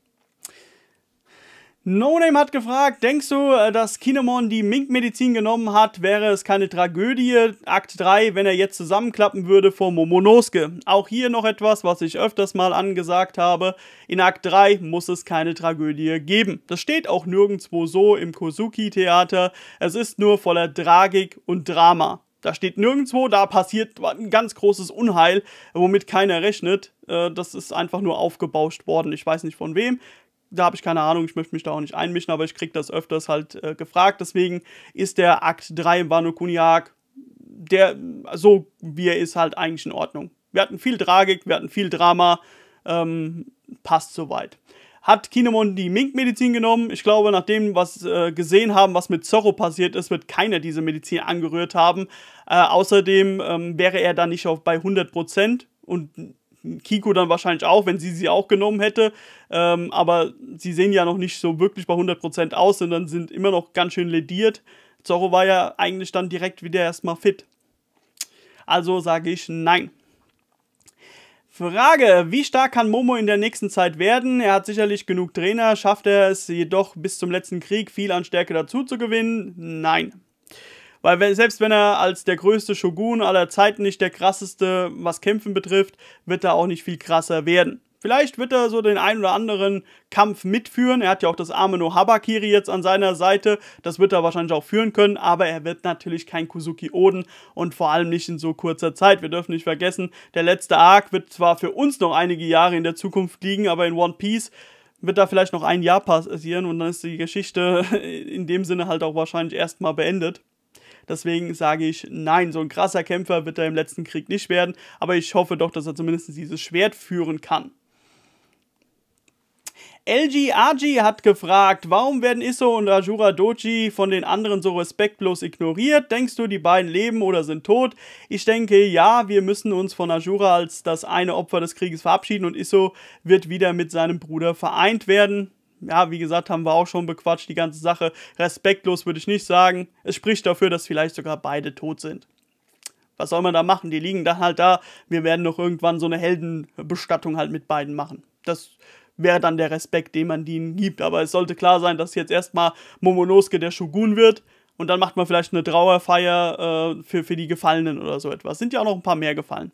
No Name hat gefragt, denkst du, äh, dass Kinemon die Mink-Medizin genommen hat, wäre es keine Tragödie, Akt 3, wenn er jetzt zusammenklappen würde vor Momonosuke. Auch hier noch etwas, was ich öfters mal angesagt habe, in Akt 3 muss es keine Tragödie geben. Das steht auch nirgendwo so im Kosuki-Theater, es ist nur voller Tragik und Drama. Da steht nirgendwo, da passiert ein ganz großes Unheil, womit keiner rechnet. Äh, das ist einfach nur aufgebauscht worden. Ich weiß nicht von wem da habe ich keine Ahnung, ich möchte mich da auch nicht einmischen, aber ich kriege das öfters halt äh, gefragt. Deswegen ist der Akt 3 im Wano Kuniak, der so wie er ist, halt eigentlich in Ordnung. Wir hatten viel Tragik, wir hatten viel Drama, ähm, passt soweit. Hat Kinemon die Mink-Medizin genommen? Ich glaube, nachdem wir äh, gesehen haben, was mit Zorro passiert ist, wird keiner diese Medizin angerührt haben. Äh, außerdem ähm, wäre er dann nicht auf, bei 100 und Kiko dann wahrscheinlich auch, wenn sie sie auch genommen hätte. Ähm, aber sie sehen ja noch nicht so wirklich bei 100% aus, sondern sind immer noch ganz schön lediert. Zorro war ja eigentlich dann direkt wieder erstmal fit. Also sage ich nein. Frage, wie stark kann Momo in der nächsten Zeit werden? Er hat sicherlich genug Trainer, schafft er es jedoch bis zum letzten Krieg viel an Stärke dazu zu gewinnen? Nein. Weil wenn, selbst wenn er als der größte Shogun aller Zeiten nicht der krasseste, was Kämpfen betrifft, wird er auch nicht viel krasser werden. Vielleicht wird er so den einen oder anderen Kampf mitführen. Er hat ja auch das arme Nohabakiri jetzt an seiner Seite. Das wird er wahrscheinlich auch führen können, aber er wird natürlich kein Kuzuki Oden und vor allem nicht in so kurzer Zeit. Wir dürfen nicht vergessen, der letzte Arc wird zwar für uns noch einige Jahre in der Zukunft liegen, aber in One Piece wird da vielleicht noch ein Jahr passieren und dann ist die Geschichte in dem Sinne halt auch wahrscheinlich erstmal beendet. Deswegen sage ich, nein, so ein krasser Kämpfer wird er im letzten Krieg nicht werden, aber ich hoffe doch, dass er zumindest dieses Schwert führen kann. LG Aji hat gefragt, warum werden Isso und Ajura Doji von den anderen so respektlos ignoriert? Denkst du, die beiden leben oder sind tot? Ich denke, ja, wir müssen uns von Ajura als das eine Opfer des Krieges verabschieden und Isso wird wieder mit seinem Bruder vereint werden ja, wie gesagt, haben wir auch schon bequatscht, die ganze Sache. Respektlos würde ich nicht sagen. Es spricht dafür, dass vielleicht sogar beide tot sind. Was soll man da machen? Die liegen dann halt da. Wir werden noch irgendwann so eine Heldenbestattung halt mit beiden machen. Das wäre dann der Respekt, den man denen gibt. Aber es sollte klar sein, dass jetzt erstmal Momonosuke der Shogun wird. Und dann macht man vielleicht eine Trauerfeier äh, für, für die Gefallenen oder so etwas. Sind ja auch noch ein paar mehr gefallen.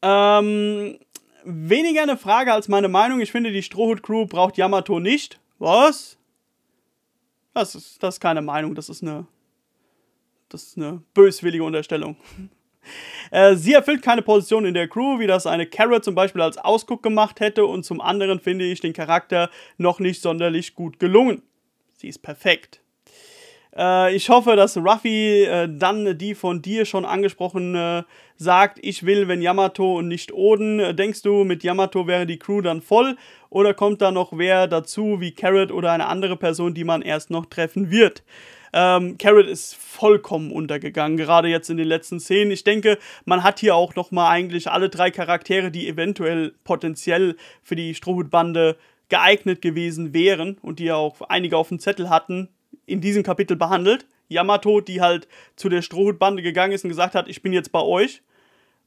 Ähm, weniger eine Frage als meine Meinung. Ich finde, die Strohhut-Crew braucht Yamato nicht. Was? Das ist, das ist keine Meinung, das ist eine, das ist eine böswillige Unterstellung. Äh, sie erfüllt keine Position in der Crew, wie das eine Carrot zum Beispiel als Ausguck gemacht hätte, und zum anderen finde ich den Charakter noch nicht sonderlich gut gelungen. Sie ist perfekt. Äh, ich hoffe, dass Ruffy äh, dann die von dir schon angesprochene sagt, ich will, wenn Yamato und nicht Oden. Äh, denkst du, mit Yamato wäre die Crew dann voll? Oder kommt da noch wer dazu, wie Carrot oder eine andere Person, die man erst noch treffen wird? Ähm, Carrot ist vollkommen untergegangen, gerade jetzt in den letzten Szenen. Ich denke, man hat hier auch nochmal eigentlich alle drei Charaktere, die eventuell potenziell für die Strohhutbande geeignet gewesen wären und die ja auch einige auf dem Zettel hatten, in diesem Kapitel behandelt. Yamato, die halt zu der Strohhutbande gegangen ist und gesagt hat, ich bin jetzt bei euch.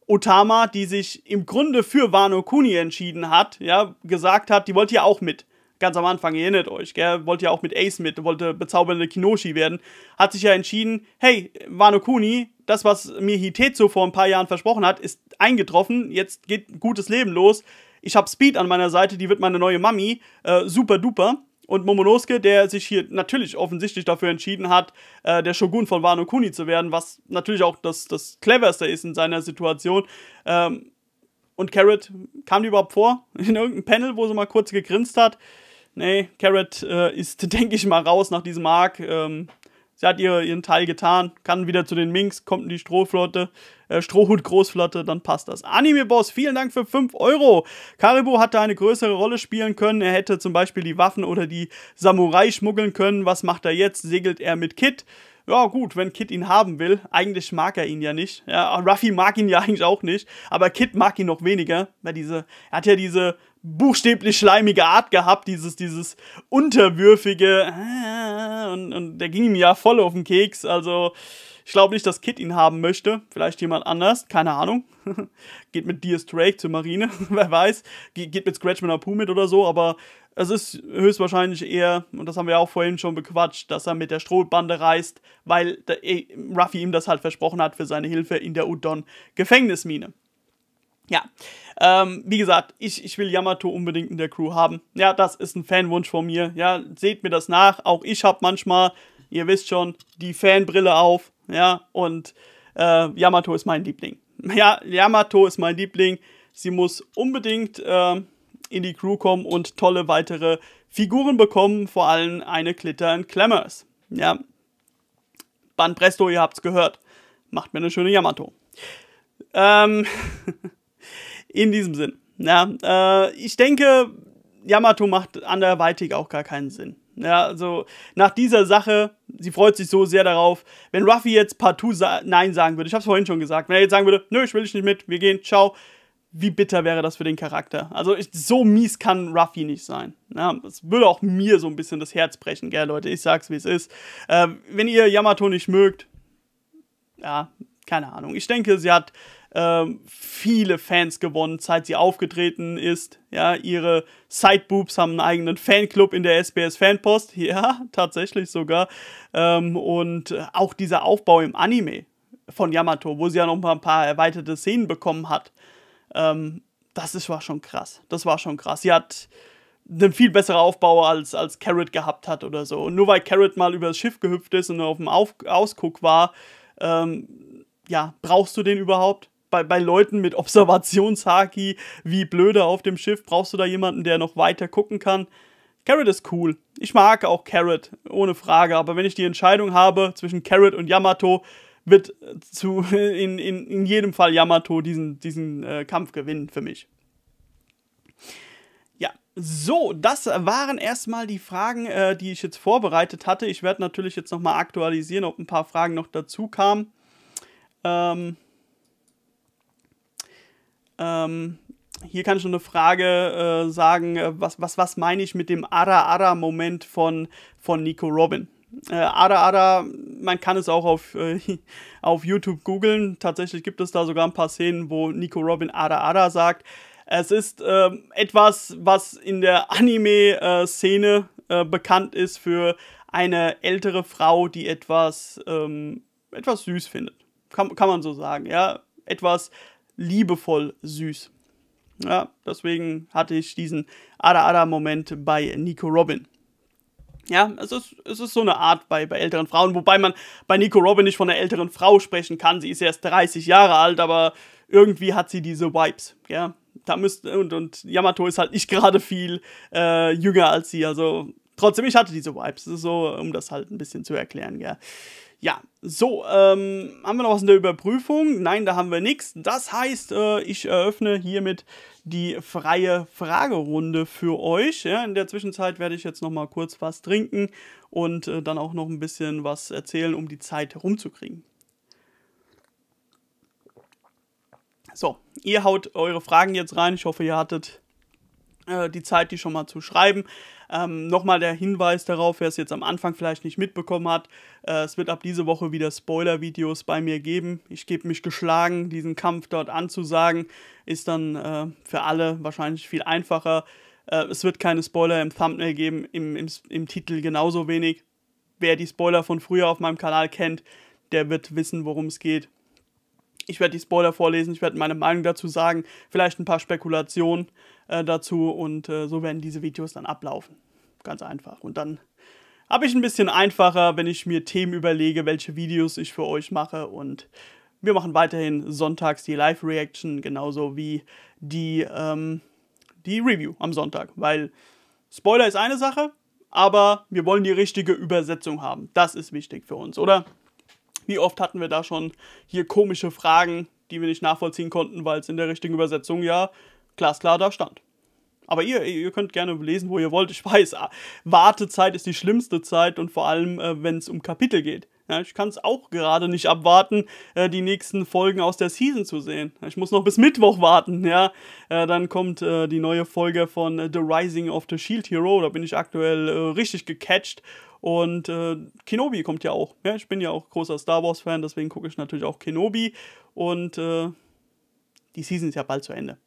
Otama, die sich im Grunde für Wano Kuni entschieden hat, ja, gesagt hat, die wollt ihr auch mit. Ganz am Anfang, ihr erinnert euch, gell, wollte ja auch mit Ace mit, wollte bezaubernde Kinoshi werden, hat sich ja entschieden, hey, Wano Kuni, das, was mir Hitetsu vor ein paar Jahren versprochen hat, ist eingetroffen, jetzt geht gutes Leben los, ich habe Speed an meiner Seite, die wird meine neue Mami, äh, super duper. Und Momonosuke, der sich hier natürlich offensichtlich dafür entschieden hat, äh, der Shogun von Wano Kuni zu werden, was natürlich auch das, das cleverste ist in seiner Situation. Ähm, und Carrot, kam die überhaupt vor? In irgendeinem Panel, wo sie mal kurz gegrinst hat? Nee, Carrot äh, ist, denke ich mal, raus nach diesem Arc. Ähm, sie hat ihr, ihren Teil getan, kann wieder zu den Minks, kommt in die Strohflotte, äh, Strohhut-Großflotte, dann passt das. Anime-Boss, vielen Dank für 5 Euro. Karibu hatte eine größere Rolle spielen können, er hätte zum Beispiel die Waffen oder die Samurai schmuggeln können. Was macht er jetzt? Segelt er mit Kit? ja gut, wenn Kit ihn haben will, eigentlich mag er ihn ja nicht. Ja, Ruffy mag ihn ja eigentlich auch nicht, aber Kit mag ihn noch weniger, weil diese, er hat ja diese buchstäblich schleimige Art gehabt, dieses, dieses unterwürfige äh, und, und der ging ihm ja voll auf den Keks, also ich glaube nicht, dass Kit ihn haben möchte, vielleicht jemand anders, keine Ahnung, geht mit Diaz Drake zur Marine, wer weiß, geht mit Scratchman Apu mit oder so, aber es ist höchstwahrscheinlich eher, und das haben wir auch vorhin schon bequatscht, dass er mit der Strohbande reist, weil der, eh, Ruffy ihm das halt versprochen hat für seine Hilfe in der Udon-Gefängnismine ja. Ähm, wie gesagt, ich, ich will Yamato unbedingt in der Crew haben. Ja, das ist ein Fanwunsch von mir. Ja, seht mir das nach. Auch ich habe manchmal, ihr wisst schon, die Fanbrille auf. Ja, und äh, Yamato ist mein Liebling. Ja, Yamato ist mein Liebling. Sie muss unbedingt äh, in die Crew kommen und tolle weitere Figuren bekommen, vor allem eine Glitter in Clammers. Ja, Ban Presto, ihr habt's gehört. Macht mir eine schöne Yamato. Ähm, In diesem Sinn. Ja, äh, ich denke, Yamato macht anderweitig auch gar keinen Sinn. Ja, also nach dieser Sache, sie freut sich so sehr darauf, wenn Ruffy jetzt partout sa Nein sagen würde. Ich habe es vorhin schon gesagt. Wenn er jetzt sagen würde, nö, ich will dich nicht mit, wir gehen, ciao. Wie bitter wäre das für den Charakter? Also ich, so mies kann Ruffy nicht sein. Ja, es würde auch mir so ein bisschen das Herz brechen, gell, Leute. Ich sag's, wie es ist. Äh, wenn ihr Yamato nicht mögt, ja, keine Ahnung. Ich denke, sie hat ähm, viele Fans gewonnen, seit sie aufgetreten ist. Ja, ihre Sideboobs haben einen eigenen Fanclub in der SBS Fanpost. Ja, tatsächlich sogar. Ähm, und auch dieser Aufbau im Anime von Yamato, wo sie ja noch mal ein paar erweiterte Szenen bekommen hat. Ähm, das ist, war schon krass. Das war schon krass. Sie hat einen viel besseren Aufbau als, als Carrot gehabt hat oder so. Und nur weil Carrot mal übers Schiff gehüpft ist und auf dem auf Ausguck war, ähm, ja, brauchst du den überhaupt? bei, bei Leuten mit Observationshaki wie Blöde auf dem Schiff brauchst du da jemanden, der noch weiter gucken kann. Carrot ist cool. Ich mag auch Carrot, ohne Frage. Aber wenn ich die Entscheidung habe zwischen Carrot und Yamato, wird zu, in, in, in jedem Fall Yamato diesen, diesen äh, Kampf gewinnen für mich. Ja, so, das waren erstmal die Fragen, äh, die ich jetzt vorbereitet hatte. Ich werde natürlich jetzt nochmal aktualisieren, ob ein paar Fragen noch dazu kamen. Ähm, ähm, hier kann ich schon eine Frage äh, sagen, äh, was, was, was meine ich mit dem Ara-Ara-Moment von, von Nico Robin? Äh, Ara Ada, man kann es auch auf, äh, auf YouTube googeln. Tatsächlich gibt es da sogar ein paar Szenen, wo Nico Robin Ara Ara sagt. Es ist äh, etwas, was in der Anime-Szene äh, äh, bekannt ist für eine ältere Frau, die etwas, ähm, etwas süß findet. Kann, kann man so sagen, ja. Etwas liebevoll süß. Ja, deswegen hatte ich diesen Ada-Ada-Moment bei Nico Robin. Ja, es ist, es ist so eine Art bei, bei älteren Frauen, wobei man bei Nico Robin nicht von einer älteren Frau sprechen kann. Sie ist erst 30 Jahre alt, aber irgendwie hat sie diese Vibes. Ja, da müsst, und, und Yamato ist halt nicht gerade viel äh, jünger als sie. Also trotzdem, ich hatte diese Vibes. Das ist so, um das halt ein bisschen zu erklären. Ja. Ja, so, ähm, haben wir noch was in der Überprüfung? Nein, da haben wir nichts. Das heißt, äh, ich eröffne hiermit die freie Fragerunde für euch. Ja, in der Zwischenzeit werde ich jetzt noch mal kurz was trinken und äh, dann auch noch ein bisschen was erzählen, um die Zeit herumzukriegen. So, ihr haut eure Fragen jetzt rein. Ich hoffe, ihr hattet äh, die Zeit, die schon mal zu schreiben. Ähm, Nochmal der Hinweis darauf, wer es jetzt am Anfang vielleicht nicht mitbekommen hat, äh, es wird ab diese Woche wieder Spoiler-Videos bei mir geben. Ich gebe mich geschlagen, diesen Kampf dort anzusagen, ist dann äh, für alle wahrscheinlich viel einfacher. Äh, es wird keine Spoiler im Thumbnail geben, im, im, im Titel genauso wenig. Wer die Spoiler von früher auf meinem Kanal kennt, der wird wissen, worum es geht. Ich werde die Spoiler vorlesen, ich werde meine Meinung dazu sagen, vielleicht ein paar Spekulationen äh, dazu und äh, so werden diese Videos dann ablaufen. Ganz einfach. Und dann habe ich ein bisschen einfacher, wenn ich mir Themen überlege, welche Videos ich für euch mache. Und wir machen weiterhin sonntags die Live-Reaction, genauso wie die, ähm, die Review am Sonntag. Weil Spoiler ist eine Sache, aber wir wollen die richtige Übersetzung haben. Das ist wichtig für uns, oder? Wie oft hatten wir da schon hier komische Fragen, die wir nicht nachvollziehen konnten, weil es in der richtigen Übersetzung ja glasklar da stand. Aber ihr, ihr könnt gerne lesen, wo ihr wollt. Ich weiß, Wartezeit ist die schlimmste Zeit und vor allem, äh, wenn es um Kapitel geht. Ja, ich kann es auch gerade nicht abwarten, äh, die nächsten Folgen aus der Season zu sehen. Ich muss noch bis Mittwoch warten, ja. Äh, dann kommt äh, die neue Folge von äh, The Rising of the Shield Hero. Da bin ich aktuell äh, richtig gecatcht. Und äh, Kenobi kommt ja auch. Ja, ich bin ja auch großer Star Wars-Fan, deswegen gucke ich natürlich auch Kenobi. Und die Season ist ja bald zu Ende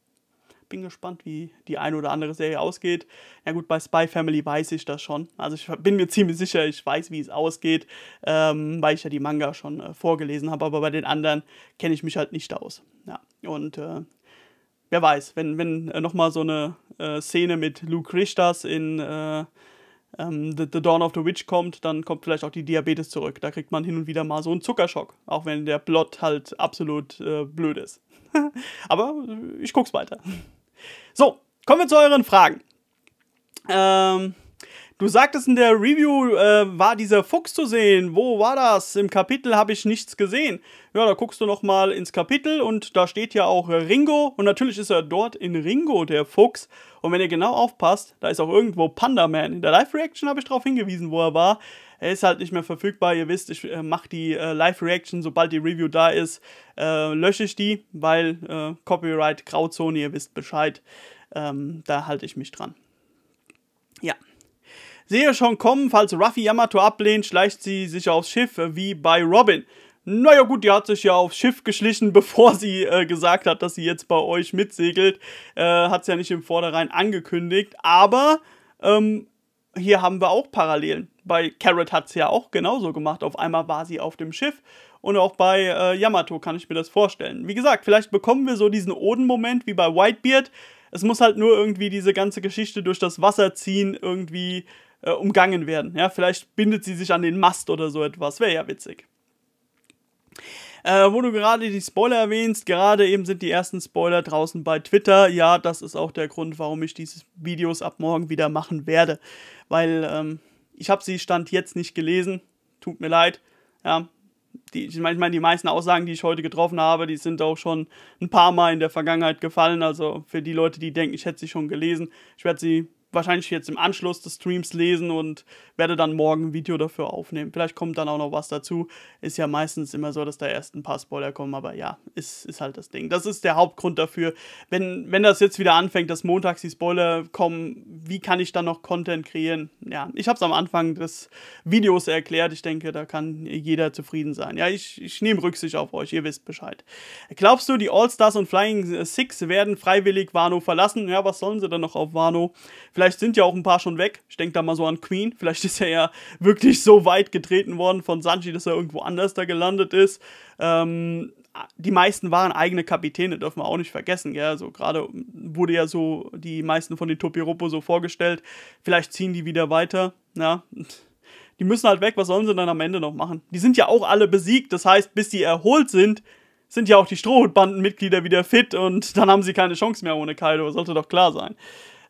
bin gespannt, wie die eine oder andere Serie ausgeht. Ja gut, bei Spy Family weiß ich das schon. Also ich bin mir ziemlich sicher, ich weiß, wie es ausgeht, ähm, weil ich ja die Manga schon äh, vorgelesen habe. Aber bei den anderen kenne ich mich halt nicht aus. Ja, und äh, wer weiß, wenn, wenn äh, nochmal so eine äh, Szene mit Luke Richters in äh, ähm, The, The Dawn of the Witch kommt, dann kommt vielleicht auch die Diabetes zurück. Da kriegt man hin und wieder mal so einen Zuckerschock, auch wenn der Plot halt absolut äh, blöd ist. Aber ich guck's weiter. So, kommen wir zu euren Fragen. Ähm, du sagtest in der Review, äh, war dieser Fuchs zu sehen. Wo war das? Im Kapitel habe ich nichts gesehen. Ja, da guckst du nochmal ins Kapitel und da steht ja auch Ringo. Und natürlich ist er dort in Ringo, der Fuchs. Und wenn ihr genau aufpasst, da ist auch irgendwo Panda Man. In der Live-Reaction habe ich darauf hingewiesen, wo er war. Er ist halt nicht mehr verfügbar. Ihr wisst, ich äh, mache die äh, Live-Reaction, sobald die Review da ist, äh, lösche ich die, weil äh, Copyright, Grauzone, ihr wisst Bescheid. Ähm, da halte ich mich dran. Ja. Sehe schon kommen, falls Ruffy Yamato ablehnt, schleicht sie sich aufs Schiff äh, wie bei Robin. Naja gut, die hat sich ja aufs Schiff geschlichen, bevor sie äh, gesagt hat, dass sie jetzt bei euch mitsegelt. Äh, hat es ja nicht im Vorderein angekündigt. Aber ähm, hier haben wir auch Parallelen. Bei Carrot hat es ja auch genauso gemacht. Auf einmal war sie auf dem Schiff und auch bei äh, Yamato kann ich mir das vorstellen. Wie gesagt, vielleicht bekommen wir so diesen Oden-Moment wie bei Whitebeard. Es muss halt nur irgendwie diese ganze Geschichte durch das Wasser ziehen, irgendwie äh, umgangen werden. Ja, vielleicht bindet sie sich an den Mast oder so etwas. Wäre ja witzig. Äh, wo du gerade die Spoiler erwähnst, gerade eben sind die ersten Spoiler draußen bei Twitter. Ja, das ist auch der Grund, warum ich diese Videos ab morgen wieder machen werde weil ähm, ich habe sie Stand jetzt nicht gelesen. Tut mir leid. Ja, die, ich meine, die meisten Aussagen, die ich heute getroffen habe, die sind auch schon ein paar Mal in der Vergangenheit gefallen. Also für die Leute, die denken, ich hätte sie schon gelesen, ich werde sie wahrscheinlich jetzt im Anschluss des Streams lesen und werde dann morgen ein Video dafür aufnehmen. Vielleicht kommt dann auch noch was dazu. Ist ja meistens immer so, dass da erst ein paar Spoiler kommen, aber ja, ist, ist halt das Ding. Das ist der Hauptgrund dafür. Wenn, wenn das jetzt wieder anfängt, dass montags die Spoiler kommen, wie kann ich dann noch Content kreieren? Ja, ich habe es am Anfang des Videos erklärt. Ich denke, da kann jeder zufrieden sein. Ja, ich, ich nehme Rücksicht auf euch, ihr wisst Bescheid. Glaubst du, die All-Stars und Flying Six werden freiwillig Wano verlassen? Ja, was sollen sie dann noch auf Wano? Vielleicht Vielleicht sind ja auch ein paar schon weg. Ich denke da mal so an Queen. Vielleicht ist er ja wirklich so weit getreten worden von Sanji, dass er irgendwo anders da gelandet ist. Ähm, die meisten waren eigene Kapitäne, dürfen wir auch nicht vergessen. Gell? Also gerade wurde ja so die meisten von den Topiropo so vorgestellt. Vielleicht ziehen die wieder weiter. Ja. Die müssen halt weg, was sollen sie dann am Ende noch machen? Die sind ja auch alle besiegt, das heißt, bis die erholt sind, sind ja auch die Strohhutbandenmitglieder wieder fit und dann haben sie keine Chance mehr ohne Kaido, sollte doch klar sein.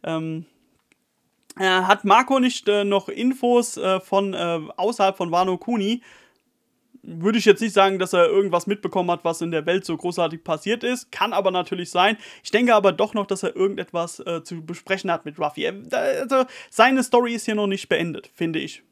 Ähm, äh, hat Marco nicht äh, noch Infos äh, von außerhalb von Wano Kuni? würde ich jetzt nicht sagen, dass er irgendwas mitbekommen hat, was in der Welt so großartig passiert ist. Kann aber natürlich sein. Ich denke aber doch noch, dass er irgendetwas äh, zu besprechen hat mit Ruffy. Er, also, seine Story ist hier noch nicht beendet, finde ich.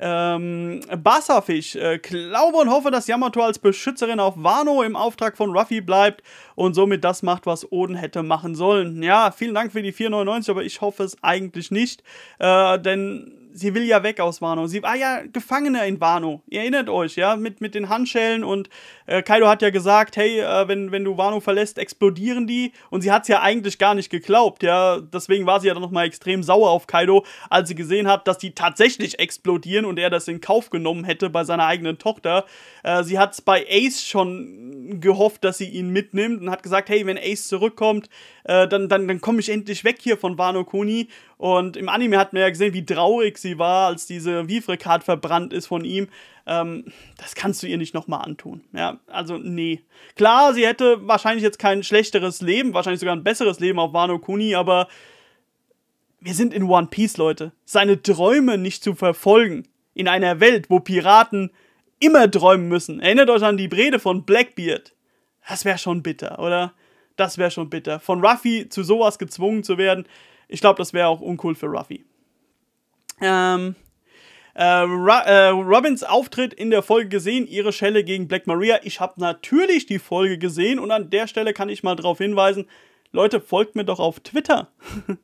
Ähm, Basserfisch, äh, glaube und hoffe, dass Yamato als Beschützerin auf Wano im Auftrag von Ruffy bleibt und somit das macht, was Oden hätte machen sollen. Ja, vielen Dank für die 4,99, aber ich hoffe es eigentlich nicht, äh, denn sie will ja weg aus Wano. Sie war ja Gefangene in Wano. Ihr erinnert euch, ja, mit, mit den Handschellen und äh, Kaido hat ja gesagt, hey, äh, wenn, wenn du Wano verlässt, explodieren die. Und sie hat es ja eigentlich gar nicht geglaubt, ja. Deswegen war sie ja dann nochmal extrem sauer auf Kaido, als sie gesehen hat, dass die tatsächlich explodieren und er das in Kauf genommen hätte bei seiner eigenen Tochter. Äh, sie hat es bei Ace schon gehofft, dass sie ihn mitnimmt und hat gesagt, hey, wenn Ace zurückkommt, äh, dann, dann, dann komme ich endlich weg hier von Wano Kuni. Und im Anime hat man ja gesehen, wie traurig sie war, als diese Vivre-Card verbrannt ist von ihm ähm, das kannst du ihr nicht nochmal antun. Ja, also nee. Klar, sie hätte wahrscheinlich jetzt kein schlechteres Leben, wahrscheinlich sogar ein besseres Leben auf Wano Kuni, aber wir sind in One Piece, Leute. Seine Träume nicht zu verfolgen in einer Welt, wo Piraten immer träumen müssen. Erinnert euch an die Brede von Blackbeard. Das wäre schon bitter, oder? Das wäre schon bitter. Von Ruffy zu sowas gezwungen zu werden, ich glaube, das wäre auch uncool für Ruffy. Ähm, äh, äh, Robins Auftritt in der Folge gesehen, ihre Schelle gegen Black Maria. Ich habe natürlich die Folge gesehen und an der Stelle kann ich mal darauf hinweisen, Leute, folgt mir doch auf Twitter.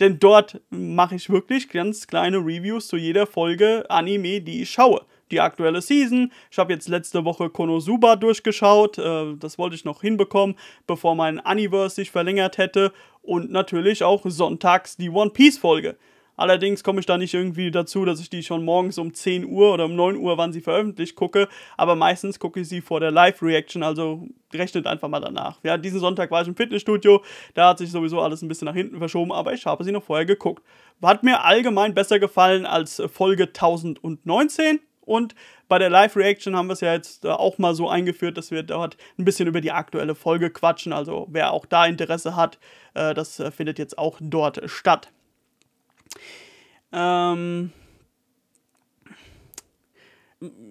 Denn dort mache ich wirklich ganz kleine Reviews zu jeder Folge Anime, die ich schaue. Die aktuelle Season. Ich habe jetzt letzte Woche Konosuba durchgeschaut. Äh, das wollte ich noch hinbekommen, bevor mein Anniverse sich verlängert hätte. Und natürlich auch sonntags die One Piece Folge. Allerdings komme ich da nicht irgendwie dazu, dass ich die schon morgens um 10 Uhr oder um 9 Uhr, wann sie veröffentlicht, gucke. Aber meistens gucke ich sie vor der Live-Reaction, also rechnet einfach mal danach. Ja, diesen Sonntag war ich im Fitnessstudio, da hat sich sowieso alles ein bisschen nach hinten verschoben, aber ich habe sie noch vorher geguckt. Hat mir allgemein besser gefallen als Folge 1019. Und bei der Live-Reaction haben wir es ja jetzt äh, auch mal so eingeführt, dass wir dort ein bisschen über die aktuelle Folge quatschen. Also wer auch da Interesse hat, äh, das äh, findet jetzt auch dort statt. Ähm,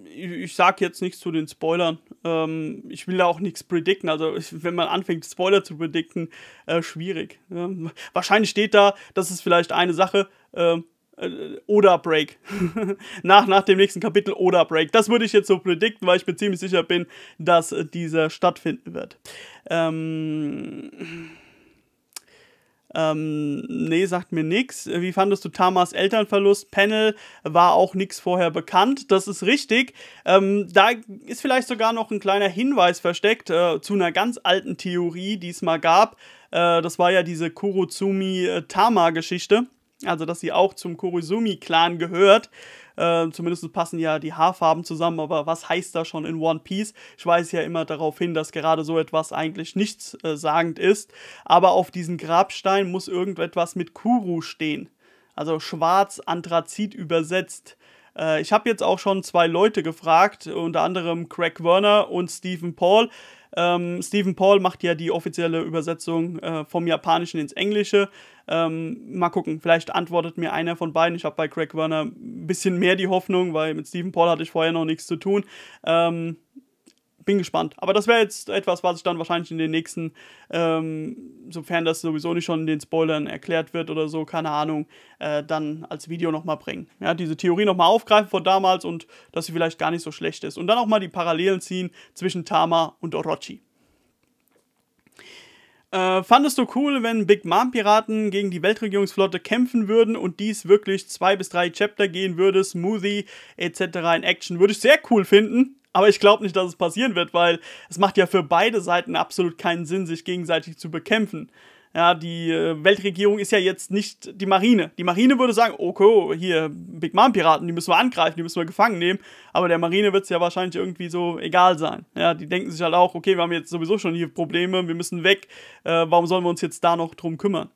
ich sage jetzt nichts zu den Spoilern. Ähm, ich will da auch nichts predikten. Also, wenn man anfängt, Spoiler zu predikten, äh, schwierig. Ähm, wahrscheinlich steht da, das ist vielleicht eine Sache. Ähm, äh, oder Break. nach, nach dem nächsten Kapitel oder Break. Das würde ich jetzt so predikten, weil ich mir ziemlich sicher bin, dass äh, dieser stattfinden wird. Ähm ähm, nee, sagt mir nix. Wie fandest du Tamas Elternverlust? Panel war auch nix vorher bekannt. Das ist richtig. Ähm, da ist vielleicht sogar noch ein kleiner Hinweis versteckt äh, zu einer ganz alten Theorie, die es mal gab. Äh, das war ja diese Kurozumi-Tama-Geschichte. Also, dass sie auch zum Kurozumi-Clan gehört. Ähm, zumindest passen ja die Haarfarben zusammen, aber was heißt da schon in One Piece? Ich weise ja immer darauf hin, dass gerade so etwas eigentlich nichts äh, sagend ist. Aber auf diesem Grabstein muss irgendetwas mit Kuru stehen. Also schwarz, Anthrazit übersetzt. Äh, ich habe jetzt auch schon zwei Leute gefragt, unter anderem Craig Werner und Stephen Paul. Ähm, Stephen Paul macht ja die offizielle Übersetzung äh, vom Japanischen ins Englische. Ähm, mal gucken, vielleicht antwortet mir einer von beiden. Ich habe bei Craig Werner ein bisschen mehr die Hoffnung, weil mit Stephen Paul hatte ich vorher noch nichts zu tun. Ähm, bin gespannt. Aber das wäre jetzt etwas, was ich dann wahrscheinlich in den nächsten, ähm, sofern das sowieso nicht schon in den Spoilern erklärt wird oder so, keine Ahnung, äh, dann als Video nochmal bringen. Ja, diese Theorie nochmal aufgreifen von damals und dass sie vielleicht gar nicht so schlecht ist. Und dann auch mal die Parallelen ziehen zwischen Tama und Orochi. Äh, fandest du cool, wenn Big Mom Piraten gegen die Weltregierungsflotte kämpfen würden und dies wirklich zwei bis drei Chapter gehen würde, Smoothie etc. in Action? Würde ich sehr cool finden. Aber ich glaube nicht, dass es passieren wird, weil es macht ja für beide Seiten absolut keinen Sinn, sich gegenseitig zu bekämpfen. Ja, die äh, Weltregierung ist ja jetzt nicht die Marine. Die Marine würde sagen, okay, hier Big Mom Piraten, die müssen wir angreifen, die müssen wir gefangen nehmen. Aber der Marine wird es ja wahrscheinlich irgendwie so egal sein. Ja, die denken sich halt auch, okay, wir haben jetzt sowieso schon hier Probleme, wir müssen weg. Äh, warum sollen wir uns jetzt da noch drum kümmern?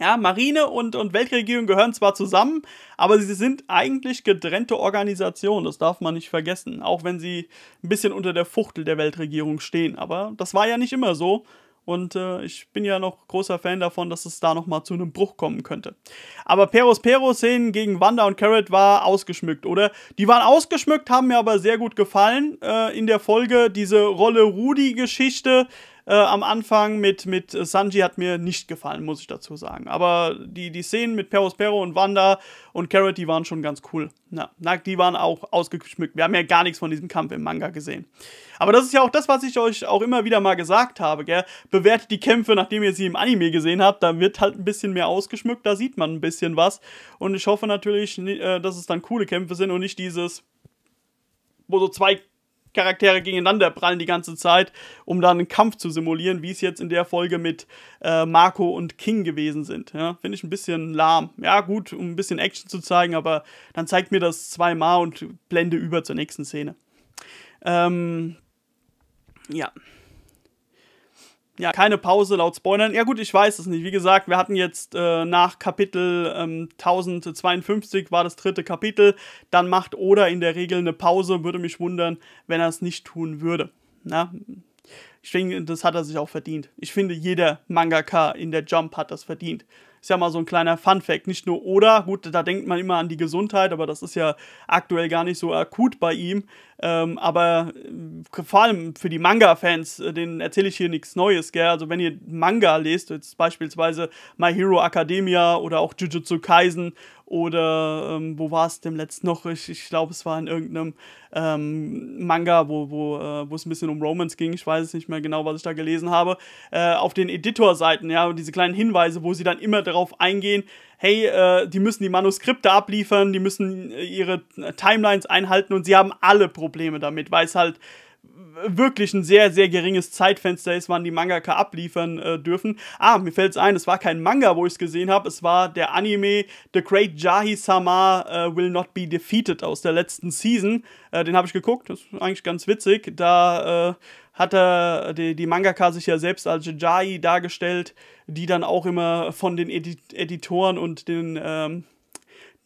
Ja, Marine und, und Weltregierung gehören zwar zusammen, aber sie sind eigentlich getrennte Organisationen, das darf man nicht vergessen, auch wenn sie ein bisschen unter der Fuchtel der Weltregierung stehen. Aber das war ja nicht immer so. Und äh, ich bin ja noch großer Fan davon, dass es da nochmal zu einem Bruch kommen könnte. Aber Peros Peros-Szenen gegen Wanda und Carrot war ausgeschmückt, oder? Die waren ausgeschmückt, haben mir aber sehr gut gefallen äh, in der Folge. Diese Rolle Rudi-Geschichte äh, am Anfang mit, mit Sanji hat mir nicht gefallen, muss ich dazu sagen. Aber die, die Szenen mit Perospero und Wanda und Carrot, die waren schon ganz cool. Na, die waren auch ausgeschmückt. Wir haben ja gar nichts von diesem Kampf im Manga gesehen. Aber das ist ja auch das, was ich euch auch immer wieder mal gesagt habe, gell? Bewertet die Kämpfe, nachdem ihr sie im Anime gesehen habt. Da wird halt ein bisschen mehr ausgeschmückt, da sieht man ein bisschen was. Und ich hoffe natürlich, äh, dass es dann coole Kämpfe sind und nicht dieses, wo so zwei Charaktere gegeneinander prallen die ganze Zeit, um dann einen Kampf zu simulieren, wie es jetzt in der Folge mit äh, Marco und King gewesen sind. Ja, Finde ich ein bisschen lahm. Ja, gut, um ein bisschen Action zu zeigen, aber dann zeigt mir das zweimal und blende über zur nächsten Szene. Ähm, ja ja, keine Pause laut Spoilern. Ja gut, ich weiß es nicht. Wie gesagt, wir hatten jetzt äh, nach Kapitel ähm, 1052 war das dritte Kapitel. Dann macht Oda in der Regel eine Pause. Würde mich wundern, wenn er es nicht tun würde. Na? Ich denke, das hat er sich auch verdient. Ich finde, jeder Mangaka in der Jump hat das verdient. Ist ja mal so ein kleiner Fun-Fact. Nicht nur oder, gut, da denkt man immer an die Gesundheit, aber das ist ja aktuell gar nicht so akut bei ihm. Ähm, aber äh, vor allem für die Manga-Fans, äh, denen erzähle ich hier nichts Neues, gell? Also, wenn ihr Manga lest, jetzt beispielsweise My Hero Academia oder auch Jujutsu Kaisen oder ähm, wo war es dem letzten noch? Ich, ich glaube, es war in irgendeinem ähm, Manga, wo, wo, äh, wo es ein bisschen um Romance ging. Ich weiß es nicht mehr genau, was ich da gelesen habe. Äh, auf den Editorseiten, ja, diese kleinen Hinweise, wo sie dann immer darauf eingehen, hey, äh, die müssen die Manuskripte abliefern, die müssen äh, ihre äh, Timelines einhalten und sie haben alle Probleme damit, weil es halt wirklich ein sehr, sehr geringes Zeitfenster ist, wann die Mangaka abliefern äh, dürfen. Ah, mir fällt es ein, es war kein Manga, wo ich es gesehen habe, es war der Anime The Great Jahi-sama uh, Will Not Be Defeated aus der letzten Season. Äh, den habe ich geguckt, das ist eigentlich ganz witzig. Da äh, hat er die, die Mangaka sich ja selbst als Jahi dargestellt, die dann auch immer von den Edi Editoren und den... Ähm,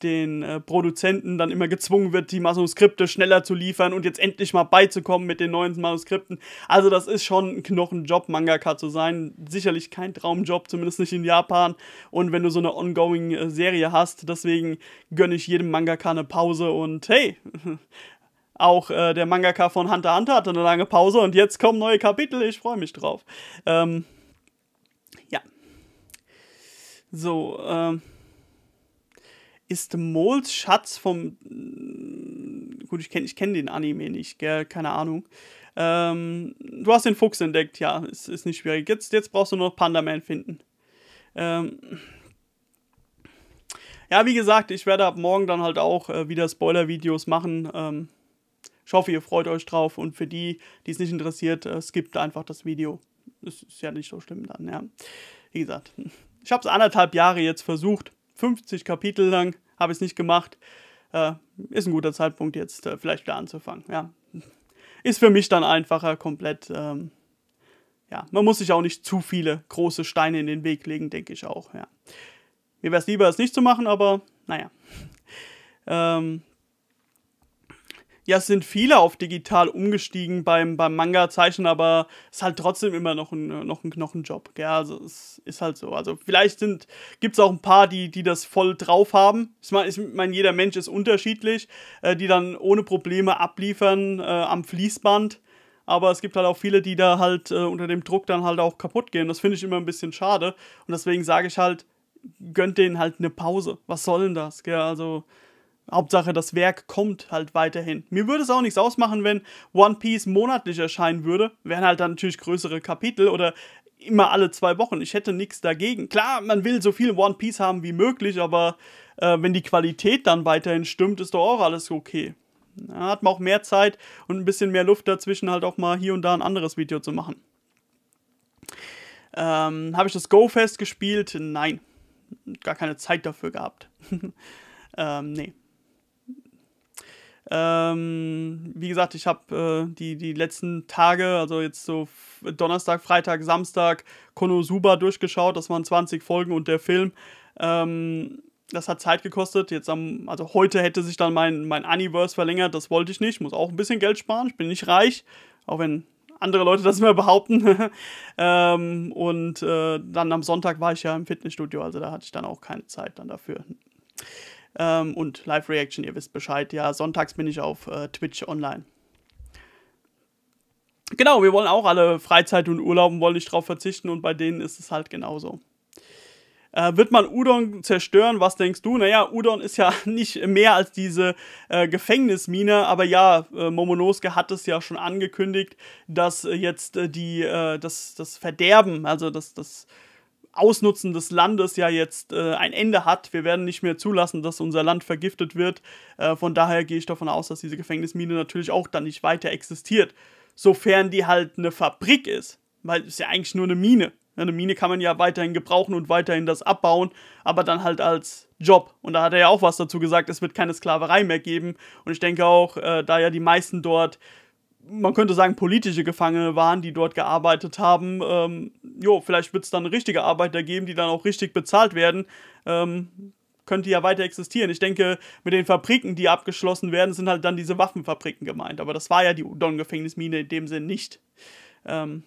den äh, Produzenten dann immer gezwungen wird, die Manuskripte schneller zu liefern und jetzt endlich mal beizukommen mit den neuen Manuskripten. Also das ist schon ein Knochenjob, Mangaka zu sein. Sicherlich kein Traumjob, zumindest nicht in Japan. Und wenn du so eine Ongoing-Serie äh, hast, deswegen gönne ich jedem Mangaka eine Pause und hey, Auch äh, der Mangaka von Hunter x Hunter hatte eine lange Pause und jetzt kommen neue Kapitel. Ich freue mich drauf. Ähm, ja. So, ähm ist Moles Schatz vom. Mm, gut, ich kenne ich kenn den Anime nicht, gell? keine Ahnung. Ähm, du hast den Fuchs entdeckt, ja, ist, ist nicht schwierig. Jetzt, jetzt brauchst du nur noch Pandaman finden. Ähm, ja, wie gesagt, ich werde ab morgen dann halt auch äh, wieder Spoiler-Videos machen. Ähm, ich hoffe, ihr freut euch drauf und für die, die es nicht interessiert, äh, skippt einfach das Video. Das ist ja nicht so schlimm dann, ja. Wie gesagt, ich habe es anderthalb Jahre jetzt versucht, 50 Kapitel lang habe ich es nicht gemacht. Äh, ist ein guter Zeitpunkt, jetzt äh, vielleicht wieder anzufangen. Ja. Ist für mich dann einfacher, komplett. Ähm, ja, man muss sich auch nicht zu viele große Steine in den Weg legen, denke ich auch. Ja. Mir wäre es lieber, es nicht zu machen, aber naja. Ähm, ja, es sind viele auf digital umgestiegen beim, beim Manga-Zeichnen, aber es ist halt trotzdem immer noch ein, äh, noch ein Knochenjob. Gell? Also es ist halt so. Also vielleicht gibt es auch ein paar, die, die das voll drauf haben. Ich meine, ich mein, jeder Mensch ist unterschiedlich, äh, die dann ohne Probleme abliefern äh, am Fließband. Aber es gibt halt auch viele, die da halt äh, unter dem Druck dann halt auch kaputt gehen. Das finde ich immer ein bisschen schade. Und deswegen sage ich halt, gönnt denen halt eine Pause. Was soll denn das? Gell? Also Hauptsache, das Werk kommt halt weiterhin. Mir würde es auch nichts ausmachen, wenn One Piece monatlich erscheinen würde. Wären halt dann natürlich größere Kapitel oder immer alle zwei Wochen. Ich hätte nichts dagegen. Klar, man will so viel One Piece haben wie möglich, aber äh, wenn die Qualität dann weiterhin stimmt, ist doch auch alles okay. Da hat man auch mehr Zeit und ein bisschen mehr Luft dazwischen, halt auch mal hier und da ein anderes Video zu machen. Ähm, Habe ich das Go Fest gespielt? Nein. Gar keine Zeit dafür gehabt. ähm, nee. Ähm, wie gesagt, ich habe äh, die, die letzten Tage, also jetzt so Donnerstag, Freitag, Samstag, Konosuba durchgeschaut. Das waren 20 Folgen und der Film. Ähm, das hat Zeit gekostet. Jetzt am, also heute hätte sich dann mein, mein Universe verlängert. Das wollte ich nicht. Ich muss auch ein bisschen Geld sparen. Ich bin nicht reich, auch wenn andere Leute das immer behaupten. ähm, und äh, dann am Sonntag war ich ja im Fitnessstudio, also da hatte ich dann auch keine Zeit dann dafür. Ähm, und Live-Reaction, ihr wisst Bescheid. Ja, sonntags bin ich auf äh, Twitch online. Genau, wir wollen auch alle Freizeit und Urlauben wollen nicht drauf verzichten und bei denen ist es halt genauso. Äh, wird man Udon zerstören? Was denkst du? Naja, Udon ist ja nicht mehr als diese äh, Gefängnismine, aber ja, äh, Momonosuke hat es ja schon angekündigt, dass äh, jetzt äh, die, äh, das, das Verderben, also das, das Ausnutzen des Landes ja jetzt äh, ein Ende hat. Wir werden nicht mehr zulassen, dass unser Land vergiftet wird. Äh, von daher gehe ich davon aus, dass diese Gefängnismine natürlich auch dann nicht weiter existiert, sofern die halt eine Fabrik ist, weil es ist ja eigentlich nur eine Mine. Eine Mine kann man ja weiterhin gebrauchen und weiterhin das abbauen, aber dann halt als Job. Und da hat er ja auch was dazu gesagt, es wird keine Sklaverei mehr geben. Und ich denke auch, äh, da ja die meisten dort man könnte sagen, politische Gefangene waren, die dort gearbeitet haben. Ähm, jo, vielleicht wird es dann richtige Arbeiter geben, die dann auch richtig bezahlt werden. Ähm, könnte ja weiter existieren. Ich denke, mit den Fabriken, die abgeschlossen werden, sind halt dann diese Waffenfabriken gemeint. Aber das war ja die Udon-Gefängnismine in dem Sinn nicht. Ähm,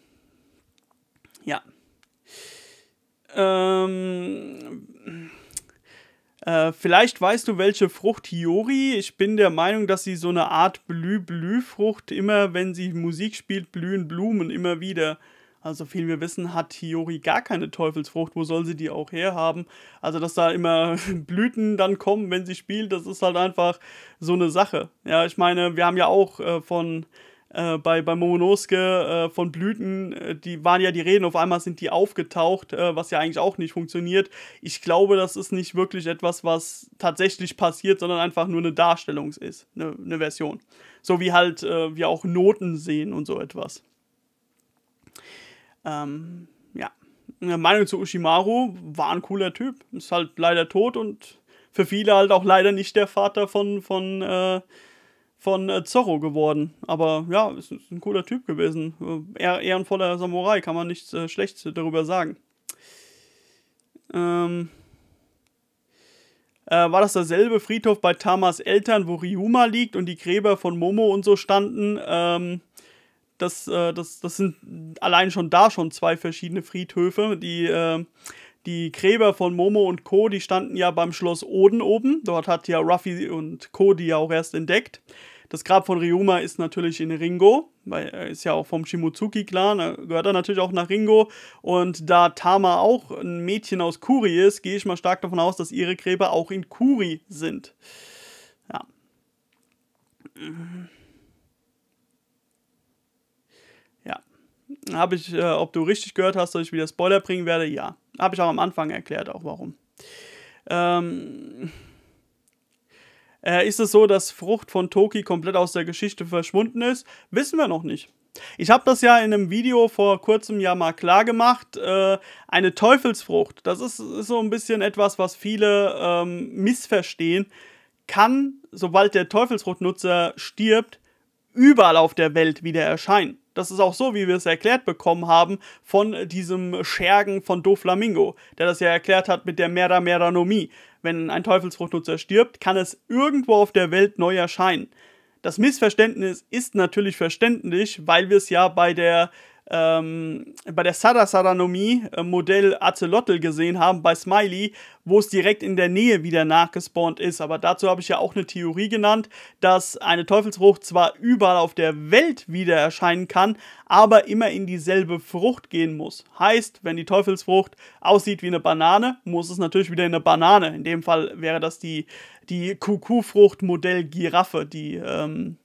ja. Ähm äh, vielleicht weißt du, welche Frucht Hiyori. Ich bin der Meinung, dass sie so eine Art Blü-Blü-Frucht immer, wenn sie Musik spielt, blühen Blumen immer wieder. Also viel wir wissen, hat Hiyori gar keine Teufelsfrucht. Wo soll sie die auch herhaben? Also dass da immer Blüten dann kommen, wenn sie spielt, das ist halt einfach so eine Sache. Ja, ich meine, wir haben ja auch äh, von äh, bei, bei Momonosuke äh, von Blüten, äh, die waren ja die Reden, auf einmal sind die aufgetaucht, äh, was ja eigentlich auch nicht funktioniert. Ich glaube, das ist nicht wirklich etwas, was tatsächlich passiert, sondern einfach nur eine Darstellung ist, eine, eine Version. So wie halt äh, wir auch Noten sehen und so etwas. Ähm, ja. Eine Meinung zu Ushimaru war ein cooler Typ. Ist halt leider tot und für viele halt auch leider nicht der Vater von, von von äh, Zorro geworden. Aber ja, ist, ist ein cooler Typ gewesen. Äh, ehr, ehrenvoller Samurai, kann man nichts äh, schlecht darüber sagen. Ähm, äh, war das derselbe Friedhof bei Tamas Eltern, wo Ryuma liegt und die Gräber von Momo und so standen? Ähm, das, äh, das, das sind allein schon da schon zwei verschiedene Friedhöfe, die äh, die Gräber von Momo und Co., die standen ja beim Schloss Oden oben. Dort hat ja Ruffy und Co. die ja auch erst entdeckt. Das Grab von Ryuma ist natürlich in Ringo, weil er ist ja auch vom Shimotsuki-Clan, gehört er natürlich auch nach Ringo. Und da Tama auch ein Mädchen aus Kuri ist, gehe ich mal stark davon aus, dass ihre Gräber auch in Kuri sind. Ja. Ja. Habe ich, äh, ob du richtig gehört hast, dass ich wieder Spoiler bringen werde? Ja. Habe ich auch am Anfang erklärt, auch warum. Ähm, äh, ist es so, dass Frucht von Toki komplett aus der Geschichte verschwunden ist? Wissen wir noch nicht. Ich habe das ja in einem Video vor kurzem ja mal klar gemacht. Äh, eine Teufelsfrucht, das ist, ist, so ein bisschen etwas, was viele ähm, missverstehen, kann, sobald der Teufelsfruchtnutzer stirbt, überall auf der Welt wieder erscheinen. Das ist auch so, wie wir es erklärt bekommen haben, von diesem Schergen von Doflamingo, der das ja erklärt hat mit der Mera Mera Meranomie. Wenn ein Teufelsfruchtnutzer stirbt, kann es irgendwo auf der Welt neu erscheinen. Das Missverständnis ist natürlich verständlich, weil wir es ja bei der ähm, bei der Sarasanomie äh, Modell Azelotl gesehen haben, bei Smiley, wo es direkt in der Nähe wieder nachgespawnt ist. Aber dazu habe ich ja auch eine Theorie genannt, dass eine Teufelsfrucht zwar überall auf der Welt wieder erscheinen kann, aber immer in dieselbe Frucht gehen muss. Heißt, wenn die Teufelsfrucht aussieht wie eine Banane, muss es natürlich wieder in eine Banane. In dem Fall wäre das die, die Kuckuckfrucht Modell Giraffe, die ähm,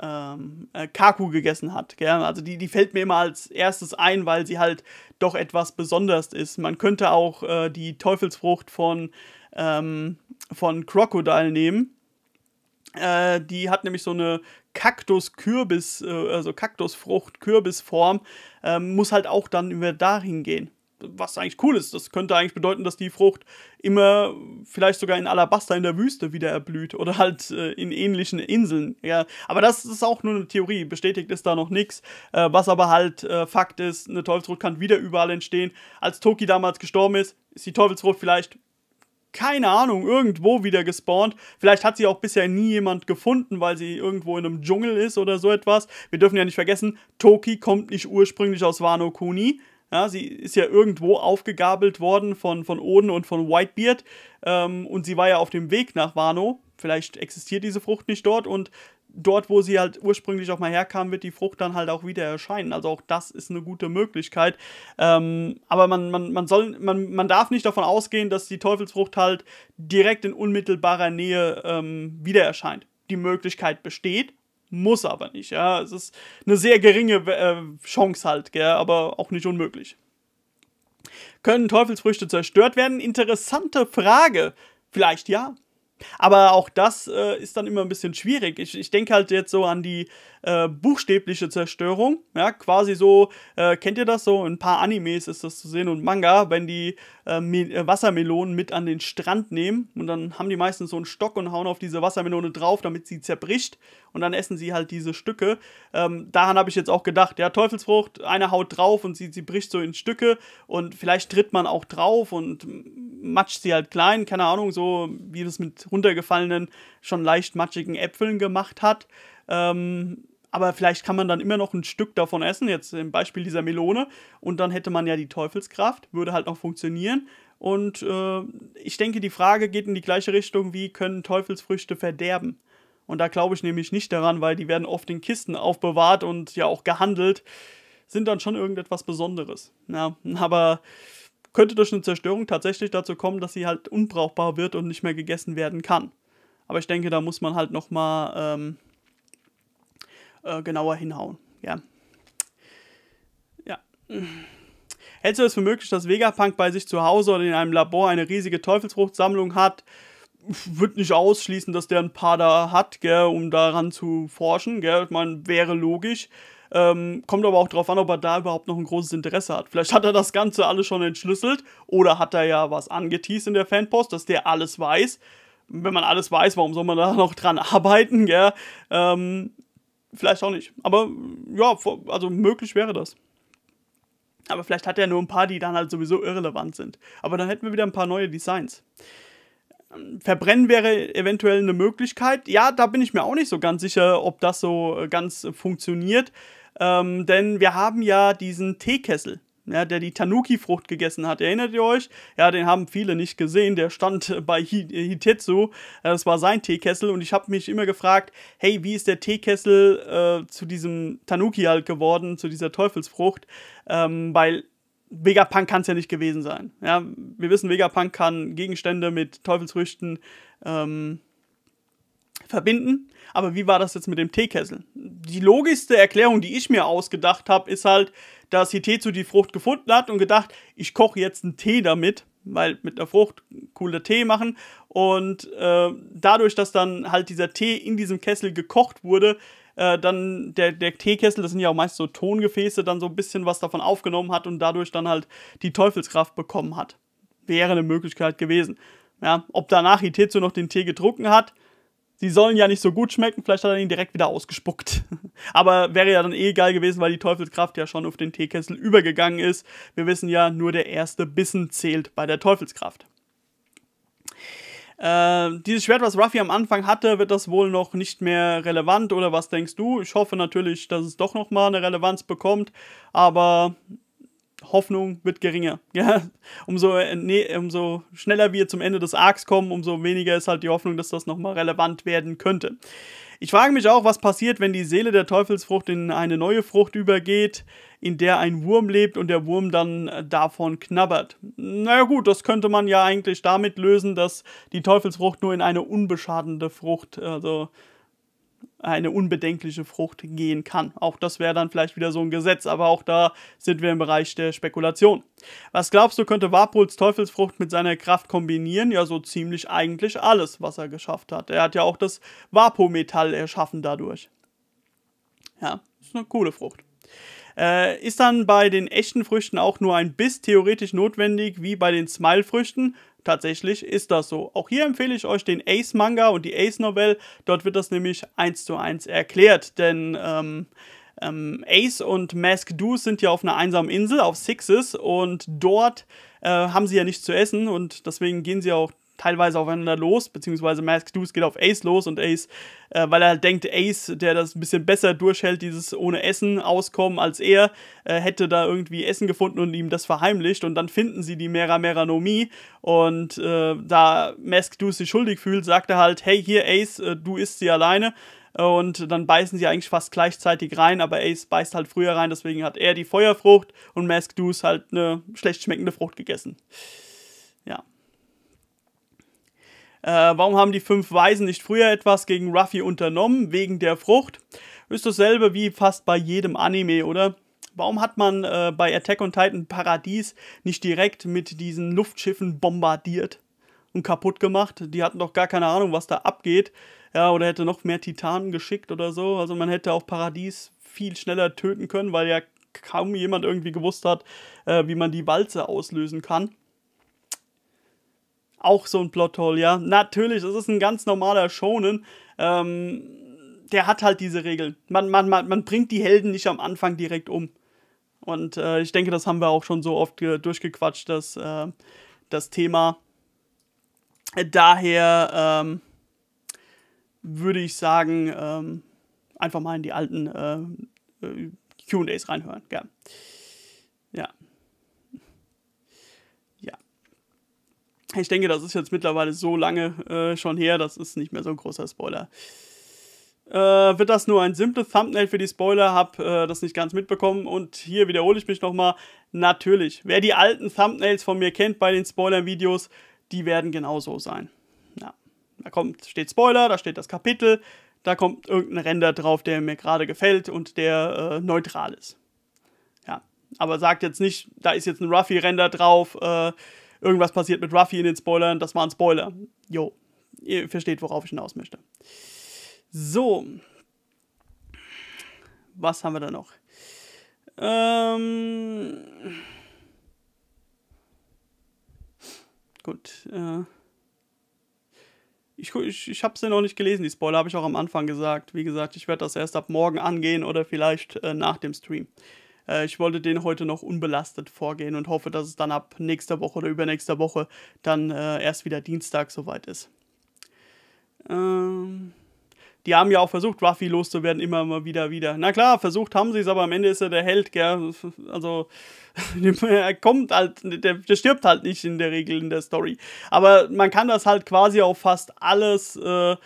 ähm, äh, Kaku gegessen hat. Gell? Also die, die fällt mir immer als erstes ein, weil sie halt doch etwas besonders ist. Man könnte auch äh, die Teufelsfrucht von, ähm, von Crocodile nehmen. Äh, die hat nämlich so eine Kaktus-Kürbis, äh, also Kaktusfrucht-Kürbisform, ähm, muss halt auch dann über dahin gehen was eigentlich cool ist. Das könnte eigentlich bedeuten, dass die Frucht immer vielleicht sogar in Alabaster in der Wüste wieder erblüht oder halt äh, in ähnlichen Inseln. Ja, aber das ist auch nur eine Theorie. Bestätigt ist da noch nichts. Äh, was aber halt äh, Fakt ist, eine Teufelsfrucht kann wieder überall entstehen. Als Toki damals gestorben ist, ist die Teufelsfrucht vielleicht keine Ahnung, irgendwo wieder gespawnt. Vielleicht hat sie auch bisher nie jemand gefunden, weil sie irgendwo in einem Dschungel ist oder so etwas. Wir dürfen ja nicht vergessen, Toki kommt nicht ursprünglich aus Wano Kuni. Ja, sie ist ja irgendwo aufgegabelt worden von, von Oden und von Whitebeard. Ähm, und sie war ja auf dem Weg nach Wano. Vielleicht existiert diese Frucht nicht dort. Und dort, wo sie halt ursprünglich auch mal herkam, wird die Frucht dann halt auch wieder erscheinen. Also auch das ist eine gute Möglichkeit. Ähm, aber man, man, man, soll, man, man darf nicht davon ausgehen, dass die Teufelsfrucht halt direkt in unmittelbarer Nähe ähm, wieder erscheint. Die Möglichkeit besteht, muss aber nicht, ja. Es ist eine sehr geringe äh, Chance halt, gell, aber auch nicht unmöglich. Können Teufelsfrüchte zerstört werden? Interessante Frage. Vielleicht ja, aber auch das äh, ist dann immer ein bisschen schwierig. Ich, ich denke halt jetzt so an die äh, buchstäbliche Zerstörung. Ja, quasi so, äh, kennt ihr das so? In ein paar Animes ist das zu sehen und Manga, wenn die äh, äh, Wassermelonen mit an den Strand nehmen und dann haben die meistens so einen Stock und hauen auf diese Wassermelone drauf, damit sie zerbricht und dann essen sie halt diese Stücke. Ähm, daran habe ich jetzt auch gedacht. Ja, Teufelsfrucht, einer haut drauf und sie, sie bricht so in Stücke und vielleicht tritt man auch drauf und matscht sie halt klein. Keine Ahnung, so wie das mit runtergefallenen, schon leicht matschigen Äpfeln gemacht hat. Ähm, aber vielleicht kann man dann immer noch ein Stück davon essen, jetzt im Beispiel dieser Melone, und dann hätte man ja die Teufelskraft, würde halt noch funktionieren. Und äh, ich denke, die Frage geht in die gleiche Richtung, wie können Teufelsfrüchte verderben? Und da glaube ich nämlich nicht daran, weil die werden oft in Kisten aufbewahrt und ja auch gehandelt, sind dann schon irgendetwas Besonderes. Ja, aber könnte durch eine Zerstörung tatsächlich dazu kommen, dass sie halt unbrauchbar wird und nicht mehr gegessen werden kann. Aber ich denke, da muss man halt nochmal ähm, äh, genauer hinhauen. Ja. Ja. Hältst du es für möglich, dass Vegapunk bei sich zu Hause oder in einem Labor eine riesige Teufelsfruchtsammlung hat? Würde nicht ausschließen, dass der ein paar da hat, gell, um daran zu forschen. Gell? Ich meine, wäre logisch. Ähm, kommt aber auch darauf an, ob er da überhaupt noch ein großes Interesse hat. Vielleicht hat er das Ganze alles schon entschlüsselt oder hat er ja was angeteased in der Fanpost, dass der alles weiß. Wenn man alles weiß, warum soll man da noch dran arbeiten, ja? Ähm, vielleicht auch nicht. Aber ja, also möglich wäre das. Aber vielleicht hat er nur ein paar, die dann halt sowieso irrelevant sind. Aber dann hätten wir wieder ein paar neue Designs. Verbrennen wäre eventuell eine Möglichkeit. Ja, da bin ich mir auch nicht so ganz sicher, ob das so äh, ganz funktioniert. Ähm, denn wir haben ja diesen Teekessel, ja, der die Tanuki-Frucht gegessen hat. Erinnert ihr euch? Ja, den haben viele nicht gesehen. Der stand bei Hitetsu. Äh, das war sein Teekessel. Und ich habe mich immer gefragt, hey, wie ist der Teekessel äh, zu diesem Tanuki halt geworden, zu dieser Teufelsfrucht? Ähm, weil Vegapunk kann es ja nicht gewesen sein. Ja, wir wissen, Vegapunk kann Gegenstände mit Teufelsfrüchten ähm, verbinden. Aber wie war das jetzt mit dem Teekessel? Die logischste Erklärung, die ich mir ausgedacht habe, ist halt, dass Hitezu die Frucht gefunden hat und gedacht, ich koche jetzt einen Tee damit, weil mit einer Frucht cooler Tee machen. Und äh, dadurch, dass dann halt dieser Tee in diesem Kessel gekocht wurde, äh, dann der, der Teekessel, das sind ja auch meist so Tongefäße, dann so ein bisschen was davon aufgenommen hat und dadurch dann halt die Teufelskraft bekommen hat. Wäre eine Möglichkeit gewesen. Ja, ob danach Hitezu noch den Tee getrunken hat, sie sollen ja nicht so gut schmecken, vielleicht hat er ihn direkt wieder ausgespuckt. Aber wäre ja dann eh geil gewesen, weil die Teufelskraft ja schon auf den Teekessel übergegangen ist. Wir wissen ja, nur der erste Bissen zählt bei der Teufelskraft. Äh, dieses Schwert, was Ruffy am Anfang hatte, wird das wohl noch nicht mehr relevant oder was denkst du? Ich hoffe natürlich, dass es doch nochmal eine Relevanz bekommt, aber Hoffnung wird geringer. Ja, umso, äh, nee, umso schneller wir zum Ende des Arcs kommen, umso weniger ist halt die Hoffnung, dass das nochmal relevant werden könnte. Ich frage mich auch, was passiert, wenn die Seele der Teufelsfrucht in eine neue Frucht übergeht, in der ein Wurm lebt und der Wurm dann äh, davon knabbert. Naja gut, das könnte man ja eigentlich damit lösen, dass die Teufelsfrucht nur in eine unbeschadende Frucht, also eine unbedenkliche Frucht gehen kann. Auch das wäre dann vielleicht wieder so ein Gesetz, aber auch da sind wir im Bereich der Spekulation. Was glaubst du, könnte Warpuls Teufelsfrucht mit seiner Kraft kombinieren? Ja, so ziemlich eigentlich alles, was er geschafft hat. Er hat ja auch das Vapometall erschaffen dadurch. Ja, ist eine coole Frucht. Äh, ist dann bei den echten Früchten auch nur ein Biss theoretisch notwendig, wie bei den Smile-Früchten? tatsächlich ist das so. Auch hier empfehle ich euch den Ace Manga und die Ace novelle Dort wird das nämlich eins zu eins erklärt, denn ähm, ähm, Ace und Mask Du sind ja auf einer einsamen Insel, auf Sixes, und dort äh, haben sie ja nichts zu essen und deswegen gehen sie auch teilweise aufeinander los, beziehungsweise Mask Deuce geht auf Ace los und Ace, äh, weil er halt denkt, Ace, der das ein bisschen besser durchhält, dieses ohne Essen auskommen als er, äh, hätte da irgendwie Essen gefunden und ihm das verheimlicht und dann finden sie die Mera Mera Meranomie und äh, da Mask Deuce sich schuldig fühlt, sagt er halt, hey, hier Ace, äh, du isst sie alleine und dann beißen sie eigentlich fast gleichzeitig rein, aber Ace beißt halt früher rein, deswegen hat er die Feuerfrucht und Mask Deuce halt eine schlecht schmeckende Frucht gegessen. Äh, warum haben die fünf Weisen nicht früher etwas gegen Ruffy unternommen? Wegen der Frucht. Ist dasselbe wie fast bei jedem Anime, oder? Warum hat man äh, bei Attack on Titan Paradies nicht direkt mit diesen Luftschiffen bombardiert und kaputt gemacht? Die hatten doch gar keine Ahnung, was da abgeht. Ja, oder hätte noch mehr Titanen geschickt oder so. Also man hätte auch Paradies viel schneller töten können, weil ja kaum jemand irgendwie gewusst hat, äh, wie man die Walze auslösen kann. Auch so ein Plothole, ja. Natürlich, es ist ein ganz normaler Shonen. Ähm, der hat halt diese Regeln. Man, man, man, man bringt die Helden nicht am Anfang direkt um. Und äh, ich denke, das haben wir auch schon so oft durchgequatscht, dass äh, das Thema. Äh, daher ähm, würde ich sagen, ähm, einfach mal in die alten äh, äh QAs reinhören. Ja. ja. Ich denke, das ist jetzt mittlerweile so lange äh, schon her, das ist nicht mehr so ein großer Spoiler. Äh, wird das nur ein simples Thumbnail für die Spoiler, hab äh, das nicht ganz mitbekommen und hier wiederhole ich mich nochmal, natürlich, wer die alten Thumbnails von mir kennt bei den Spoiler-Videos, die werden genauso sein. Ja. Da kommt, steht Spoiler, da steht das Kapitel, da kommt irgendein Render drauf, der mir gerade gefällt und der äh, neutral ist. Ja, aber sagt jetzt nicht, da ist jetzt ein Ruffy-Render drauf, äh, irgendwas passiert mit Ruffy in den Spoilern, das war ein Spoiler. Jo, ihr versteht, worauf ich hinaus möchte. So. Was haben wir da noch? Ähm. Gut. Äh ich, ich, ich habe es ja noch nicht gelesen, die Spoiler habe ich auch am Anfang gesagt. Wie gesagt, ich werde das erst ab morgen angehen oder vielleicht äh, nach dem Stream. Äh, ich wollte den heute noch unbelastet vorgehen und hoffe, dass es dann ab nächster Woche oder übernächster Woche dann äh, erst wieder Dienstag soweit ist. Ähm die haben ja auch versucht, Ruffy loszuwerden, immer mal wieder, wieder. Na klar, versucht haben sie es, aber am Ende ist er der Held, gell? Also, er kommt halt, der, der, stirbt halt nicht in der Regel in der Story. Aber man kann das halt quasi auf fast alles äh,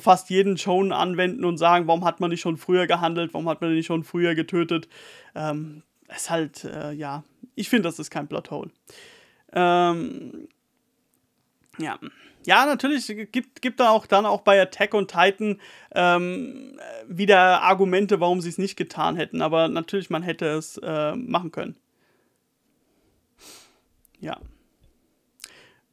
fast jeden Shonen anwenden und sagen, warum hat man nicht schon früher gehandelt, warum hat man nicht schon früher getötet. Ähm, ist halt, äh, ja, ich finde, das ist kein Plothole. Ähm, ja. Ja, natürlich gibt, gibt da auch dann auch bei Attack und Titan ähm, wieder Argumente, warum sie es nicht getan hätten. Aber natürlich, man hätte es äh, machen können. Ja.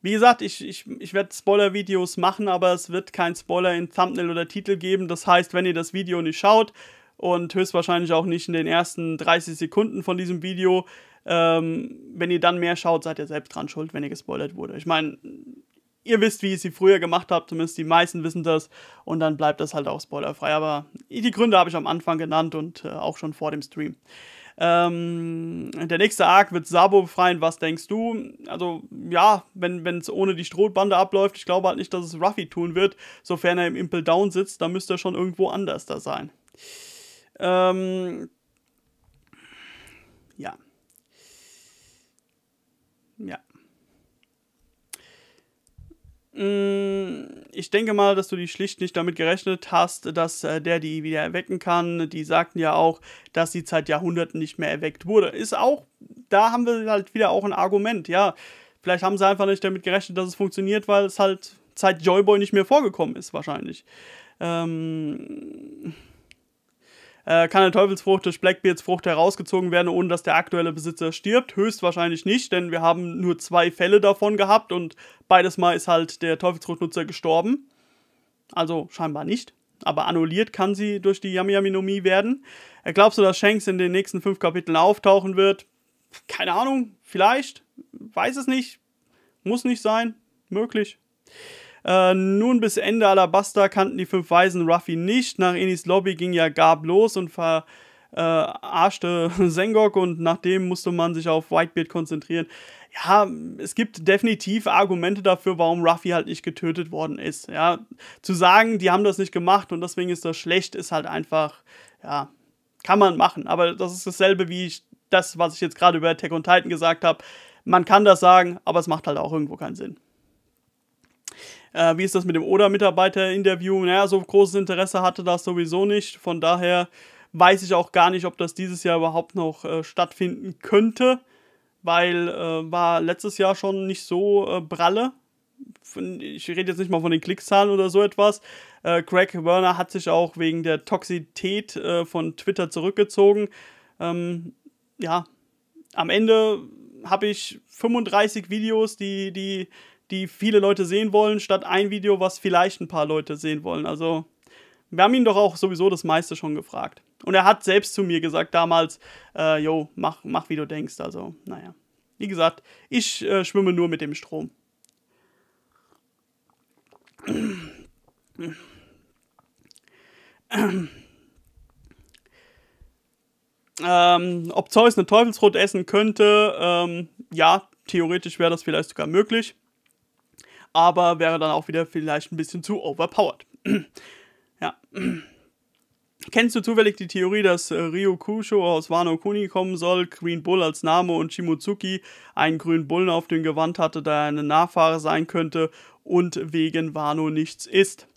Wie gesagt, ich, ich, ich werde Spoiler-Videos machen, aber es wird kein Spoiler in Thumbnail oder Titel geben. Das heißt, wenn ihr das Video nicht schaut und höchstwahrscheinlich auch nicht in den ersten 30 Sekunden von diesem Video, ähm, wenn ihr dann mehr schaut, seid ihr selbst dran schuld, wenn ihr gespoilert wurde. Ich meine, ihr wisst, wie ich sie früher gemacht habe, zumindest die meisten wissen das. Und dann bleibt das halt auch spoilerfrei. Aber die Gründe habe ich am Anfang genannt und äh, auch schon vor dem Stream. Ähm, der nächste Arc wird Sabo befreien, was denkst du? Also, ja, wenn es ohne die Strohbande abläuft, ich glaube halt nicht, dass es Ruffy tun wird, sofern er im Impel Down sitzt, dann müsste er schon irgendwo anders da sein. Ähm, ja. Ja. Mm, ich denke mal, dass du die schlicht nicht damit gerechnet hast, dass äh, der die wieder erwecken kann. Die sagten ja auch, dass sie seit Jahrhunderten nicht mehr erweckt wurde. Ist auch, da haben wir halt wieder auch ein Argument, ja. Vielleicht haben sie einfach nicht damit gerechnet, dass es funktioniert, weil es halt seit Joyboy nicht mehr vorgekommen ist, wahrscheinlich. Ähm äh, kann eine Teufelsfrucht durch Blackbeards Frucht herausgezogen werden, ohne dass der aktuelle Besitzer stirbt? Höchstwahrscheinlich nicht, denn wir haben nur zwei Fälle davon gehabt und beides Mal ist halt der Teufelsfruchtnutzer gestorben. Also scheinbar nicht. Aber annulliert kann sie durch die Yami Yaminomie werden. Äh, glaubst du, dass Shanks in den nächsten fünf Kapiteln auftauchen wird? Keine Ahnung, vielleicht. Weiß es nicht. Muss nicht sein. Möglich. Äh, nun bis Ende Alabaster kannten die fünf Weisen Ruffy nicht. Nach Enis Lobby ging ja Gab los und verarschte äh, Sengok und nachdem musste man sich auf Whitebeard konzentrieren. Ja, es gibt definitiv Argumente dafür, warum Ruffy halt nicht getötet worden ist. Ja, zu sagen, die haben das nicht gemacht und deswegen ist das schlecht, ist halt einfach, ja, kann man machen. Aber das ist dasselbe wie ich, das, was ich jetzt gerade über Attack on Titan gesagt habe. Man kann das sagen, aber es macht halt auch irgendwo keinen Sinn. Äh, wie ist das mit dem Oder-Mitarbeiter-Interview? Naja, so großes Interesse hatte das sowieso nicht. Von daher weiß ich auch gar nicht, ob das dieses Jahr überhaupt noch äh, stattfinden könnte, weil äh, war letztes Jahr schon nicht so bralle. Äh, ich rede jetzt nicht mal von den Klickszahlen oder so etwas. Craig äh, Werner hat sich auch wegen der Toxität äh, von Twitter zurückgezogen. Ähm, ja, am Ende habe ich 35 Videos, die, die die viele Leute sehen wollen, statt ein Video, was vielleicht ein paar Leute sehen wollen. Also wir haben ihn doch auch sowieso das meiste schon gefragt. Und er hat selbst zu mir gesagt damals, äh, mach, mach wie du denkst. Also, naja. Wie gesagt, ich äh, schwimme nur mit dem Strom. Ähm, ob Zeus eine Teufelsrot essen könnte, ähm, ja, theoretisch wäre das vielleicht sogar möglich aber wäre dann auch wieder vielleicht ein bisschen zu overpowered. ja. Kennst du zufällig die Theorie, dass äh, Ryokusho aus Wano Kuni kommen soll, Green Bull als Name und Shimotsuki einen grünen Bullen auf dem Gewand hatte, da er eine Nachfahre sein könnte und wegen Wano nichts ist?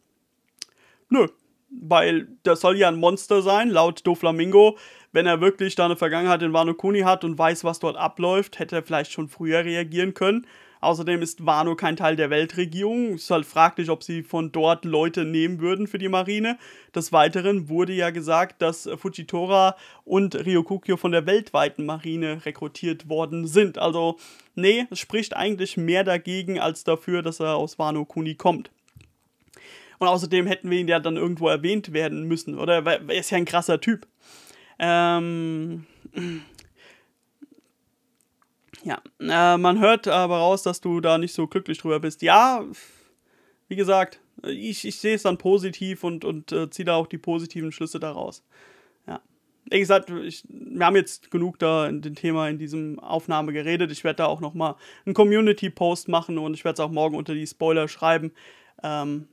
Nö, weil das soll ja ein Monster sein, laut Doflamingo. Wenn er wirklich da eine Vergangenheit in Wano Kuni hat und weiß, was dort abläuft, hätte er vielleicht schon früher reagieren können. Außerdem ist Wano kein Teil der Weltregierung. Es ist halt fraglich, ob sie von dort Leute nehmen würden für die Marine. Des Weiteren wurde ja gesagt, dass Fujitora und Ryokugyo von der weltweiten Marine rekrutiert worden sind. Also, nee, es spricht eigentlich mehr dagegen als dafür, dass er aus Wano Kuni kommt. Und außerdem hätten wir ihn ja dann irgendwo erwähnt werden müssen. Oder er ist ja ein krasser Typ. Ähm. Ja, äh, man hört aber raus, dass du da nicht so glücklich drüber bist. Ja, wie gesagt, ich, ich sehe es dann positiv und, und äh, ziehe da auch die positiven Schlüsse daraus. Ja. Wie gesagt, ich, wir haben jetzt genug da in dem Thema in diesem Aufnahme geredet. Ich werde da auch nochmal einen Community-Post machen und ich werde es auch morgen unter die Spoiler schreiben. Ähm,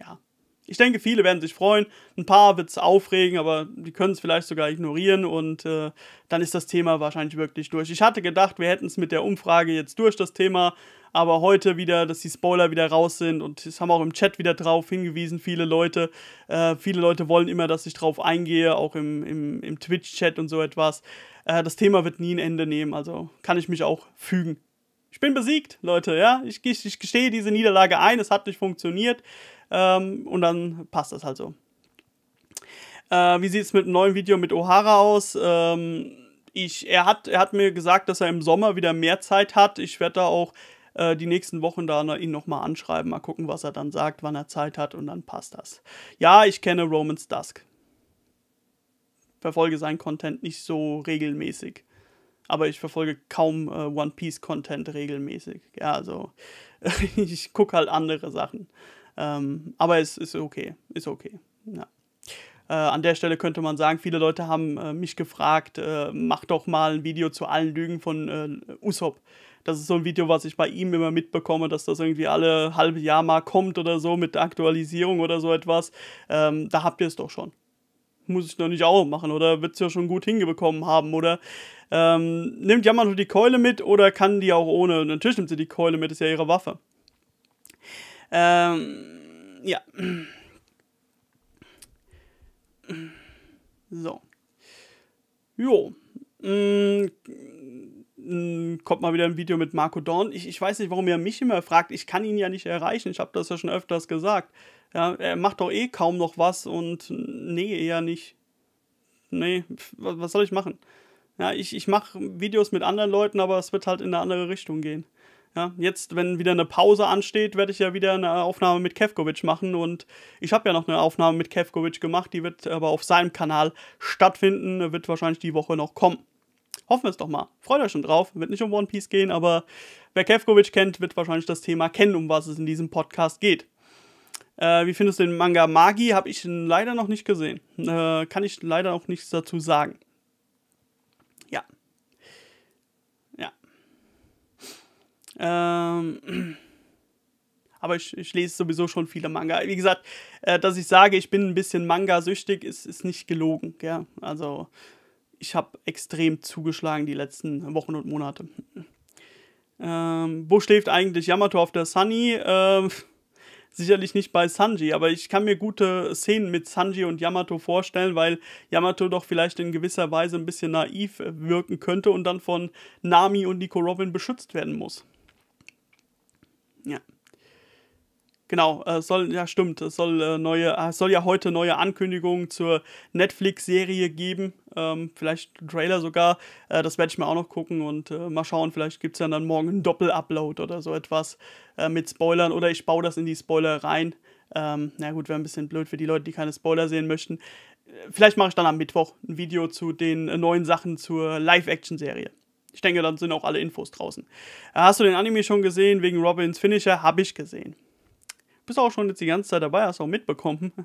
ja, ich denke, viele werden sich freuen. Ein paar wird es aufregen, aber die können es vielleicht sogar ignorieren und äh, dann ist das Thema wahrscheinlich wirklich durch. Ich hatte gedacht, wir hätten es mit der Umfrage jetzt durch, das Thema, aber heute wieder, dass die Spoiler wieder raus sind und es haben auch im Chat wieder drauf hingewiesen, viele Leute. Äh, viele Leute wollen immer, dass ich drauf eingehe, auch im, im, im Twitch-Chat und so etwas. Äh, das Thema wird nie ein Ende nehmen, also kann ich mich auch fügen ich bin besiegt, Leute, ja. Ich, ich, ich gestehe diese Niederlage ein, es hat nicht funktioniert. Ähm, und dann passt das halt so. Äh, wie sieht es mit einem neuen Video mit O'Hara aus? Ähm, ich, er, hat, er hat mir gesagt, dass er im Sommer wieder mehr Zeit hat. Ich werde da auch äh, die nächsten Wochen da ihn nochmal anschreiben, mal gucken, was er dann sagt, wann er Zeit hat und dann passt das. Ja, ich kenne Romans Dusk. Verfolge seinen Content nicht so regelmäßig aber ich verfolge kaum äh, One Piece Content regelmäßig. Ja, also ich gucke halt andere Sachen. Ähm, aber es ist okay, ist okay. Ja. Äh, an der Stelle könnte man sagen, viele Leute haben äh, mich gefragt, äh, mach doch mal ein Video zu allen Lügen von äh, Usopp. Das ist so ein Video, was ich bei ihm immer mitbekomme, dass das irgendwie alle halbe Jahr mal kommt oder so mit der Aktualisierung oder so etwas. Ähm, da habt ihr es doch schon muss ich noch nicht auch machen oder wird es ja schon gut hingebekommen haben oder ähm, nimmt Yamato die Keule mit oder kann die auch ohne? Natürlich nimmt sie die Keule mit, ist ja ihre Waffe. Ähm, ja. So. Jo. Mm, mm kommt mal wieder ein Video mit Marco Dorn. Ich, ich weiß nicht, warum er mich immer fragt. Ich kann ihn ja nicht erreichen. Ich habe das ja schon öfters gesagt. Ja, er macht doch eh kaum noch was und nee, eher nicht. Nee, was soll ich machen? Ja, ich, ich mache Videos mit anderen Leuten, aber es wird halt in eine andere Richtung gehen. Ja, jetzt, wenn wieder eine Pause ansteht, werde ich ja wieder eine Aufnahme mit Kevkovic machen und ich habe ja noch eine Aufnahme mit Kevkovic gemacht, die wird aber auf seinem Kanal stattfinden, wird wahrscheinlich die Woche noch kommen. Hoffen wir es doch mal. Freut euch schon drauf. Wird nicht um One Piece gehen, aber wer Kevkovic kennt, wird wahrscheinlich das Thema kennen, um was es in diesem Podcast geht. Äh, wie findest du den Manga Magi? Habe ich leider noch nicht gesehen. Äh, kann ich leider auch nichts dazu sagen. Ja. Ja. Ähm. Aber ich, ich lese sowieso schon viele Manga. Wie gesagt, äh, dass ich sage, ich bin ein bisschen Manga-süchtig, ist, ist nicht gelogen. Gell? Also, ich habe extrem zugeschlagen die letzten Wochen und Monate. Ähm, wo schläft eigentlich Yamato auf der Sunny? Ähm, sicherlich nicht bei Sanji, aber ich kann mir gute Szenen mit Sanji und Yamato vorstellen, weil Yamato doch vielleicht in gewisser Weise ein bisschen naiv wirken könnte und dann von Nami und Nico Robin beschützt werden muss. Ja. Genau, äh, soll, ja stimmt, es soll, äh, neue, äh, soll ja heute neue Ankündigungen zur Netflix-Serie geben. Ähm, vielleicht einen Trailer sogar. Äh, das werde ich mir auch noch gucken und äh, mal schauen, vielleicht gibt es ja dann morgen einen Doppel-Upload oder so etwas äh, mit Spoilern oder ich baue das in die Spoiler rein. Ähm, na gut, wäre ein bisschen blöd für die Leute, die keine Spoiler sehen möchten. Vielleicht mache ich dann am Mittwoch ein Video zu den neuen Sachen zur Live-Action-Serie. Ich denke, dann sind auch alle Infos draußen. Hast du den Anime schon gesehen wegen Robins Finisher? Habe ich gesehen bist auch schon jetzt die ganze Zeit dabei, hast auch mitbekommen.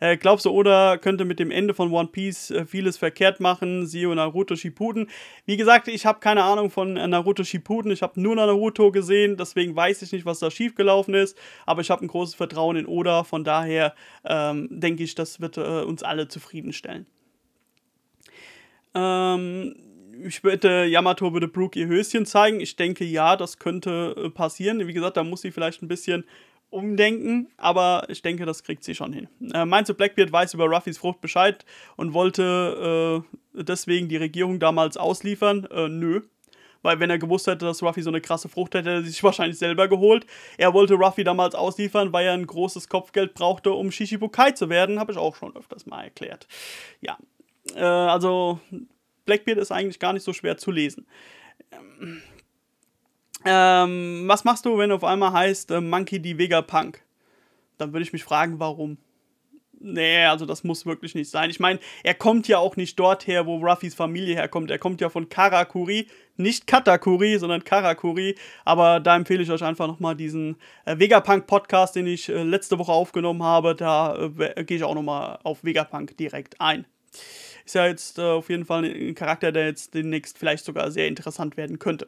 Äh, glaubst du, Oda könnte mit dem Ende von One Piece äh, vieles verkehrt machen, sie und Naruto Shippuden. Wie gesagt, ich habe keine Ahnung von äh, Naruto Shippuden, ich habe nur Naruto gesehen, deswegen weiß ich nicht, was da schiefgelaufen ist, aber ich habe ein großes Vertrauen in Oda, von daher ähm, denke ich, das wird äh, uns alle zufriedenstellen. Ähm, ich würde, äh, Yamato würde Brooke ihr Höschen zeigen. Ich denke, ja, das könnte passieren. Wie gesagt, da muss sie vielleicht ein bisschen umdenken, aber ich denke, das kriegt sie schon hin. Äh, Mainz und Blackbeard weiß über Ruffys Frucht Bescheid und wollte äh, deswegen die Regierung damals ausliefern. Äh, nö. Weil wenn er gewusst hätte, dass Ruffy so eine krasse Frucht hätte, hätte er sich wahrscheinlich selber geholt. Er wollte Ruffy damals ausliefern, weil er ein großes Kopfgeld brauchte, um Shishibukai zu werden. Habe ich auch schon öfters mal erklärt. Ja, äh, also Blackbeard ist eigentlich gar nicht so schwer zu lesen. Ähm, ähm, was machst du, wenn auf einmal heißt äh, Monkey die Vegapunk? Dann würde ich mich fragen, warum. Nee, also das muss wirklich nicht sein. Ich meine, er kommt ja auch nicht dort her, wo Ruffys Familie herkommt. Er kommt ja von Karakuri, nicht Katakuri, sondern Karakuri. Aber da empfehle ich euch einfach nochmal diesen äh, Vegapunk-Podcast, den ich äh, letzte Woche aufgenommen habe. Da äh, gehe ich auch nochmal auf Vegapunk direkt ein. Ist ja jetzt äh, auf jeden Fall ein Charakter, der jetzt demnächst vielleicht sogar sehr interessant werden könnte.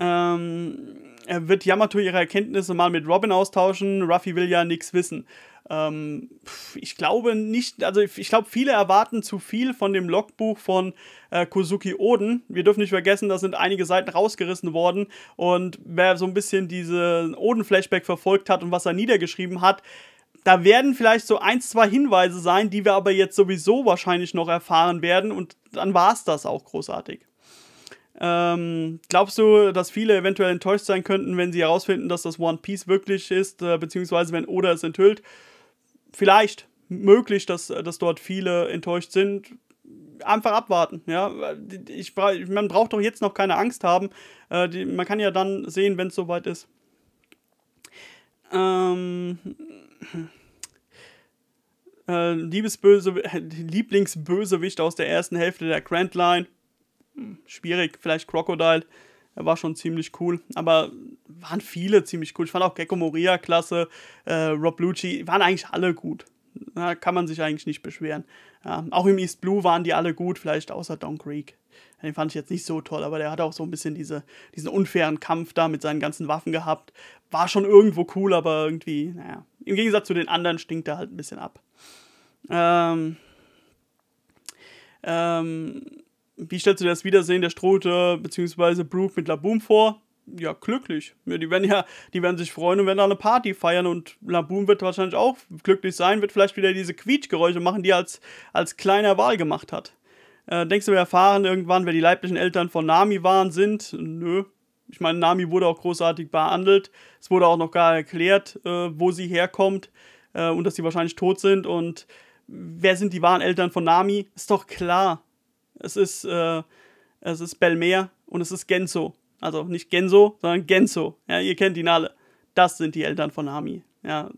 Ähm, wird Yamato ihre Erkenntnisse mal mit Robin austauschen. Ruffy will ja nichts wissen. Ähm, ich glaube nicht, also ich glaube, viele erwarten zu viel von dem Logbuch von äh, Kozuki Oden. Wir dürfen nicht vergessen, da sind einige Seiten rausgerissen worden. Und wer so ein bisschen diesen Oden-Flashback verfolgt hat und was er niedergeschrieben hat, da werden vielleicht so ein, zwei Hinweise sein, die wir aber jetzt sowieso wahrscheinlich noch erfahren werden. Und dann war es das auch großartig. Ähm, glaubst du, dass viele eventuell enttäuscht sein könnten, wenn sie herausfinden, dass das One Piece wirklich ist, äh, beziehungsweise wenn Oda es enthüllt? Vielleicht möglich, dass, äh, dass dort viele enttäuscht sind. Einfach abwarten, ja. Ich, man braucht doch jetzt noch keine Angst haben. Äh, die, man kann ja dann sehen, wenn es soweit ist. Ähm. Äh, Liebesböse, Lieblingsbösewicht aus der ersten Hälfte der Grand Line. Hm, schwierig. Vielleicht Crocodile. Er war schon ziemlich cool. Aber waren viele ziemlich cool. Ich fand auch Gecko Moria klasse. Äh, Rob Lucci. Waren eigentlich alle gut. Da kann man sich eigentlich nicht beschweren. Ja, auch im East Blue waren die alle gut, vielleicht außer Don Creek. Den fand ich jetzt nicht so toll, aber der hat auch so ein bisschen diese, diesen unfairen Kampf da mit seinen ganzen Waffen gehabt. War schon irgendwo cool, aber irgendwie, naja. Im Gegensatz zu den anderen stinkt er halt ein bisschen ab. Ähm, ähm, wie stellst du dir das Wiedersehen der Strote bzw. Brooke mit Laboom vor? Ja, glücklich. Ja, die werden ja, die werden sich freuen und werden da eine Party feiern und Laboom wird wahrscheinlich auch glücklich sein, wird vielleicht wieder diese Quietschgeräusche machen, die er als, als kleiner Wahl gemacht hat. Äh, denkst du, wir erfahren irgendwann, wer die leiblichen Eltern von Nami waren, sind? Nö. Ich meine, Nami wurde auch großartig behandelt. Es wurde auch noch gar erklärt, äh, wo sie herkommt äh, und dass sie wahrscheinlich tot sind und wer sind die wahren Eltern von Nami? Ist doch klar es ist, äh, es ist Belmer und es ist Genso. Also nicht Genso, sondern Genso. Ja, ihr kennt ihn alle. Das sind die Eltern von Nami. Ja,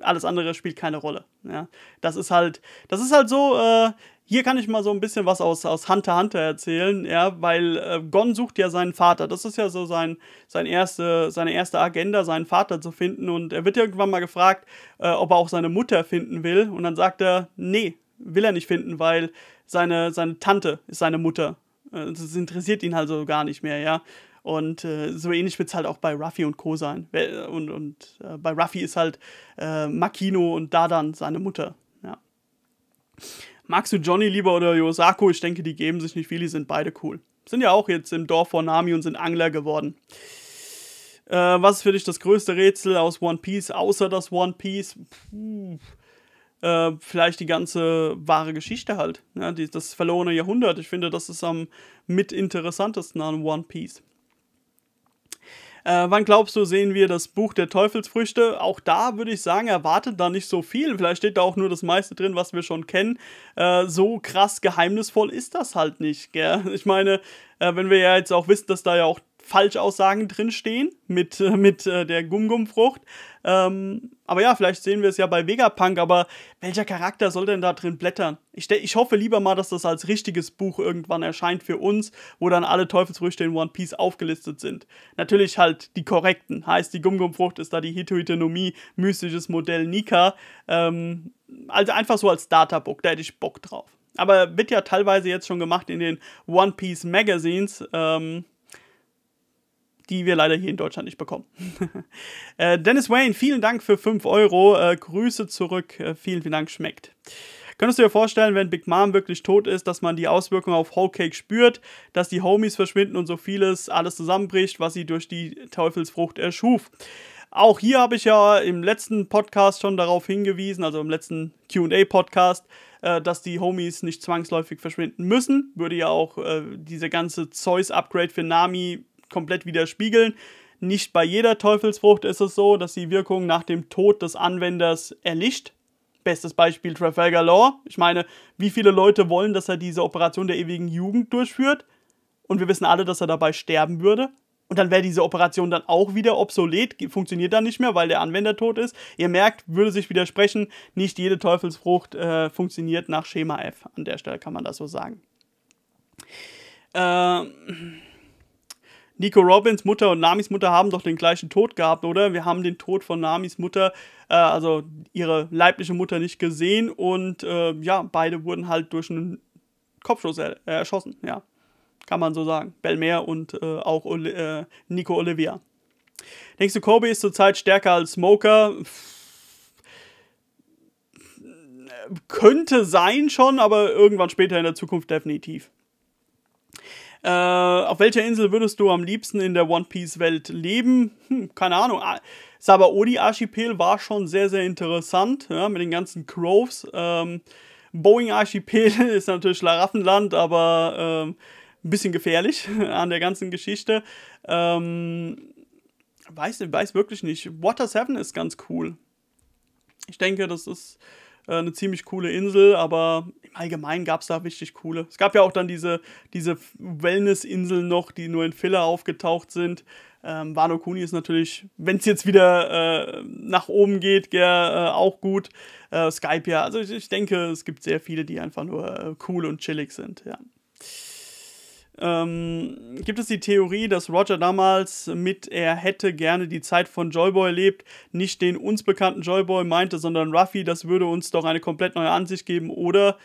alles andere spielt keine Rolle. Ja, das ist halt, das ist halt so, äh, hier kann ich mal so ein bisschen was aus, aus Hunter Hunter erzählen, ja, weil äh, Gon sucht ja seinen Vater. Das ist ja so sein, sein erste, seine erste Agenda, seinen Vater zu finden. Und er wird irgendwann mal gefragt, äh, ob er auch seine Mutter finden will. Und dann sagt er, nee, will er nicht finden, weil seine, seine Tante ist seine Mutter. Äh, das interessiert ihn halt so gar nicht mehr, ja. Und äh, so ähnlich wird es halt auch bei Ruffy und Co. sein. Und, und äh, bei Ruffy ist halt äh, Makino und Dadan seine Mutter. Ja. Magst du Johnny lieber oder Yosako? Ich denke, die geben sich nicht viel, die sind beide cool. Sind ja auch jetzt im Dorf von Nami und sind Angler geworden. Äh, was ist für dich das größte Rätsel aus One Piece, außer das One Piece? Puh. Äh, vielleicht die ganze wahre Geschichte halt. Ja, ne? die, das verlorene Jahrhundert. Ich finde, das ist am mitinteressantesten an One Piece. Äh, wann glaubst du, sehen wir das Buch der Teufelsfrüchte? Auch da würde ich sagen, erwartet da nicht so viel. Vielleicht steht da auch nur das meiste drin, was wir schon kennen. Äh, so krass geheimnisvoll ist das halt nicht. Gell? Ich meine, äh, wenn wir ja jetzt auch wissen, dass da ja auch Falschaussagen drinstehen mit, äh, mit äh, der Gum-Gum-Frucht. Ähm, aber ja, vielleicht sehen wir es ja bei Vegapunk, aber welcher Charakter soll denn da drin blättern? Ich, ich hoffe lieber mal, dass das als richtiges Buch irgendwann erscheint für uns, wo dann alle Teufelsfrüchte in One Piece aufgelistet sind. Natürlich halt die korrekten. Heißt, die Gum-Gum-Frucht ist da die Hitoitonomie, mystisches Modell Nika. Ähm, also einfach so als Databook, da hätte ich Bock drauf. Aber wird ja teilweise jetzt schon gemacht in den One Piece Magazines. Ähm, die wir leider hier in Deutschland nicht bekommen. äh, Dennis Wayne, vielen Dank für 5 Euro. Äh, Grüße zurück. Äh, vielen, vielen Dank. Schmeckt. Könntest du dir vorstellen, wenn Big Mom wirklich tot ist, dass man die Auswirkungen auf Whole Cake spürt, dass die Homies verschwinden und so vieles alles zusammenbricht, was sie durch die Teufelsfrucht erschuf? Auch hier habe ich ja im letzten Podcast schon darauf hingewiesen, also im letzten QA-Podcast, äh, dass die Homies nicht zwangsläufig verschwinden müssen. Würde ja auch äh, diese ganze Zeus-Upgrade für Nami komplett widerspiegeln. Nicht bei jeder Teufelsfrucht ist es so, dass die Wirkung nach dem Tod des Anwenders erlischt. Bestes Beispiel Trafalgar Law. Ich meine, wie viele Leute wollen, dass er diese Operation der ewigen Jugend durchführt? Und wir wissen alle, dass er dabei sterben würde. Und dann wäre diese Operation dann auch wieder obsolet, funktioniert dann nicht mehr, weil der Anwender tot ist. Ihr merkt, würde sich widersprechen, nicht jede Teufelsfrucht äh, funktioniert nach Schema F. An der Stelle kann man das so sagen. Ähm Nico Robbins Mutter und Namis Mutter haben doch den gleichen Tod gehabt, oder? Wir haben den Tod von Namis Mutter, äh, also ihre leibliche Mutter, nicht gesehen und äh, ja, beide wurden halt durch einen Kopfschuss er äh, erschossen, ja. Kann man so sagen. Belmer und äh, auch Oli äh, Nico Olivia. Denkst du, Kobe ist zurzeit stärker als Smoker? Äh, könnte sein schon, aber irgendwann später in der Zukunft definitiv. Äh, auf welcher Insel würdest du am liebsten in der One Piece Welt leben? Hm, keine Ahnung. Ah, Sabaody Archipel war schon sehr, sehr interessant ja, mit den ganzen Groves. Ähm, Boeing Archipel ist natürlich Schlaraffenland, aber ähm, ein bisschen gefährlich an der ganzen Geschichte. Ähm, weiß, weiß wirklich nicht. Water 7 ist ganz cool. Ich denke, das ist äh, eine ziemlich coole Insel, aber im Allgemeinen gab es da richtig coole. Es gab ja auch dann diese, diese Wellness-Inseln noch, die nur in Filler aufgetaucht sind. Ähm, Wano Kuni ist natürlich, wenn es jetzt wieder äh, nach oben geht, gell, äh, auch gut. Äh, Skype ja, also ich, ich, denke, es gibt sehr viele, die einfach nur äh, cool und chillig sind, ja ähm, gibt es die Theorie, dass Roger damals mit er hätte gerne die Zeit von Joyboy erlebt, nicht den uns bekannten Joyboy meinte, sondern Ruffy, das würde uns doch eine komplett neue Ansicht geben oder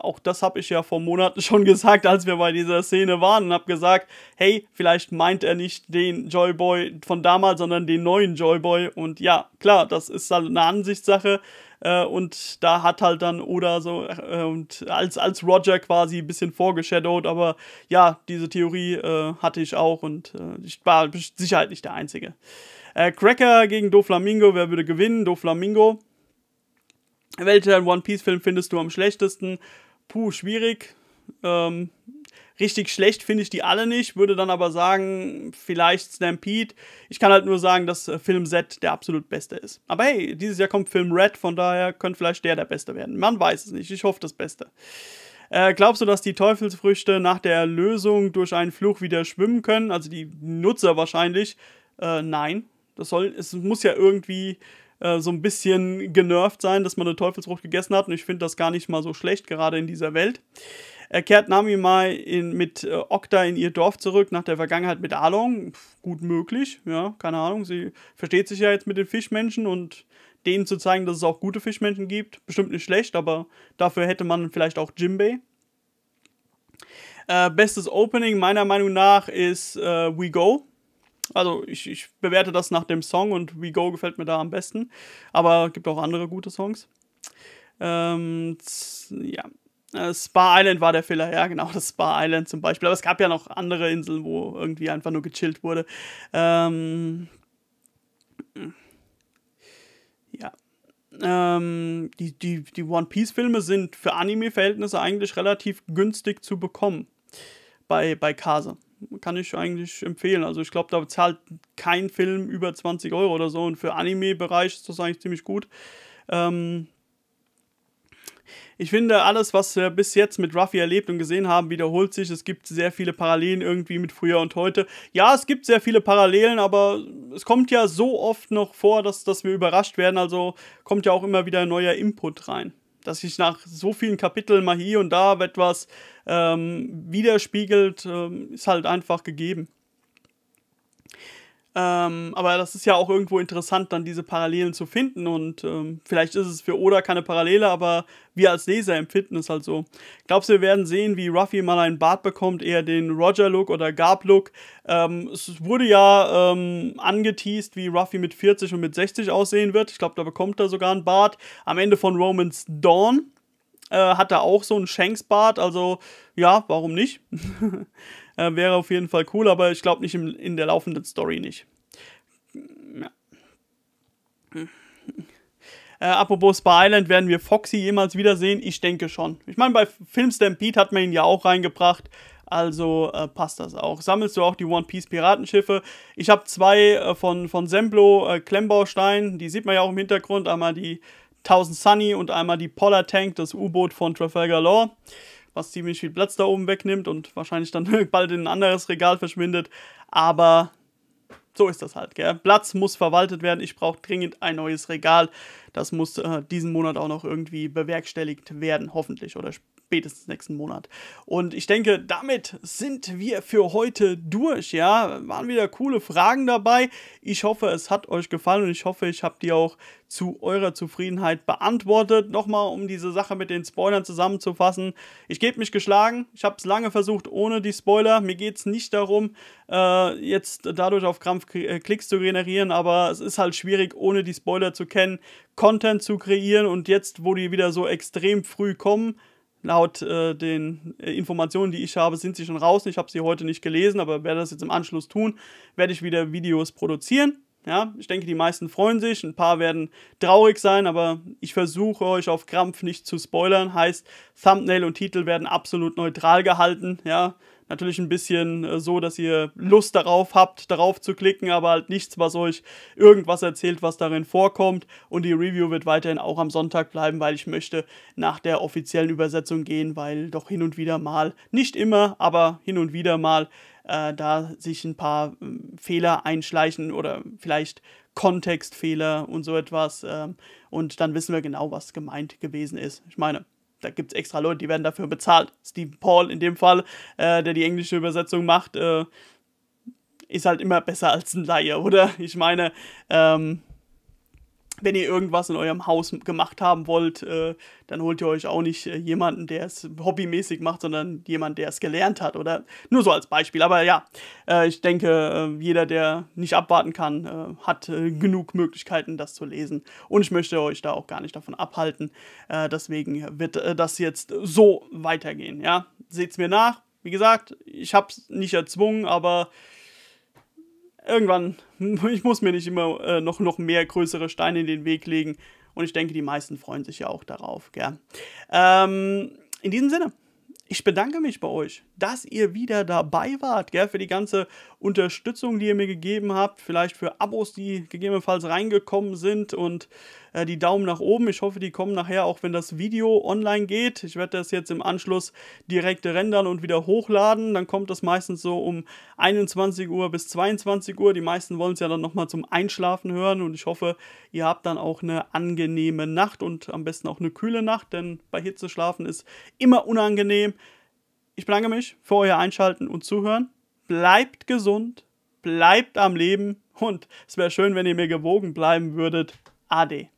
auch das habe ich ja vor Monaten schon gesagt, als wir bei dieser Szene waren und habe gesagt, hey, vielleicht meint er nicht den Joyboy von damals, sondern den neuen Joyboy. Und ja, klar, das ist halt eine Ansichtssache, äh, und da hat halt dann Oda so äh, und als, als Roger quasi ein bisschen vorgeschadowt, aber ja, diese Theorie äh, hatte ich auch und äh, ich war mit Sicherheit nicht der Einzige. Äh, Cracker gegen Doflamingo, wer würde gewinnen? Doflamingo. Welcher One Piece Film findest du am schlechtesten? Puh, schwierig. Ähm, Richtig schlecht finde ich die alle nicht, würde dann aber sagen, vielleicht Stampede. Ich kann halt nur sagen, dass äh, Film Z der absolut beste ist. Aber hey, dieses Jahr kommt Film Red, von daher könnte vielleicht der der beste werden. Man weiß es nicht, ich hoffe das Beste. Äh, glaubst du, dass die Teufelsfrüchte nach der Erlösung durch einen Fluch wieder schwimmen können? Also die Nutzer wahrscheinlich. Äh, nein, das soll, es muss ja irgendwie äh, so ein bisschen genervt sein, dass man eine Teufelsfrucht gegessen hat. Und ich finde das gar nicht mal so schlecht, gerade in dieser Welt. Er kehrt Nami mal in, mit äh, Okta in ihr Dorf zurück, nach der Vergangenheit mit Along. Pff, gut möglich, ja, keine Ahnung. Sie versteht sich ja jetzt mit den Fischmenschen und denen zu zeigen, dass es auch gute Fischmenschen gibt. Bestimmt nicht schlecht, aber dafür hätte man vielleicht auch Jimbei. Äh, bestes Opening meiner Meinung nach ist äh, We Go. Also ich, ich, bewerte das nach dem Song und We Go gefällt mir da am besten. Aber gibt auch andere gute Songs. Ähm, ja. Äh, Spa Island war der Fehler, ja, genau, das Spa Island zum Beispiel. Aber es gab ja noch andere Inseln, wo irgendwie einfach nur gechillt wurde. Ähm, ja. Ähm, die, die, die One Piece-Filme sind für Anime-Verhältnisse eigentlich relativ günstig zu bekommen bei, bei Kase. Kann ich eigentlich empfehlen. Also ich glaube, da zahlt kein Film über 20 Euro oder so. Und für Anime-Bereich ist das eigentlich ziemlich gut. Ähm, ich finde, alles, was wir bis jetzt mit Ruffy erlebt und gesehen haben, wiederholt sich. Es gibt sehr viele Parallelen irgendwie mit früher und heute. Ja, es gibt sehr viele Parallelen, aber es kommt ja so oft noch vor, dass, dass wir überrascht werden. Also kommt ja auch immer wieder neuer Input rein. Dass sich nach so vielen Kapiteln mal hier und da etwas ähm, widerspiegelt, ähm, ist halt einfach gegeben. Ähm, aber das ist ja auch irgendwo interessant, dann diese Parallelen zu finden. Und ähm, vielleicht ist es für Oda keine Parallele, aber wir als Leser empfinden es halt so. Glaubst du, wir werden sehen, wie Ruffy mal einen Bart bekommt, eher den Roger-Look oder Garb-Look? Ähm, es wurde ja ähm, angeteased, wie Ruffy mit 40 und mit 60 aussehen wird. Ich glaube, da bekommt er sogar einen Bart. Am Ende von Romans Dawn äh, hat er auch so einen Shanks-Bart. Also ja, warum nicht? Äh, wäre auf jeden Fall cool, aber ich glaube nicht im, in der laufenden Story nicht. Ja. Äh, apropos Spa Island, werden wir Foxy jemals wiedersehen? Ich denke schon. Ich meine, bei Film Stampede hat man ihn ja auch reingebracht. Also äh, passt das auch. Sammelst du auch die One Piece Piratenschiffe? Ich habe zwei äh, von, von Semblo, äh, Klemmbaustein, die sieht man ja auch im Hintergrund. Einmal die 1000 Sunny und einmal die Polar Tank, das U-Boot von Trafalgar Law was ziemlich viel Platz da oben wegnimmt und wahrscheinlich dann bald in ein anderes Regal verschwindet. Aber so ist das halt, gell? Platz muss verwaltet werden. Ich brauche dringend ein neues Regal. Das muss äh, diesen Monat auch noch irgendwie bewerkstelligt werden, hoffentlich oder spätestens nächsten Monat. Und ich denke, damit sind wir für heute durch. Ja, waren wieder coole Fragen dabei. Ich hoffe, es hat euch gefallen und ich hoffe, ich habe die auch zu eurer Zufriedenheit beantwortet. Nochmal, um diese Sache mit den Spoilern zusammenzufassen. Ich gebe mich geschlagen. Ich habe es lange versucht ohne die Spoiler. Mir geht es nicht darum, äh, jetzt dadurch auf Krampf äh, Klicks zu generieren, aber es ist halt schwierig, ohne die Spoiler zu kennen, Content zu kreieren. Und jetzt, wo die wieder so extrem früh kommen, laut äh, den äh, Informationen, die ich habe, sind sie schon raus. Ich habe sie heute nicht gelesen, aber werde das jetzt im Anschluss tun, werde ich wieder Videos produzieren. Ja, ich denke, die meisten freuen sich, ein paar werden traurig sein, aber ich versuche euch auf Krampf nicht zu spoilern. Heißt, Thumbnail und Titel werden absolut neutral gehalten. Ja, Natürlich ein bisschen äh, so, dass ihr Lust darauf habt, darauf zu klicken, aber halt nichts, was euch irgendwas erzählt, was darin vorkommt. Und die Review wird weiterhin auch am Sonntag bleiben, weil ich möchte nach der offiziellen Übersetzung gehen, weil doch hin und wieder mal, nicht immer, aber hin und wieder mal äh, da sich ein paar äh, Fehler einschleichen oder vielleicht Kontextfehler und so etwas. Ähm, und dann wissen wir genau, was gemeint gewesen ist. Ich meine, da gibt es extra Leute, die werden dafür bezahlt. Stephen Paul in dem Fall, äh, der die englische Übersetzung macht, äh, ist halt immer besser als ein Laie, oder? Ich meine, ähm, wenn ihr irgendwas in eurem Haus gemacht haben wollt, äh, dann holt ihr euch auch nicht äh, jemanden, der es hobbymäßig macht, sondern jemand, der es gelernt hat. Oder nur so als Beispiel. Aber ja, äh, ich denke, äh, jeder, der nicht abwarten kann, äh, hat äh, genug Möglichkeiten, das zu lesen. Und ich möchte euch da auch gar nicht davon abhalten. deswegen wird das jetzt so weitergehen. Ja, seht's mir nach. Wie gesagt, ich habe es nicht erzwungen, aber irgendwann, ich muss mir nicht immer äh, noch, noch mehr größere Steine in den Weg legen. Und ich denke, die meisten freuen sich ja auch darauf. Gell? Ähm, in diesem Sinne, ich bedanke mich bei euch, dass ihr wieder dabei wart, gell, für die ganze Unterstützung, die ihr mir gegeben habt, vielleicht für Abos, die gegebenenfalls reingekommen sind und äh, die Daumen nach oben. Ich hoffe, die kommen nachher auch, wenn das Video online geht. Ich werde das jetzt im Anschluss direkt rendern und wieder hochladen. Dann kommt das meistens so um 21 Uhr bis 22 Uhr. Die meisten wollen es ja dann nochmal zum Einschlafen hören und ich hoffe, ihr habt dann auch eine angenehme Nacht und am besten auch eine kühle Nacht, denn bei Hitze schlafen ist immer unangenehm. Ich bedanke mich für euer Einschalten und Zuhören. Bleibt gesund, bleibt am Leben und es wäre schön, wenn ihr mir gewogen bleiben würdet. Ade.